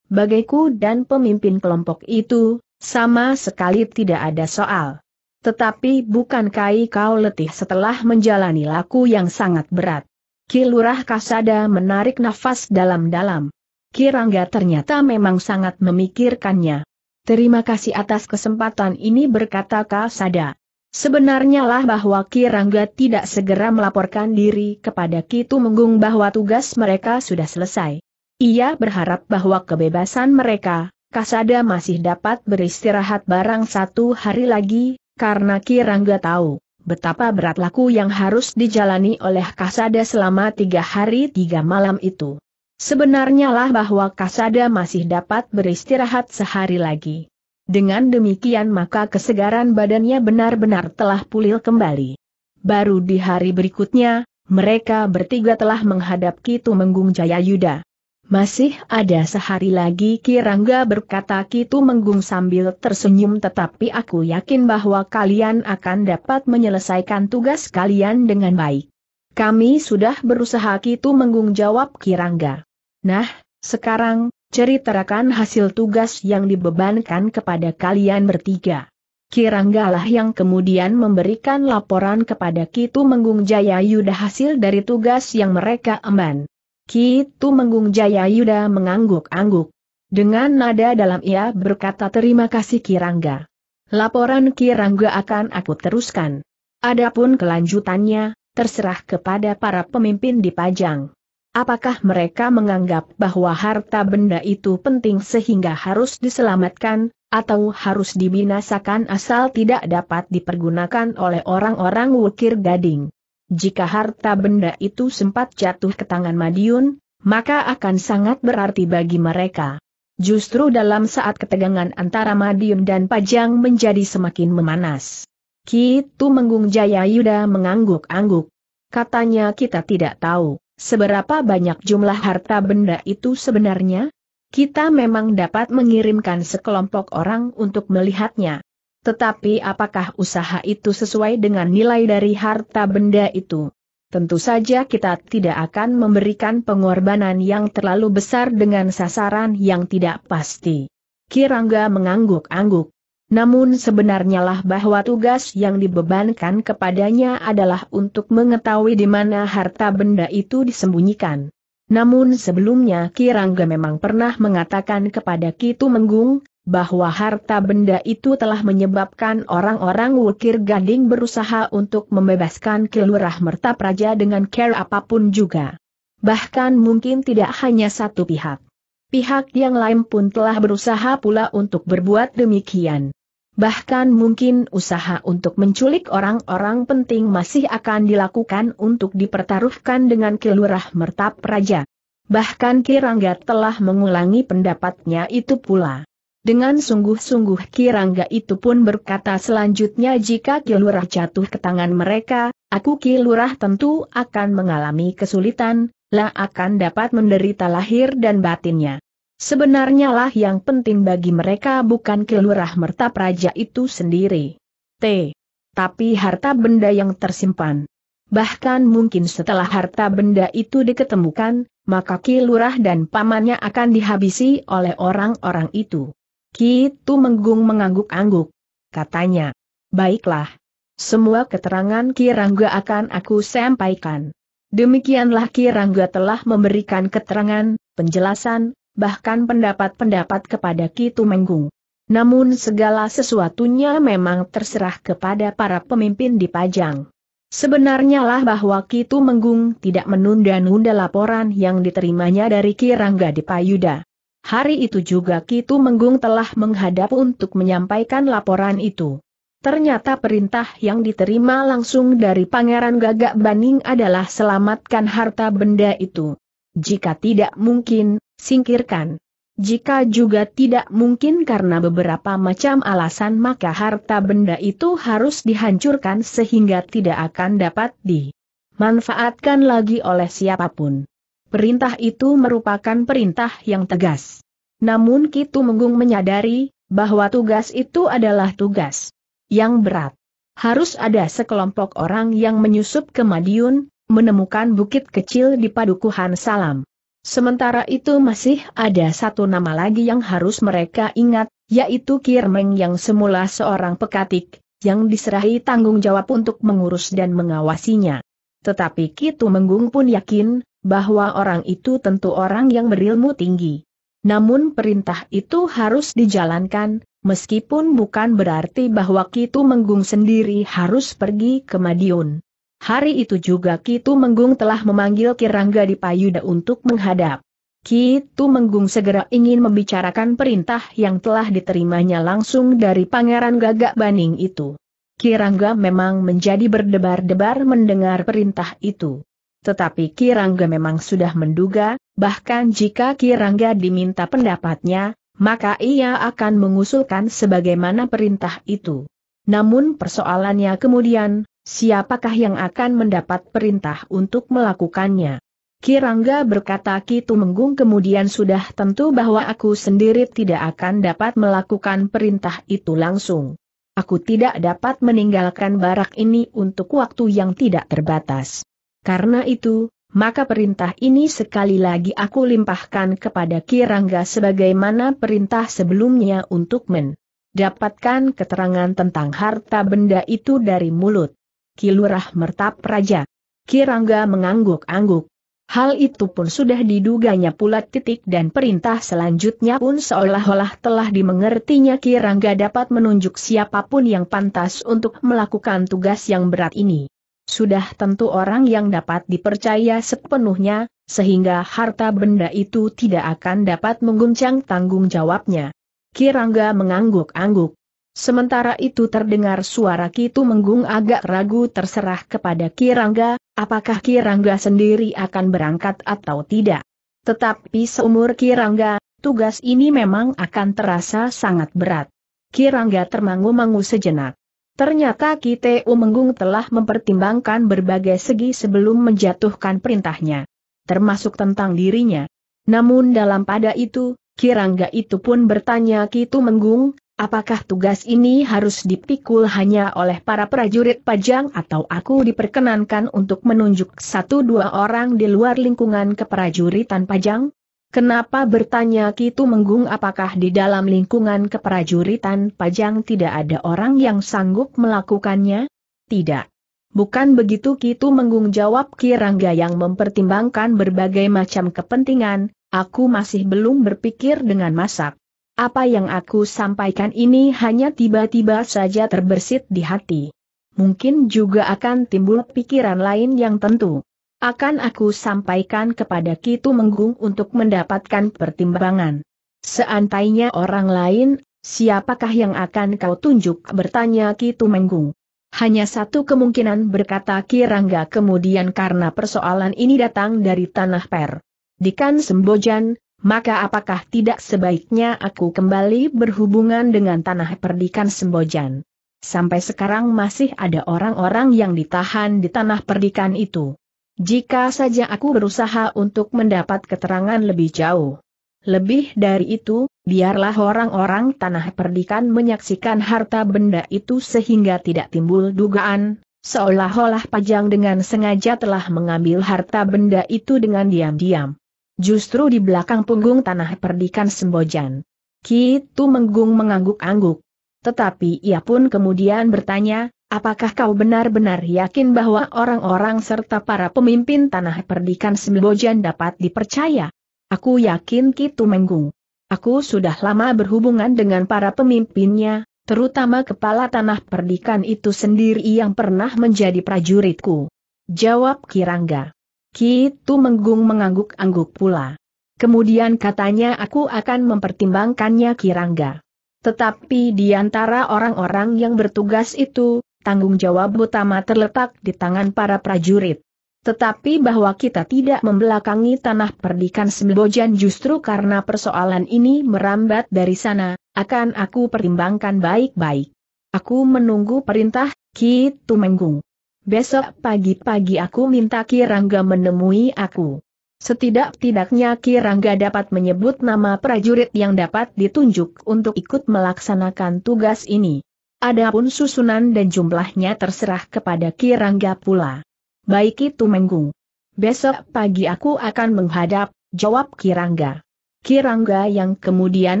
Bagiku dan pemimpin kelompok itu, sama sekali tidak ada soal. Tetapi bukan kai kau letih setelah menjalani laku yang sangat berat? Kilurah Kasada menarik nafas dalam-dalam. Kirangga ternyata memang sangat memikirkannya. Terima kasih atas kesempatan ini berkata Kasada. Sebenarnya lah bahwa Kirangga tidak segera melaporkan diri kepada Kitu Menggung bahwa tugas mereka sudah selesai. Ia berharap bahwa kebebasan mereka, Kasada masih dapat beristirahat barang satu hari lagi, karena Kirangga tahu betapa berat laku yang harus dijalani oleh Kasada selama tiga hari tiga malam itu. Sebenarnya lah bahwa Kasada masih dapat beristirahat sehari lagi. Dengan demikian maka kesegaran badannya benar-benar telah pulih kembali. Baru di hari berikutnya, mereka bertiga telah menghadap Kitu Menggung Jayayuda. Masih ada sehari lagi Kirangga berkata Kitu Menggung sambil tersenyum tetapi aku yakin bahwa kalian akan dapat menyelesaikan tugas kalian dengan baik. Kami sudah berusaha Kitu Menggung jawab Kirangga. Nah, sekarang, ceritakan hasil tugas yang dibebankan kepada kalian bertiga. Kiranggalah yang kemudian memberikan laporan kepada Kitu Menggung Jaya Yuda hasil dari tugas yang mereka emban. Kitu Menggung Jaya Yuda mengangguk-angguk. Dengan nada dalam ia berkata terima kasih Kirangga. Laporan Kirangga akan aku teruskan. Adapun kelanjutannya, terserah kepada para pemimpin di Pajang. Apakah mereka menganggap bahwa harta benda itu penting sehingga harus diselamatkan, atau harus dibinasakan asal tidak dapat dipergunakan oleh orang-orang wukir gading? Jika harta benda itu sempat jatuh ke tangan Madiun, maka akan sangat berarti bagi mereka. Justru dalam saat ketegangan antara Madiun dan Pajang menjadi semakin memanas. Kitu Menggung Jaya Yuda mengangguk-angguk. Katanya kita tidak tahu. Seberapa banyak jumlah harta benda itu sebenarnya? Kita memang dapat mengirimkan sekelompok orang untuk melihatnya. Tetapi apakah usaha itu sesuai dengan nilai dari harta benda itu? Tentu saja kita tidak akan memberikan pengorbanan yang terlalu besar dengan sasaran yang tidak pasti. Kirangga mengangguk-angguk. Namun sebenarnya lah bahwa tugas yang dibebankan kepadanya adalah untuk mengetahui di mana harta benda itu disembunyikan. Namun sebelumnya Kirangga memang pernah mengatakan kepada Kitu Menggung, bahwa harta benda itu telah menyebabkan orang-orang Wukir Gading berusaha untuk membebaskan kelurah Merta Praja dengan care apapun juga. Bahkan mungkin tidak hanya satu pihak. Pihak yang lain pun telah berusaha pula untuk berbuat demikian. Bahkan mungkin usaha untuk menculik orang-orang penting masih akan dilakukan untuk dipertaruhkan dengan kilurah mertap raja. Bahkan Kirangga telah mengulangi pendapatnya itu pula. Dengan sungguh-sungguh Kirangga itu pun berkata selanjutnya jika kilurah jatuh ke tangan mereka, aku kilurah tentu akan mengalami kesulitan, lah akan dapat menderita lahir dan batinnya. Sebenarnya lah yang penting bagi mereka bukan kelurah merta praja itu sendiri. T. Tapi harta benda yang tersimpan. Bahkan mungkin setelah harta benda itu diketemukan, maka kilurah dan pamannya akan dihabisi oleh orang-orang itu. Kitu menggung mengangguk-angguk. Katanya, baiklah. Semua keterangan Kirangga akan aku sampaikan. Demikianlah Kirangga telah memberikan keterangan, penjelasan, bahkan pendapat-pendapat kepada Kitu Menggung. Namun segala sesuatunya memang terserah kepada para pemimpin di Pajang. Sebenarnya lah bahwa Kitu Menggung tidak menunda-nunda laporan yang diterimanya dari Kirangga di Payuda. Hari itu juga Kitu Menggung telah menghadap untuk menyampaikan laporan itu. Ternyata perintah yang diterima langsung dari Pangeran Gagak Baning adalah selamatkan harta benda itu. Jika tidak mungkin, singkirkan. Jika juga tidak mungkin karena beberapa macam alasan maka harta benda itu harus dihancurkan sehingga tidak akan dapat dimanfaatkan lagi oleh siapapun. Perintah itu merupakan perintah yang tegas. Namun Kitu Menggung menyadari bahwa tugas itu adalah tugas yang berat. Harus ada sekelompok orang yang menyusup ke Madiun, menemukan bukit kecil di Padukuhan Salam. Sementara itu masih ada satu nama lagi yang harus mereka ingat, yaitu Kirmeng yang semula seorang pekatik, yang diserahi tanggung jawab untuk mengurus dan mengawasinya. Tetapi Kitu Menggung pun yakin, bahwa orang itu tentu orang yang berilmu tinggi. Namun perintah itu harus dijalankan, meskipun bukan berarti bahwa Kitu Menggung sendiri harus pergi ke Madiun. Hari itu juga Ki Menggung telah memanggil Kirangga di Payuda untuk menghadap. Ki Menggung segera ingin membicarakan perintah yang telah diterimanya langsung dari Pangeran Gagak Baning itu. Kirangga memang menjadi berdebar-debar mendengar perintah itu. Tetapi Kirangga memang sudah menduga, bahkan jika Kirangga diminta pendapatnya, maka ia akan mengusulkan sebagaimana perintah itu. Namun persoalannya kemudian, siapakah yang akan mendapat perintah untuk melakukannya? Kirangga berkata Kitu Menggung kemudian sudah tentu bahwa aku sendiri tidak akan dapat melakukan perintah itu langsung. Aku tidak dapat meninggalkan barak ini untuk waktu yang tidak terbatas. Karena itu, maka perintah ini sekali lagi aku limpahkan kepada Kirangga sebagaimana perintah sebelumnya untuk mendapatkan keterangan tentang harta benda itu dari mulut Kilurah Mertap Raja. Kirangga mengangguk-angguk. Hal itu pun sudah diduganya pula titik dan perintah selanjutnya pun seolah-olah telah dimengertinya Kirangga dapat menunjuk siapapun yang pantas untuk melakukan tugas yang berat ini. Sudah tentu orang yang dapat dipercaya sepenuhnya, sehingga harta benda itu tidak akan dapat mengguncang tanggung jawabnya. Kirangga mengangguk-angguk. Sementara itu terdengar suara Kitu Menggung agak ragu terserah kepada Kirangga, apakah Kirangga sendiri akan berangkat atau tidak. Tetapi seumur Kirangga, tugas ini memang akan terasa sangat berat. Kirangga termangu-mangu sejenak. Ternyata Kite Umenggung telah mempertimbangkan berbagai segi sebelum menjatuhkan perintahnya. Termasuk tentang dirinya. Namun dalam pada itu, Kirangga itu pun bertanya Kitu Menggung, Apakah tugas ini harus dipikul hanya oleh para prajurit pajang atau aku diperkenankan untuk menunjuk satu dua orang di luar lingkungan keprajuritan pajang? Kenapa bertanya Kitu Menggung apakah di dalam lingkungan keprajuritan pajang tidak ada orang yang sanggup melakukannya? Tidak. Bukan begitu Kitu Menggung jawab Kirangga yang mempertimbangkan berbagai macam kepentingan, aku masih belum berpikir dengan masak. Apa yang aku sampaikan ini hanya tiba-tiba saja terbersit di hati. Mungkin juga akan timbul pikiran lain yang tentu. Akan aku sampaikan kepada Kitu Menggung untuk mendapatkan pertimbangan. Seantainya orang lain, siapakah yang akan kau tunjuk bertanya Kitu Menggung. Hanya satu kemungkinan berkata Kirangga kemudian karena persoalan ini datang dari tanah per. Dikan Sembojan, maka apakah tidak sebaiknya aku kembali berhubungan dengan tanah perdikan Sembojan? Sampai sekarang masih ada orang-orang yang ditahan di tanah perdikan itu. Jika saja aku berusaha untuk mendapat keterangan lebih jauh. Lebih dari itu, biarlah orang-orang tanah perdikan menyaksikan harta benda itu sehingga tidak timbul dugaan, seolah-olah Pajang dengan sengaja telah mengambil harta benda itu dengan diam-diam. Justru di belakang punggung tanah perdikan Sembojan. Kitu Menggung mengangguk-angguk. Tetapi ia pun kemudian bertanya, apakah kau benar-benar yakin bahwa orang-orang serta para pemimpin tanah perdikan Sembojan dapat dipercaya? Aku yakin Kitu Menggung. Aku sudah lama berhubungan dengan para pemimpinnya, terutama kepala tanah perdikan itu sendiri yang pernah menjadi prajuritku. Jawab Kirangga. Kitu Menggung mengangguk-angguk pula. Kemudian katanya aku akan mempertimbangkannya Kirangga. Tetapi di antara orang-orang yang bertugas itu, tanggung jawab utama terletak di tangan para prajurit. Tetapi bahwa kita tidak membelakangi tanah perdikan Sembojan justru karena persoalan ini merambat dari sana, akan aku pertimbangkan baik-baik. Aku menunggu perintah, Kitu menggung. Besok pagi-pagi aku minta Kirangga menemui aku. Setidak-tidaknya Kirangga dapat menyebut nama prajurit yang dapat ditunjuk untuk ikut melaksanakan tugas ini. Adapun susunan dan jumlahnya terserah kepada Kirangga pula. Baik itu Menggung. Besok pagi aku akan menghadap, jawab Kirangga. Kirangga yang kemudian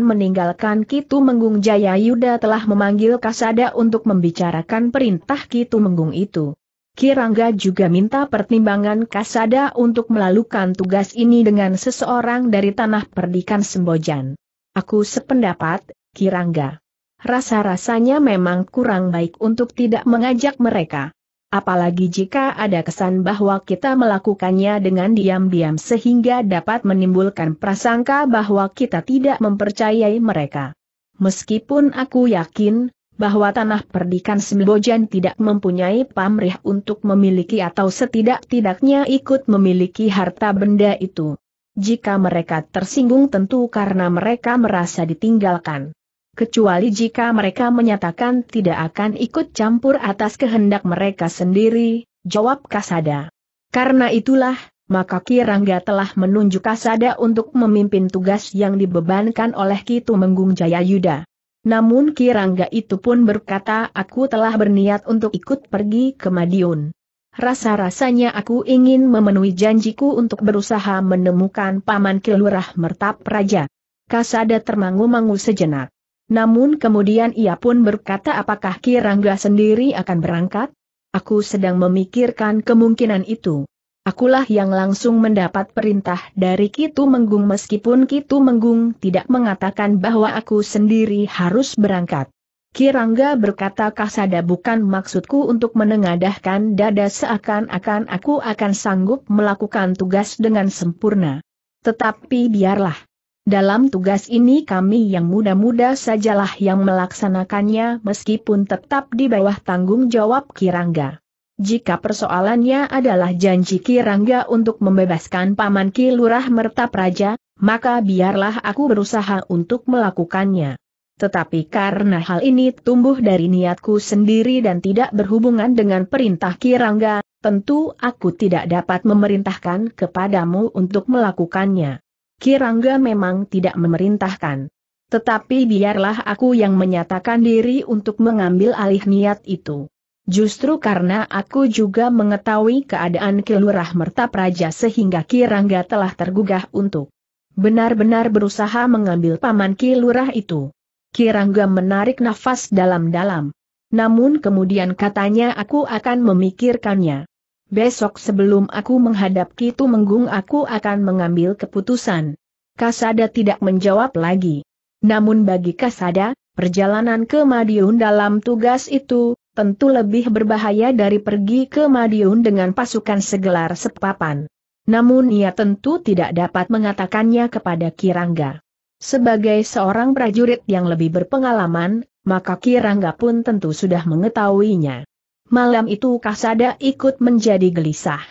meninggalkan Kitu Menggung Jaya Yuda telah memanggil Kasada untuk membicarakan perintah Kitu Menggung itu. Kirangga juga minta pertimbangan Kasada untuk melalukan tugas ini dengan seseorang dari tanah perdikan Sembojan. Aku sependapat, Kirangga. Rasa-rasanya memang kurang baik untuk tidak mengajak mereka. Apalagi jika ada kesan bahwa kita melakukannya dengan diam-diam sehingga dapat menimbulkan prasangka bahwa kita tidak mempercayai mereka. Meskipun aku yakin, bahwa tanah perdikan Sembojan tidak mempunyai pamrih untuk memiliki atau setidak-tidaknya ikut memiliki harta benda itu. Jika mereka tersinggung tentu karena mereka merasa ditinggalkan. Kecuali jika mereka menyatakan tidak akan ikut campur atas kehendak mereka sendiri, jawab Kasada. Karena itulah, maka Kirangga telah menunjuk Kasada untuk memimpin tugas yang dibebankan oleh Kitu Menggung Jayayuda. Namun Kirangga itu pun berkata aku telah berniat untuk ikut pergi ke Madiun. Rasa-rasanya aku ingin memenuhi janjiku untuk berusaha menemukan Paman Kilurah Mertap Raja. Kasada termangu-mangu sejenak. Namun kemudian ia pun berkata apakah Kirangga sendiri akan berangkat? Aku sedang memikirkan kemungkinan itu. Akulah yang langsung mendapat perintah dari Kitu Menggung meskipun Kitu Menggung tidak mengatakan bahwa aku sendiri harus berangkat. Kirangga berkata kasada bukan maksudku untuk menengadahkan dada seakan-akan aku akan sanggup melakukan tugas dengan sempurna. Tetapi biarlah. Dalam tugas ini kami yang muda-muda sajalah yang melaksanakannya meskipun tetap di bawah tanggung jawab Kirangga. Jika persoalannya adalah janji Kirangga untuk membebaskan Paman Ki Lurah Merta Praja, maka biarlah aku berusaha untuk melakukannya. Tetapi karena hal ini tumbuh dari niatku sendiri dan tidak berhubungan dengan perintah Kirangga, tentu aku tidak dapat memerintahkan kepadamu untuk melakukannya. Kirangga memang tidak memerintahkan. Tetapi biarlah aku yang menyatakan diri untuk mengambil alih niat itu. Justru karena aku juga mengetahui keadaan kelurah Merta Praja sehingga Kirangga telah tergugah untuk benar-benar berusaha mengambil paman Kilurah itu. Kirangga menarik nafas dalam-dalam. Namun kemudian katanya aku akan memikirkannya. Besok sebelum aku menghadap Kitu Menggung aku akan mengambil keputusan. Kasada tidak menjawab lagi. Namun bagi Kasada, perjalanan ke Madiun dalam tugas itu, tentu lebih berbahaya dari pergi ke Madiun dengan pasukan segelar sepapan. Namun ia tentu tidak dapat mengatakannya kepada Kirangga. Sebagai seorang prajurit yang lebih berpengalaman, maka Kirangga pun tentu sudah mengetahuinya. Malam itu Kasada ikut menjadi gelisah.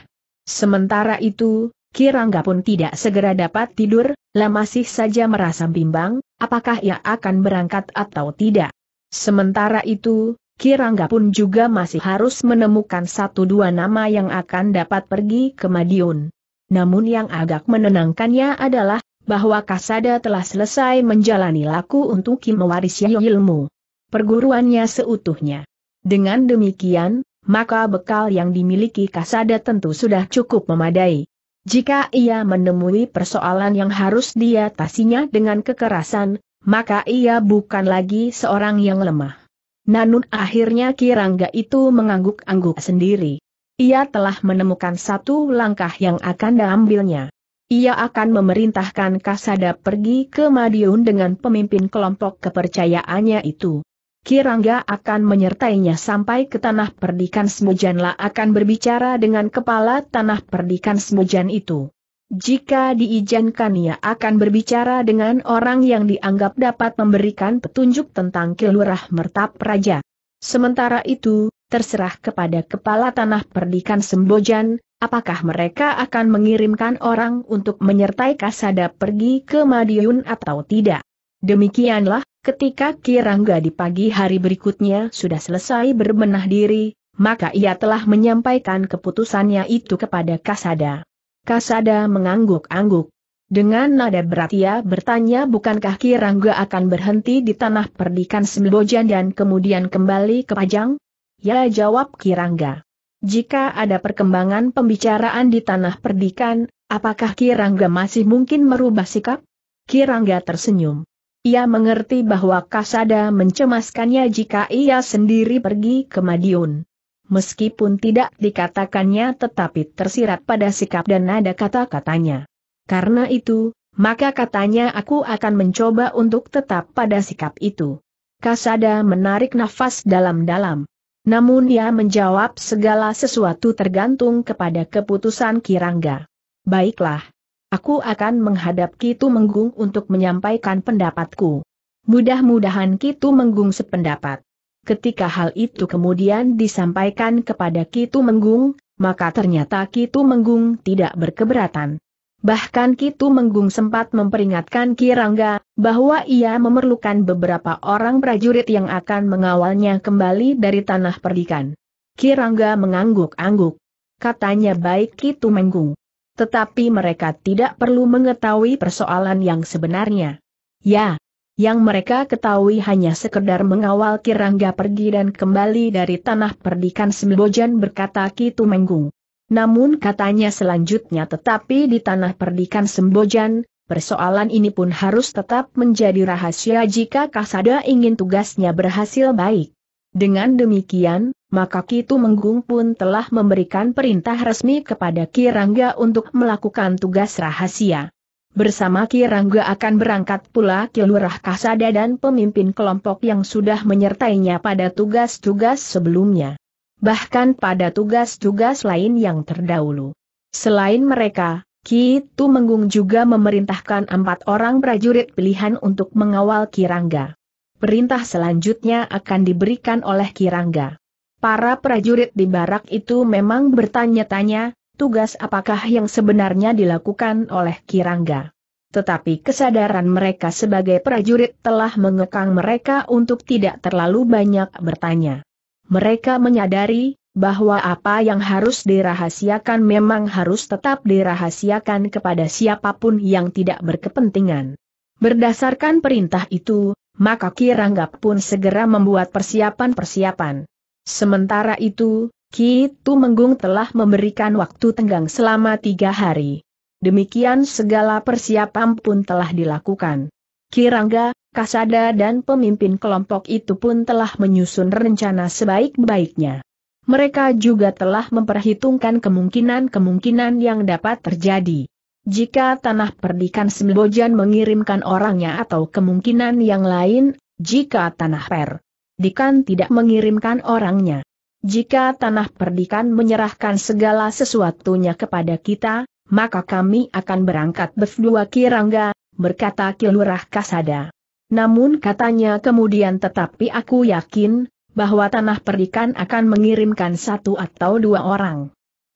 Sementara itu, Kirangga pun tidak segera dapat tidur, lah masih saja merasa bimbang, apakah ia akan berangkat atau tidak. Sementara itu, Kirangga pun juga masih harus menemukan satu dua nama yang akan dapat pergi ke Madiun. Namun yang agak menenangkannya adalah, bahwa Kasada telah selesai menjalani laku untuk Kim mewarisi ilmu perguruannya seutuhnya. Dengan demikian, maka bekal yang dimiliki Kasada tentu sudah cukup memadai. Jika ia menemui persoalan yang harus diatasinya dengan kekerasan, maka ia bukan lagi seorang yang lemah. Nanun akhirnya Kirangga itu mengangguk-angguk sendiri. Ia telah menemukan satu langkah yang akan diambilnya. Ia akan memerintahkan Kasada pergi ke Madiun dengan pemimpin kelompok kepercayaannya itu. Kirangga akan menyertainya sampai ke tanah perdikan Semujanlah akan berbicara dengan kepala tanah perdikan Semujan itu. Jika diizinkan ia akan berbicara dengan orang yang dianggap dapat memberikan petunjuk tentang kelurah mertap raja. Sementara itu, terserah kepada kepala tanah perdikan Sembojan, apakah mereka akan mengirimkan orang untuk menyertai Kasada pergi ke Madiun atau tidak. Demikianlah, ketika Kirangga di pagi hari berikutnya sudah selesai berbenah diri, maka ia telah menyampaikan keputusannya itu kepada Kasada. Kasada mengangguk-angguk. Dengan nada berat ia bertanya bukankah Ki akan berhenti di tanah perdikan Sembojan dan kemudian kembali ke Pajang? Ya jawab Ki Jika ada perkembangan pembicaraan di tanah perdikan, apakah Ki masih mungkin merubah sikap? Ki tersenyum. Ia mengerti bahwa Kasada mencemaskannya jika ia sendiri pergi ke Madiun meskipun tidak dikatakannya tetapi tersirat pada sikap dan nada kata-katanya. Karena itu, maka katanya aku akan mencoba untuk tetap pada sikap itu. Kasada menarik nafas dalam-dalam. Namun ia menjawab segala sesuatu tergantung kepada keputusan Kirangga. Baiklah. Aku akan menghadap Kitu Menggung untuk menyampaikan pendapatku. Mudah-mudahan Kitu Menggung sependapat. Ketika hal itu kemudian disampaikan kepada Kitu Menggung, maka ternyata Kitu Menggung tidak berkeberatan. Bahkan Kitu Menggung sempat memperingatkan Kirangga, bahwa ia memerlukan beberapa orang prajurit yang akan mengawalnya kembali dari tanah perdikan. Kirangga mengangguk-angguk. Katanya baik Kitu Menggung. Tetapi mereka tidak perlu mengetahui persoalan yang sebenarnya. Ya, yang mereka ketahui hanya sekedar mengawal Kirangga pergi dan kembali dari tanah perdikan Sembojan berkata Kitu Menggung. Namun katanya selanjutnya tetapi di tanah perdikan Sembojan, persoalan ini pun harus tetap menjadi rahasia jika Kasada ingin tugasnya berhasil baik. Dengan demikian, maka Kitu Menggung pun telah memberikan perintah resmi kepada Kirangga untuk melakukan tugas rahasia. Bersama Ki Rangga akan berangkat pula ke Lurah Kasada dan pemimpin kelompok yang sudah menyertainya pada tugas-tugas sebelumnya. Bahkan pada tugas-tugas lain yang terdahulu. Selain mereka, Ki Tumenggung juga memerintahkan empat orang prajurit pilihan untuk mengawal Ki Rangga. Perintah selanjutnya akan diberikan oleh Ki Rangga. Para prajurit di barak itu memang bertanya-tanya, tugas apakah yang sebenarnya dilakukan oleh Kirangga. Tetapi kesadaran mereka sebagai prajurit telah mengekang mereka untuk tidak terlalu banyak bertanya. Mereka menyadari bahwa apa yang harus dirahasiakan memang harus tetap dirahasiakan kepada siapapun yang tidak berkepentingan. Berdasarkan perintah itu, maka Kirangga pun segera membuat persiapan-persiapan. Sementara itu, Ki Tumenggung telah memberikan waktu tenggang selama tiga hari. Demikian segala persiapan pun telah dilakukan. Kirangga, Kasada dan pemimpin kelompok itu pun telah menyusun rencana sebaik-baiknya. Mereka juga telah memperhitungkan kemungkinan-kemungkinan yang dapat terjadi. Jika tanah perdikan Sembojan mengirimkan orangnya atau kemungkinan yang lain, jika tanah per dikan tidak mengirimkan orangnya. Jika tanah perdikan menyerahkan segala sesuatunya kepada kita, maka kami akan berangkat berdua kirangga, berkata Kilurah Kasada. Namun katanya kemudian tetapi aku yakin, bahwa tanah perdikan akan mengirimkan satu atau dua orang.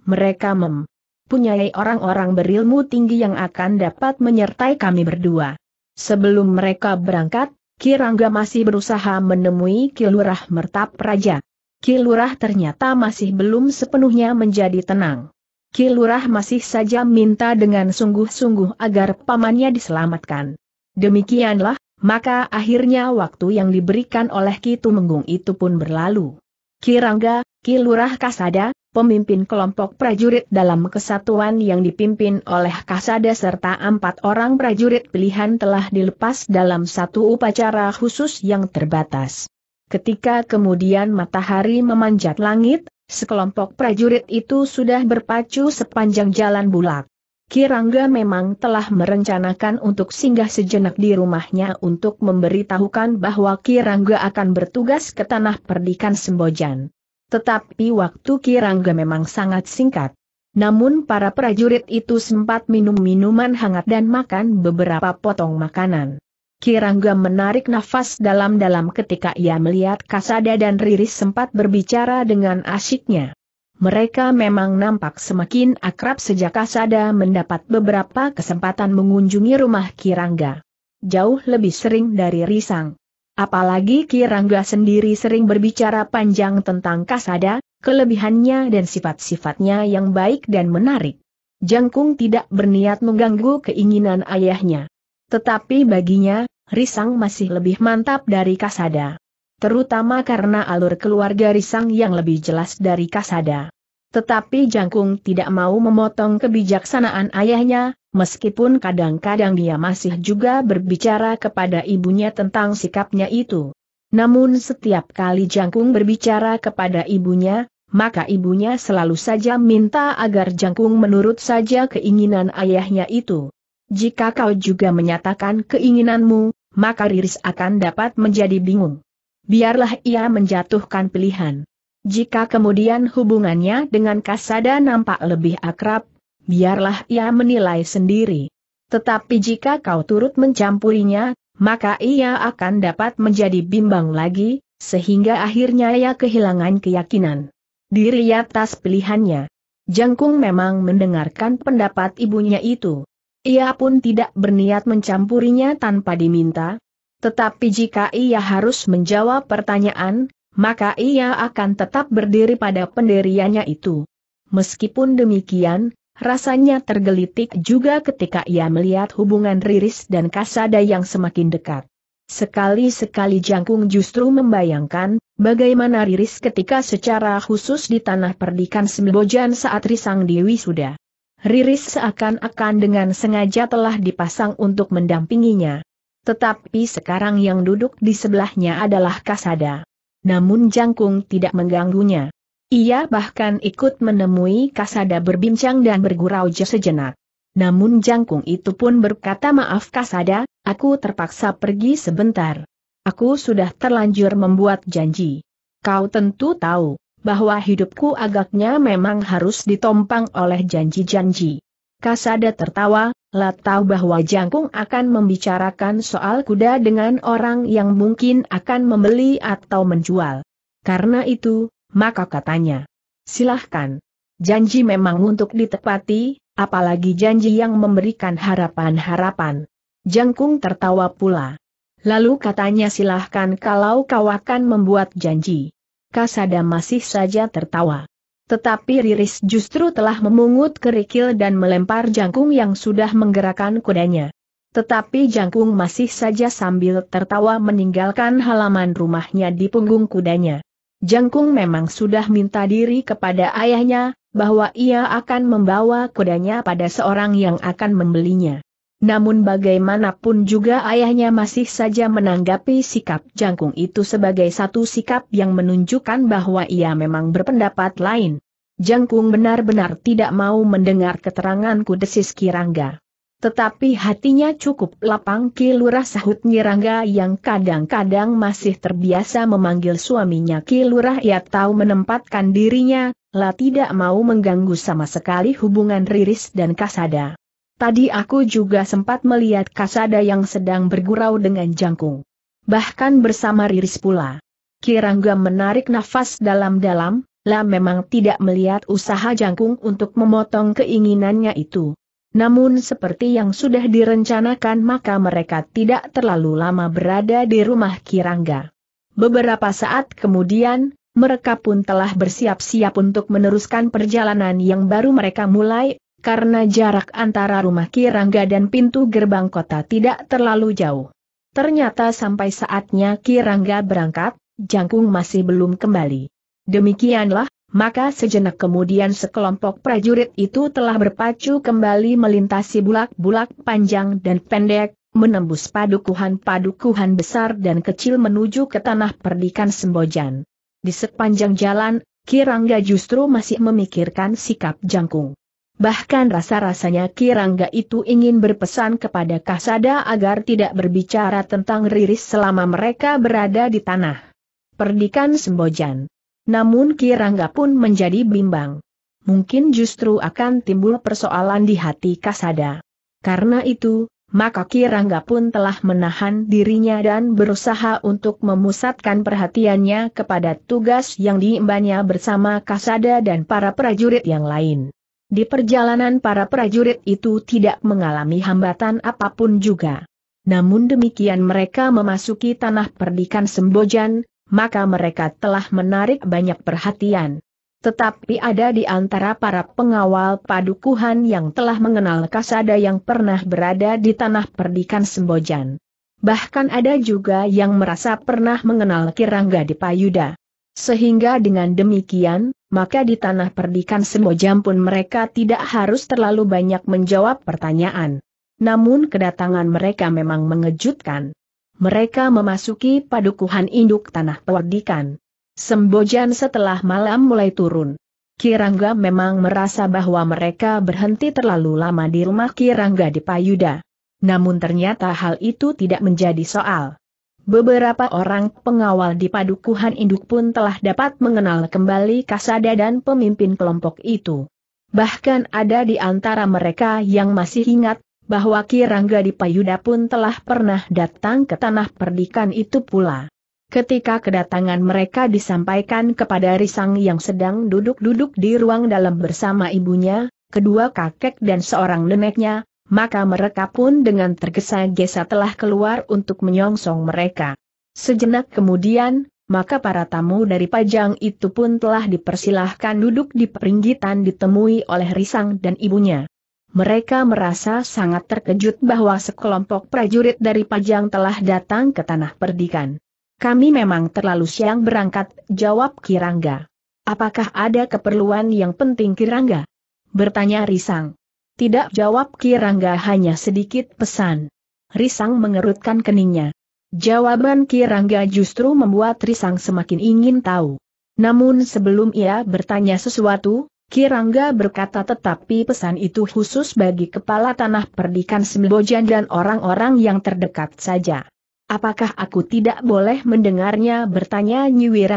Mereka mempunyai orang-orang berilmu tinggi yang akan dapat menyertai kami berdua. Sebelum mereka berangkat, Kirangga masih berusaha menemui Kilurah Mertap Raja. Kilurah ternyata masih belum sepenuhnya menjadi tenang. Kilurah masih saja minta dengan sungguh-sungguh agar pamannya diselamatkan. Demikianlah, maka akhirnya waktu yang diberikan oleh Kitu Menggung itu pun berlalu. Kirangga, Kilurah Kasada, pemimpin kelompok prajurit dalam kesatuan yang dipimpin oleh Kasada serta empat orang prajurit pilihan telah dilepas dalam satu upacara khusus yang terbatas. Ketika kemudian matahari memanjat langit, sekelompok prajurit itu sudah berpacu sepanjang jalan bulak. Kirangga memang telah merencanakan untuk singgah sejenak di rumahnya untuk memberitahukan bahwa Kirangga akan bertugas ke tanah perdikan Sembojan. Tetapi waktu Kirangga memang sangat singkat. Namun para prajurit itu sempat minum minuman hangat dan makan beberapa potong makanan. Kirangga menarik nafas dalam-dalam ketika ia melihat Kasada dan Riris sempat berbicara dengan asyiknya. Mereka memang nampak semakin akrab sejak Kasada mendapat beberapa kesempatan mengunjungi rumah Kirangga. Jauh lebih sering dari Risang. Apalagi Kirangga sendiri sering berbicara panjang tentang Kasada, kelebihannya dan sifat-sifatnya yang baik dan menarik. Jangkung tidak berniat mengganggu keinginan ayahnya. Tetapi baginya, Risang masih lebih mantap dari Kasada. Terutama karena alur keluarga Risang yang lebih jelas dari Kasada. Tetapi Jangkung tidak mau memotong kebijaksanaan ayahnya, meskipun kadang-kadang dia masih juga berbicara kepada ibunya tentang sikapnya itu. Namun setiap kali Jangkung berbicara kepada ibunya, maka ibunya selalu saja minta agar Jangkung menurut saja keinginan ayahnya itu. Jika kau juga menyatakan keinginanmu, maka Riris akan dapat menjadi bingung. Biarlah ia menjatuhkan pilihan. Jika kemudian hubungannya dengan Kasada nampak lebih akrab, biarlah ia menilai sendiri. Tetapi jika kau turut mencampurinya, maka ia akan dapat menjadi bimbang lagi, sehingga akhirnya ia kehilangan keyakinan diri atas pilihannya. Jangkung memang mendengarkan pendapat ibunya itu. Ia pun tidak berniat mencampurinya tanpa diminta, tetapi jika ia harus menjawab pertanyaan, maka ia akan tetap berdiri pada pendiriannya itu. Meskipun demikian, rasanya tergelitik juga ketika ia melihat hubungan Riris dan Kasada yang semakin dekat. Sekali-sekali Jangkung justru membayangkan, bagaimana Riris ketika secara khusus di tanah perdikan Sembojan saat Risang Dewi sudah Riris seakan-akan dengan sengaja telah dipasang untuk mendampinginya. Tetapi sekarang yang duduk di sebelahnya adalah Kasada. Namun Jangkung tidak mengganggunya. Ia bahkan ikut menemui Kasada berbincang dan bergurau sejenak. Namun Jangkung itu pun berkata maaf Kasada, aku terpaksa pergi sebentar. Aku sudah terlanjur membuat janji. Kau tentu tahu bahwa hidupku agaknya memang harus ditompang oleh janji-janji. Kasada tertawa, lah tahu bahwa Jangkung akan membicarakan soal kuda dengan orang yang mungkin akan membeli atau menjual. Karena itu, maka katanya, silahkan. Janji memang untuk ditepati, apalagi janji yang memberikan harapan-harapan. Jangkung tertawa pula. Lalu katanya silahkan kalau kau akan membuat janji. Kasada masih saja tertawa. Tetapi Riris justru telah memungut kerikil dan melempar jangkung yang sudah menggerakkan kudanya. Tetapi jangkung masih saja sambil tertawa meninggalkan halaman rumahnya di punggung kudanya. Jangkung memang sudah minta diri kepada ayahnya, bahwa ia akan membawa kudanya pada seorang yang akan membelinya. Namun bagaimanapun juga ayahnya masih saja menanggapi sikap jangkung itu sebagai satu sikap yang menunjukkan bahwa ia memang berpendapat lain. Jangkung benar-benar tidak mau mendengar keteranganku desis Kirangga. Tetapi hatinya cukup lapang Kilurah sahut Nyirangga yang kadang-kadang masih terbiasa memanggil suaminya Kilurah ia tahu menempatkan dirinya, lah tidak mau mengganggu sama sekali hubungan Riris dan Kasada. Tadi aku juga sempat melihat Kasada yang sedang bergurau dengan jangkung. Bahkan bersama Riris pula. Kirangga menarik nafas dalam-dalam, lah memang tidak melihat usaha jangkung untuk memotong keinginannya itu. Namun seperti yang sudah direncanakan maka mereka tidak terlalu lama berada di rumah Kirangga. Beberapa saat kemudian, mereka pun telah bersiap-siap untuk meneruskan perjalanan yang baru mereka mulai, karena jarak antara rumah Kirangga dan pintu gerbang kota tidak terlalu jauh. Ternyata sampai saatnya Kirangga berangkat, Jangkung masih belum kembali. Demikianlah, maka sejenak kemudian sekelompok prajurit itu telah berpacu kembali melintasi bulak-bulak panjang dan pendek, menembus padukuhan-padukuhan besar dan kecil menuju ke tanah perdikan Sembojan. Di sepanjang jalan, Kirangga justru masih memikirkan sikap Jangkung. Bahkan rasa-rasanya Kirangga itu ingin berpesan kepada Kasada agar tidak berbicara tentang Riris selama mereka berada di tanah. Perdikan Sembojan. Namun Kirangga pun menjadi bimbang. Mungkin justru akan timbul persoalan di hati Kasada. Karena itu, maka Kirangga pun telah menahan dirinya dan berusaha untuk memusatkan perhatiannya kepada tugas yang diimbannya bersama Kasada dan para prajurit yang lain. Di perjalanan para prajurit itu tidak mengalami hambatan apapun juga. Namun demikian mereka memasuki tanah perdikan Sembojan, maka mereka telah menarik banyak perhatian. Tetapi ada di antara para pengawal padukuhan yang telah mengenal kasada yang pernah berada di tanah perdikan Sembojan. Bahkan ada juga yang merasa pernah mengenal Kirangga di Payuda. Sehingga dengan demikian, maka di tanah perdikan Semojam pun mereka tidak harus terlalu banyak menjawab pertanyaan. Namun kedatangan mereka memang mengejutkan. Mereka memasuki padukuhan induk tanah perdikan. Sembojan setelah malam mulai turun. Kirangga memang merasa bahwa mereka berhenti terlalu lama di rumah Kirangga di Payuda. Namun ternyata hal itu tidak menjadi soal. Beberapa orang pengawal di padukuhan induk pun telah dapat mengenal kembali Kasada dan pemimpin kelompok itu. Bahkan ada di antara mereka yang masih ingat bahwa Kirangga di Payuda pun telah pernah datang ke tanah perdikan itu pula. Ketika kedatangan mereka disampaikan kepada Risang yang sedang duduk-duduk di ruang dalam bersama ibunya, kedua kakek dan seorang neneknya, maka mereka pun dengan tergesa-gesa telah keluar untuk menyongsong mereka. Sejenak kemudian, maka para tamu dari Pajang itu pun telah dipersilahkan duduk di peringgitan ditemui oleh Risang dan ibunya. Mereka merasa sangat terkejut bahwa sekelompok prajurit dari Pajang telah datang ke tanah perdikan. Kami memang terlalu siang berangkat, jawab Kirangga. Apakah ada keperluan yang penting Kirangga? Bertanya Risang. Tidak jawab Kirangga hanya sedikit pesan. Risang mengerutkan keningnya. Jawaban Kirangga justru membuat Risang semakin ingin tahu. Namun sebelum ia bertanya sesuatu, Kirangga berkata tetapi pesan itu khusus bagi kepala tanah perdikan Sembojan dan orang-orang yang terdekat saja. Apakah aku tidak boleh mendengarnya bertanya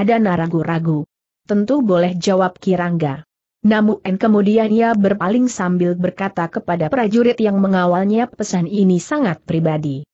dan ragu-ragu? Tentu boleh jawab Kirangga. Namun kemudian ia berpaling sambil berkata kepada prajurit yang mengawalnya pesan ini sangat pribadi.